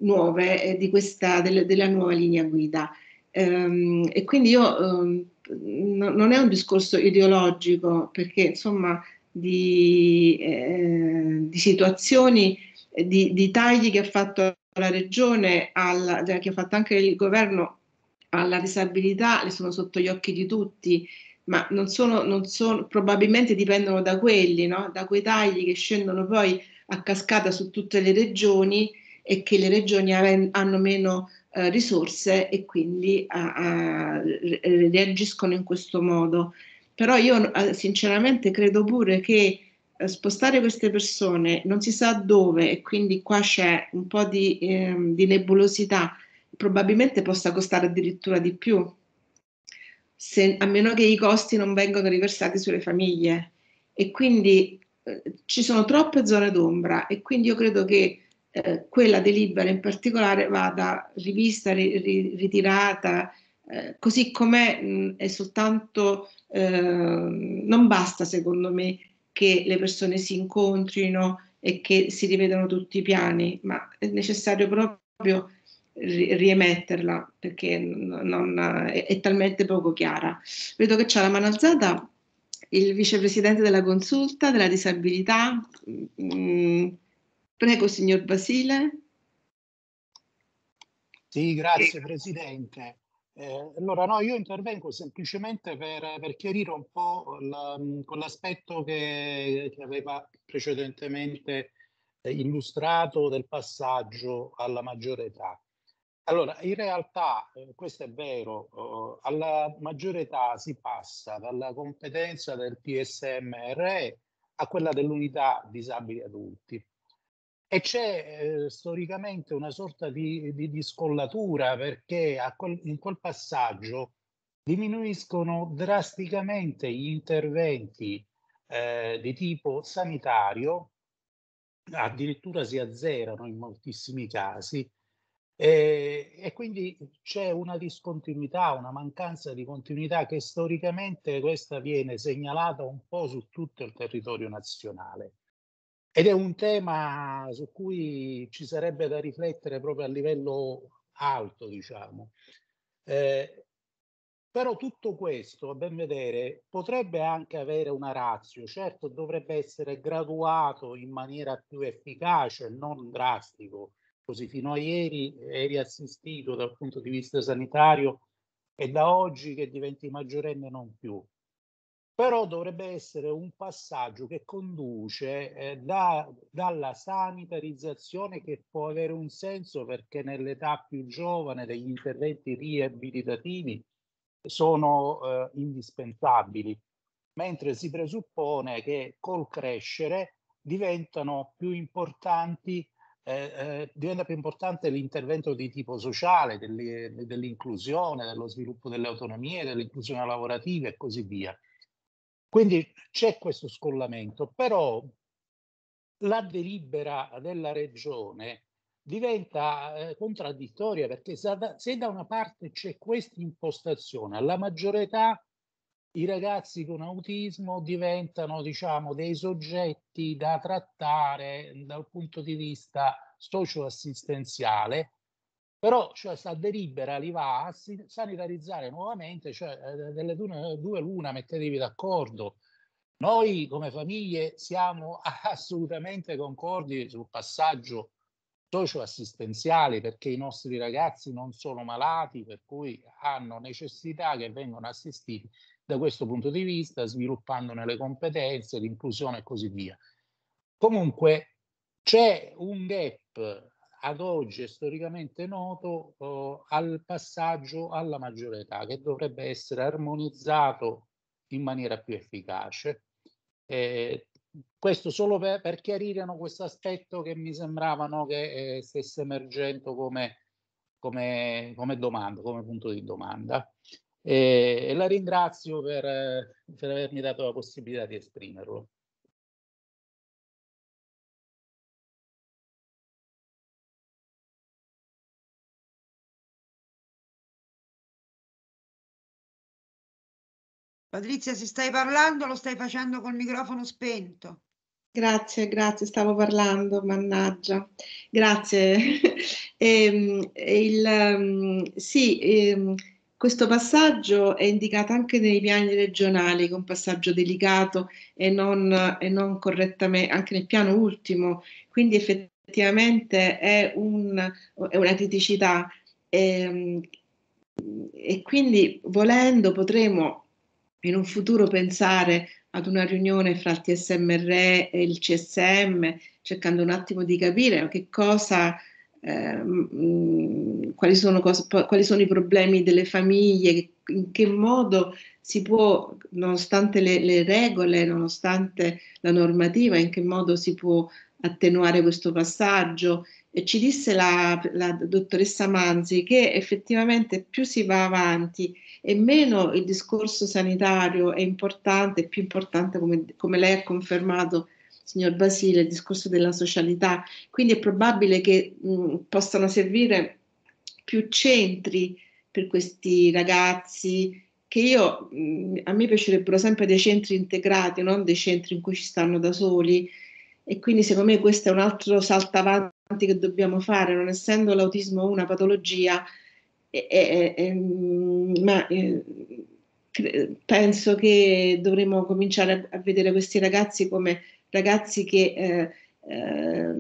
nuove di questa, del, della nuova linea guida. Ehm, e quindi io ehm, non è un discorso ideologico, perché insomma di, eh, di situazioni, eh, di, di, tagli che ha fatto la regione, alla, cioè, che ha fatto anche il governo alla disabilità, le sono sotto gli occhi di tutti, ma non sono, non sono probabilmente dipendono da quelli, no? da quei tagli che scendono poi a cascata su tutte le regioni e che le regioni hanno meno eh, risorse e quindi a, a, reagiscono in questo modo. Però io eh, sinceramente credo pure che eh, spostare queste persone non si sa dove e quindi qua c'è un po' di, ehm, di nebulosità, probabilmente possa costare addirittura di più, se, a meno che i costi non vengano riversati sulle famiglie. E quindi eh, ci sono troppe zone d'ombra e quindi io credo che eh, quella delibera in particolare vada rivista, ri, ri, ritirata, eh, così com'è mh, è soltanto, ehm, non basta secondo me che le persone si incontrino e che si rivedano tutti i piani, ma è necessario proprio riemetterla perché non, è, è, talmente poco chiara. Vedo che c'è la mano alzata il vicepresidente della consulta della disabilità. Mh, Prego, signor Basile. Sì, grazie Presidente. Eh, allora, no, io intervengo semplicemente per, per chiarire un po' la, con l'aspetto che, che, aveva precedentemente eh, illustrato del passaggio alla maggiore età. Allora, in realtà, eh, questo è vero, eh, alla maggiore età si passa dalla competenza del PSMRE a quella dell'unità disabili adulti. E c'è eh, storicamente una sorta di, di, di scollatura perché quel, in quel passaggio diminuiscono drasticamente gli interventi eh, di tipo sanitario, addirittura si azzerano in moltissimi casi, e, e, quindi c'è una discontinuità, una mancanza di continuità che storicamente questa viene segnalata un po' su tutto il territorio nazionale. Ed è un tema su cui ci sarebbe da riflettere proprio a livello alto, diciamo. Eh, però tutto questo, a ben vedere, potrebbe anche avere una razio. Certo, dovrebbe essere graduato in maniera più efficace, non drastico. Così fino a ieri eri assistito dal punto di vista sanitario e da oggi che diventi maggiorenne non più però dovrebbe essere un passaggio che conduce eh, da, dalla sanitarizzazione che può avere un senso perché nell'età più giovane degli interventi riabilitativi sono eh, indispensabili, mentre si presuppone che col crescere diventano più importanti eh, eh diventa più importante l'intervento di tipo sociale, delle, dell'inclusione, dello sviluppo delle autonomie, dell'inclusione lavorativa e così via. Quindi c'è questo scollamento, però la delibera della regione diventa eh, contraddittoria perché se da, se da una parte c'è questa impostazione, alla maggiore età i ragazzi con autismo diventano diciamo dei soggetti da trattare dal punto di vista socio-assistenziale, però cioè, sta delibera li va a sanitarizzare nuovamente, cioè eh, delle due, due l'una mettetevi d'accordo. Noi come famiglie siamo assolutamente concordi sul passaggio socioassistenziale perché i nostri ragazzi non sono malati, per cui hanno necessità che vengano assistiti da questo punto di vista, sviluppandone le competenze, l'inclusione e così via. Comunque c'è un gap ad oggi è storicamente noto eh, al passaggio alla maggiore età, che dovrebbe essere armonizzato in maniera più efficace. Eh, questo solo per, per chiarire no, questo aspetto che mi sembrava no, che eh, stesse emergendo come, come, come, domanda, come punto di domanda. Eh, e, la ringrazio per, eh, per avermi dato la possibilità di esprimerlo. Patrizia, se stai parlando lo stai facendo col microfono spento. Grazie, grazie, stavo parlando, mannaggia. Grazie. e, ehm, il, ehm, sì, e, ehm, questo passaggio è indicato anche nei piani regionali, che è un passaggio delicato e non, e non correttamente, anche nel piano ultimo, quindi effettivamente è, un, è una criticità e, e quindi volendo potremo in un futuro pensare ad una riunione fra il TSMR e il CSM, cercando un attimo di capire che cosa, eh, quali, sono cose, quali sono i problemi delle famiglie, in che modo si può, nonostante le, le regole, nonostante la normativa, in che modo si può attenuare questo passaggio e ci disse la, la dottoressa Manzi che effettivamente più si va avanti e meno il discorso sanitario è importante, più importante come, come lei ha confermato signor Basile, il discorso della socialità. Quindi è probabile che mh, possano servire più centri per questi ragazzi, che io, mh, a me piacerebbero sempre dei centri integrati, non dei centri in cui ci stanno da soli, e quindi secondo me questo è un altro salto avanti che dobbiamo fare, non essendo l'autismo una patologia, è, è, è, ma eh, penso che dovremmo cominciare a, vedere questi ragazzi come ragazzi che eh, eh,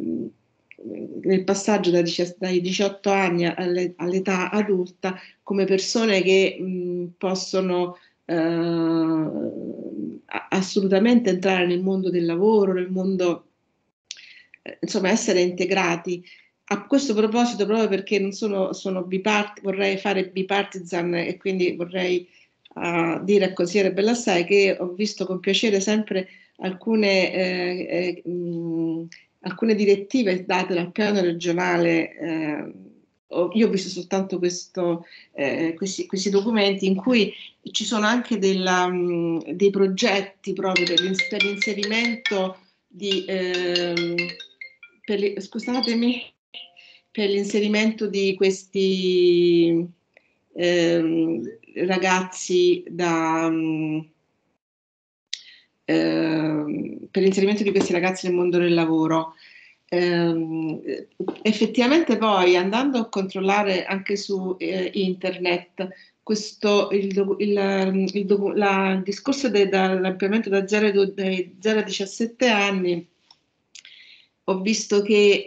nel passaggio dai 18 anni all'età adulta come persone che mh, mm, possono eh, assolutamente entrare nel mondo del lavoro, nel mondo eh, insomma, essere integrati. A questo proposito, proprio perché non sono, sono bipart- vorrei fare bipartisan e quindi vorrei uh, dire al consigliere Bellassai che ho visto con piacere sempre alcune, eh, eh, mh, alcune direttive date dal piano regionale. Eh, io ho visto soltanto questo, eh, questi, questi, documenti in cui ci sono anche della, um, dei progetti proprio per, l'inserimento di, eh, per scusatemi, per l'inserimento di questi ehm, ragazzi da... Ehm, ehm, per l'inserimento di questi ragazzi nel mondo del lavoro. Ehm, effettivamente poi andando a controllare anche su eh, internet questo, il, il, il, la, il discorso dell'ampliamento da 0 a 17 anni ho visto che eh,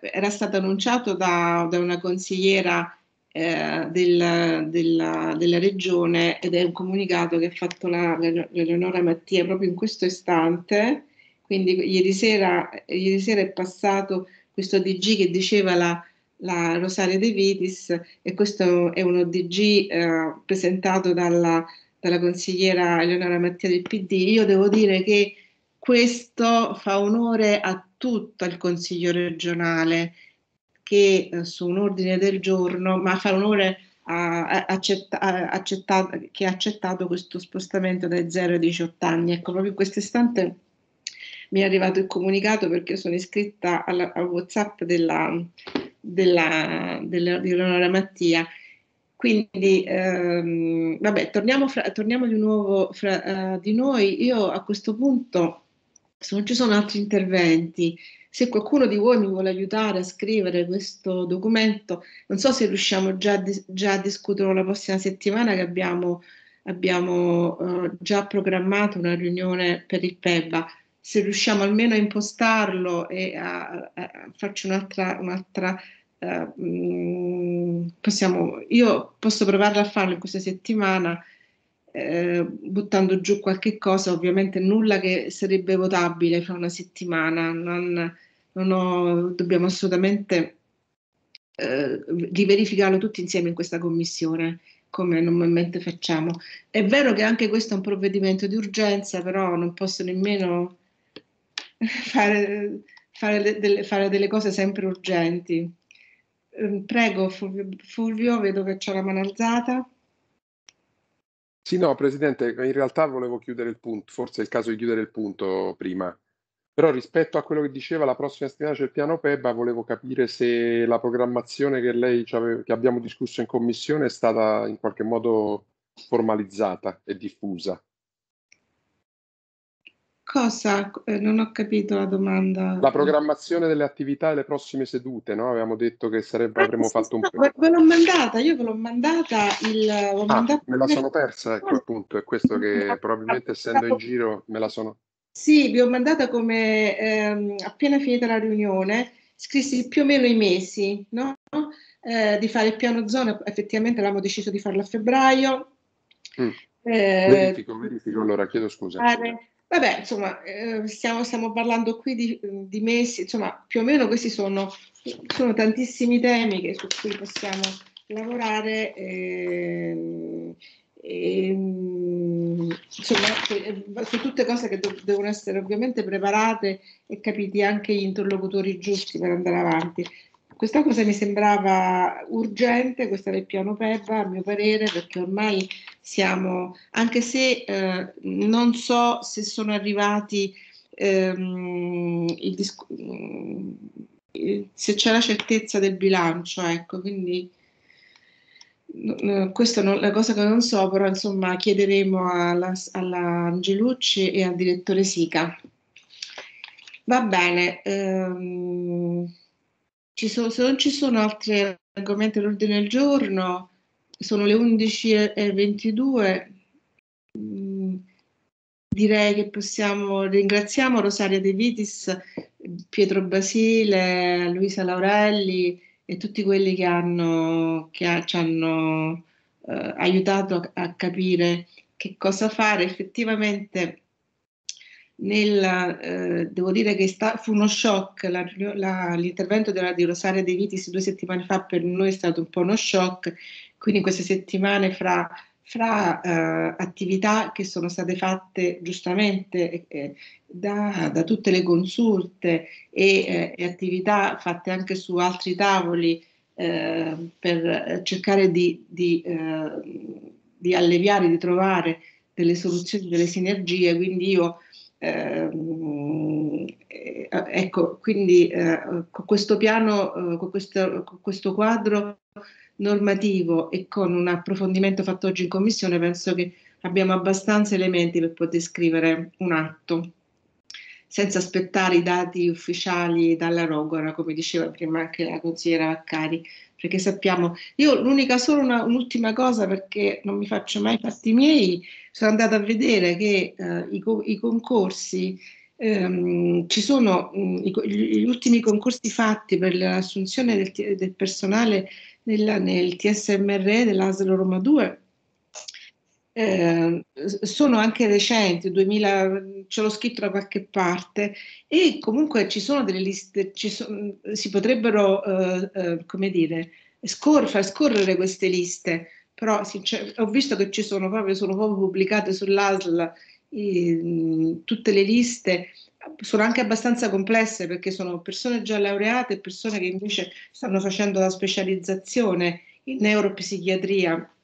era stato annunciato da, da una consigliera eh, del, della, della, regione ed è un comunicato che ha fatto la, la, Mattia proprio in questo istante. Quindi ieri sera, ieri sera è passato questo DG che diceva la, la Rosaria De Vitis e questo è un DG eh, presentato dalla, dalla consigliera Eleonora Mattia del PD. Io devo dire che questo fa onore a soprattutto al Consiglio regionale che eh, su un ordine del giorno, ma fa onore ha accetta, accettato, che ha accettato questo spostamento dai 0 ai 18 anni. Ecco, proprio in questo istante mi è arrivato il comunicato perché sono iscritta alla, al WhatsApp della, della, della, di Leonora Mattia. Quindi, ehm, vabbè, torniamo, fra, torniamo, di nuovo fra uh, di noi. Io a questo punto se non ci sono altri interventi, se qualcuno di voi mi vuole aiutare a scrivere questo documento, non so se riusciamo già, già a discuterlo la prossima settimana che abbiamo, abbiamo uh, già programmato una riunione per il PEBA, se riusciamo almeno a impostarlo e a, a farci un'altra... un'altra uh, possiamo, io posso provare a farlo in questa settimana eh, buttando giù qualche cosa, ovviamente nulla che sarebbe votabile fra una settimana, non, non ho, dobbiamo assolutamente eh, riverificarlo tutti insieme in questa commissione come normalmente facciamo. È vero che anche questo è un provvedimento di urgenza, però non posso nemmeno fare, fare, delle, fare delle, cose sempre urgenti. Ehm, prego Fulvio vedo che c'è la mano alzata. Sì, no, Presidente, in realtà volevo chiudere il punto, forse è il caso di chiudere il punto prima. Però rispetto a quello che diceva, la prossima settimana c'è il piano PEBA, volevo capire se la programmazione che, lei, che abbiamo discusso in commissione è stata in qualche modo formalizzata e diffusa. Cosa? Eh, non ho capito la domanda. La programmazione delle attività e le prossime sedute, no? Avevamo detto che sarebbe, ah, avremmo sì, fatto no, un... Ve l'ho mandata, io ve l'ho mandata il... L'ho ah, mandata... me la sono persa, ecco appunto, è questo che ah, probabilmente ah, essendo in ah. giro me la sono... Sì, vi ho mandata come ehm, appena finita la riunione, scrissi più o meno i mesi, no? Eh, di fare il piano zona, effettivamente l'abbiamo deciso di farlo a febbraio. Mm. Eh, verifico, verifico, allora chiedo scusa. Fare Vabbè, insomma, eh, stiamo, stiamo, parlando qui di, di, mesi, insomma, più o meno questi sono, sono tantissimi temi che, su cui possiamo lavorare. Ehm, ehm, eh, e, insomma, sono tutte cose che devono essere ovviamente preparate e capiti anche gli interlocutori giusti per andare avanti. Questa cosa mi sembrava urgente, questo era il piano PEBA a mio parere, perché ormai siamo, anche se eh, non so se sono arrivati, ehm, disc- eh, se c'è la certezza del bilancio, ecco, quindi questa è la cosa che non so, però insomma chiederemo alla, alla Angelucci e al direttore Sica. Va bene. Ehm, ci sono, se non ci sono altri argomenti all'ordine del giorno, sono le 11.22. Mm, direi che possiamo, ringraziamo Rosaria De Vitis, Pietro Basile, Luisa Laurelli e tutti quelli che, hanno, che ci hanno eh, aiutato a capire che cosa fare effettivamente nella, eh, devo dire che sta, fu uno shock, la, la, l'intervento della di Rosaria De Vitis due settimane fa per noi è stato un po' uno shock, quindi in queste settimane fra, fra eh, attività che sono state fatte giustamente eh, eh da, da, tutte le consulte e, eh, e, attività fatte anche su altri tavoli eh, per cercare di, di, di, alleviare, di trovare delle soluzioni, delle sinergie, quindi io Ehm, eh, ecco, quindi eh, con questo piano, eh, con, questo, con, questo, quadro normativo e con un approfondimento fatto oggi in commissione, penso che abbiamo abbastanza elementi per poter scrivere un atto senza aspettare i dati ufficiali dalla Rogora, come diceva prima anche la consigliera Vaccari perché sappiamo, io l'unica sola, un'ultima cosa perché non mi faccio mai fatti miei, sono andata a vedere che eh, i, i, concorsi, ehm, ci sono mh, mm, i, gli ultimi concorsi fatti per l'assunzione del, del personale nella, nel TSMRE dell'Aslo Roma 2, eh, sono anche recenti, 2000, ce l'ho scritto da qualche parte, e comunque ci sono delle liste, sono, mm, si potrebbero, eh, eh, come dire, scor- far scorrere queste liste, però sincer- ho visto che ci sono proprio, sono proprio pubblicate sull'ASL ehm, tutte le liste, sono anche abbastanza complesse perché sono persone già laureate e persone che invece stanno facendo la specializzazione in neuropsichiatria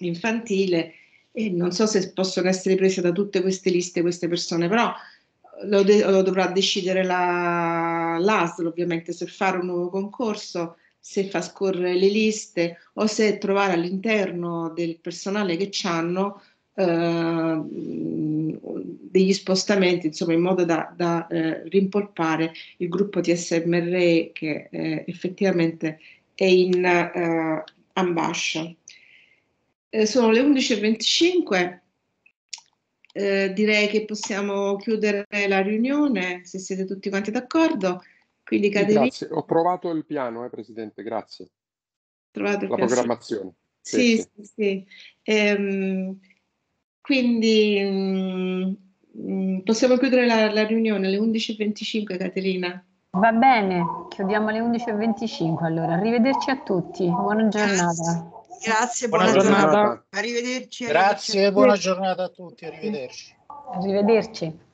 infantile e non so se possono essere prese da tutte queste liste queste persone, però eh, lo, de- lo dovrà decidere la, l'ASL ovviamente se fare un nuovo concorso, se fa scorrere le liste o se trovare all'interno del personale che hanno eh, degli spostamenti, insomma in modo da, da eh, rimpolpare il gruppo TSMRE che eh, effettivamente è in eh, ambascia. Eh, sono le 11.25. Eh, direi che possiamo chiudere la riunione se siete tutti quanti d'accordo. Quindi Caterina... Grazie, ho provato il piano, eh, Presidente, grazie. Trovato la programmazione. Sì, sì, sì. sì. Ehm, quindi mh, mm, possiamo chiudere la, la riunione alle 11.25, Caterina. Va bene, chiudiamo alle 11.25 allora. Arrivederci a tutti, buona giornata. Grazie, buona, buona giornata. giornata. Arrivederci. Grazie, arrivederci. buona giornata a tutti, arrivederci. Arrivederci.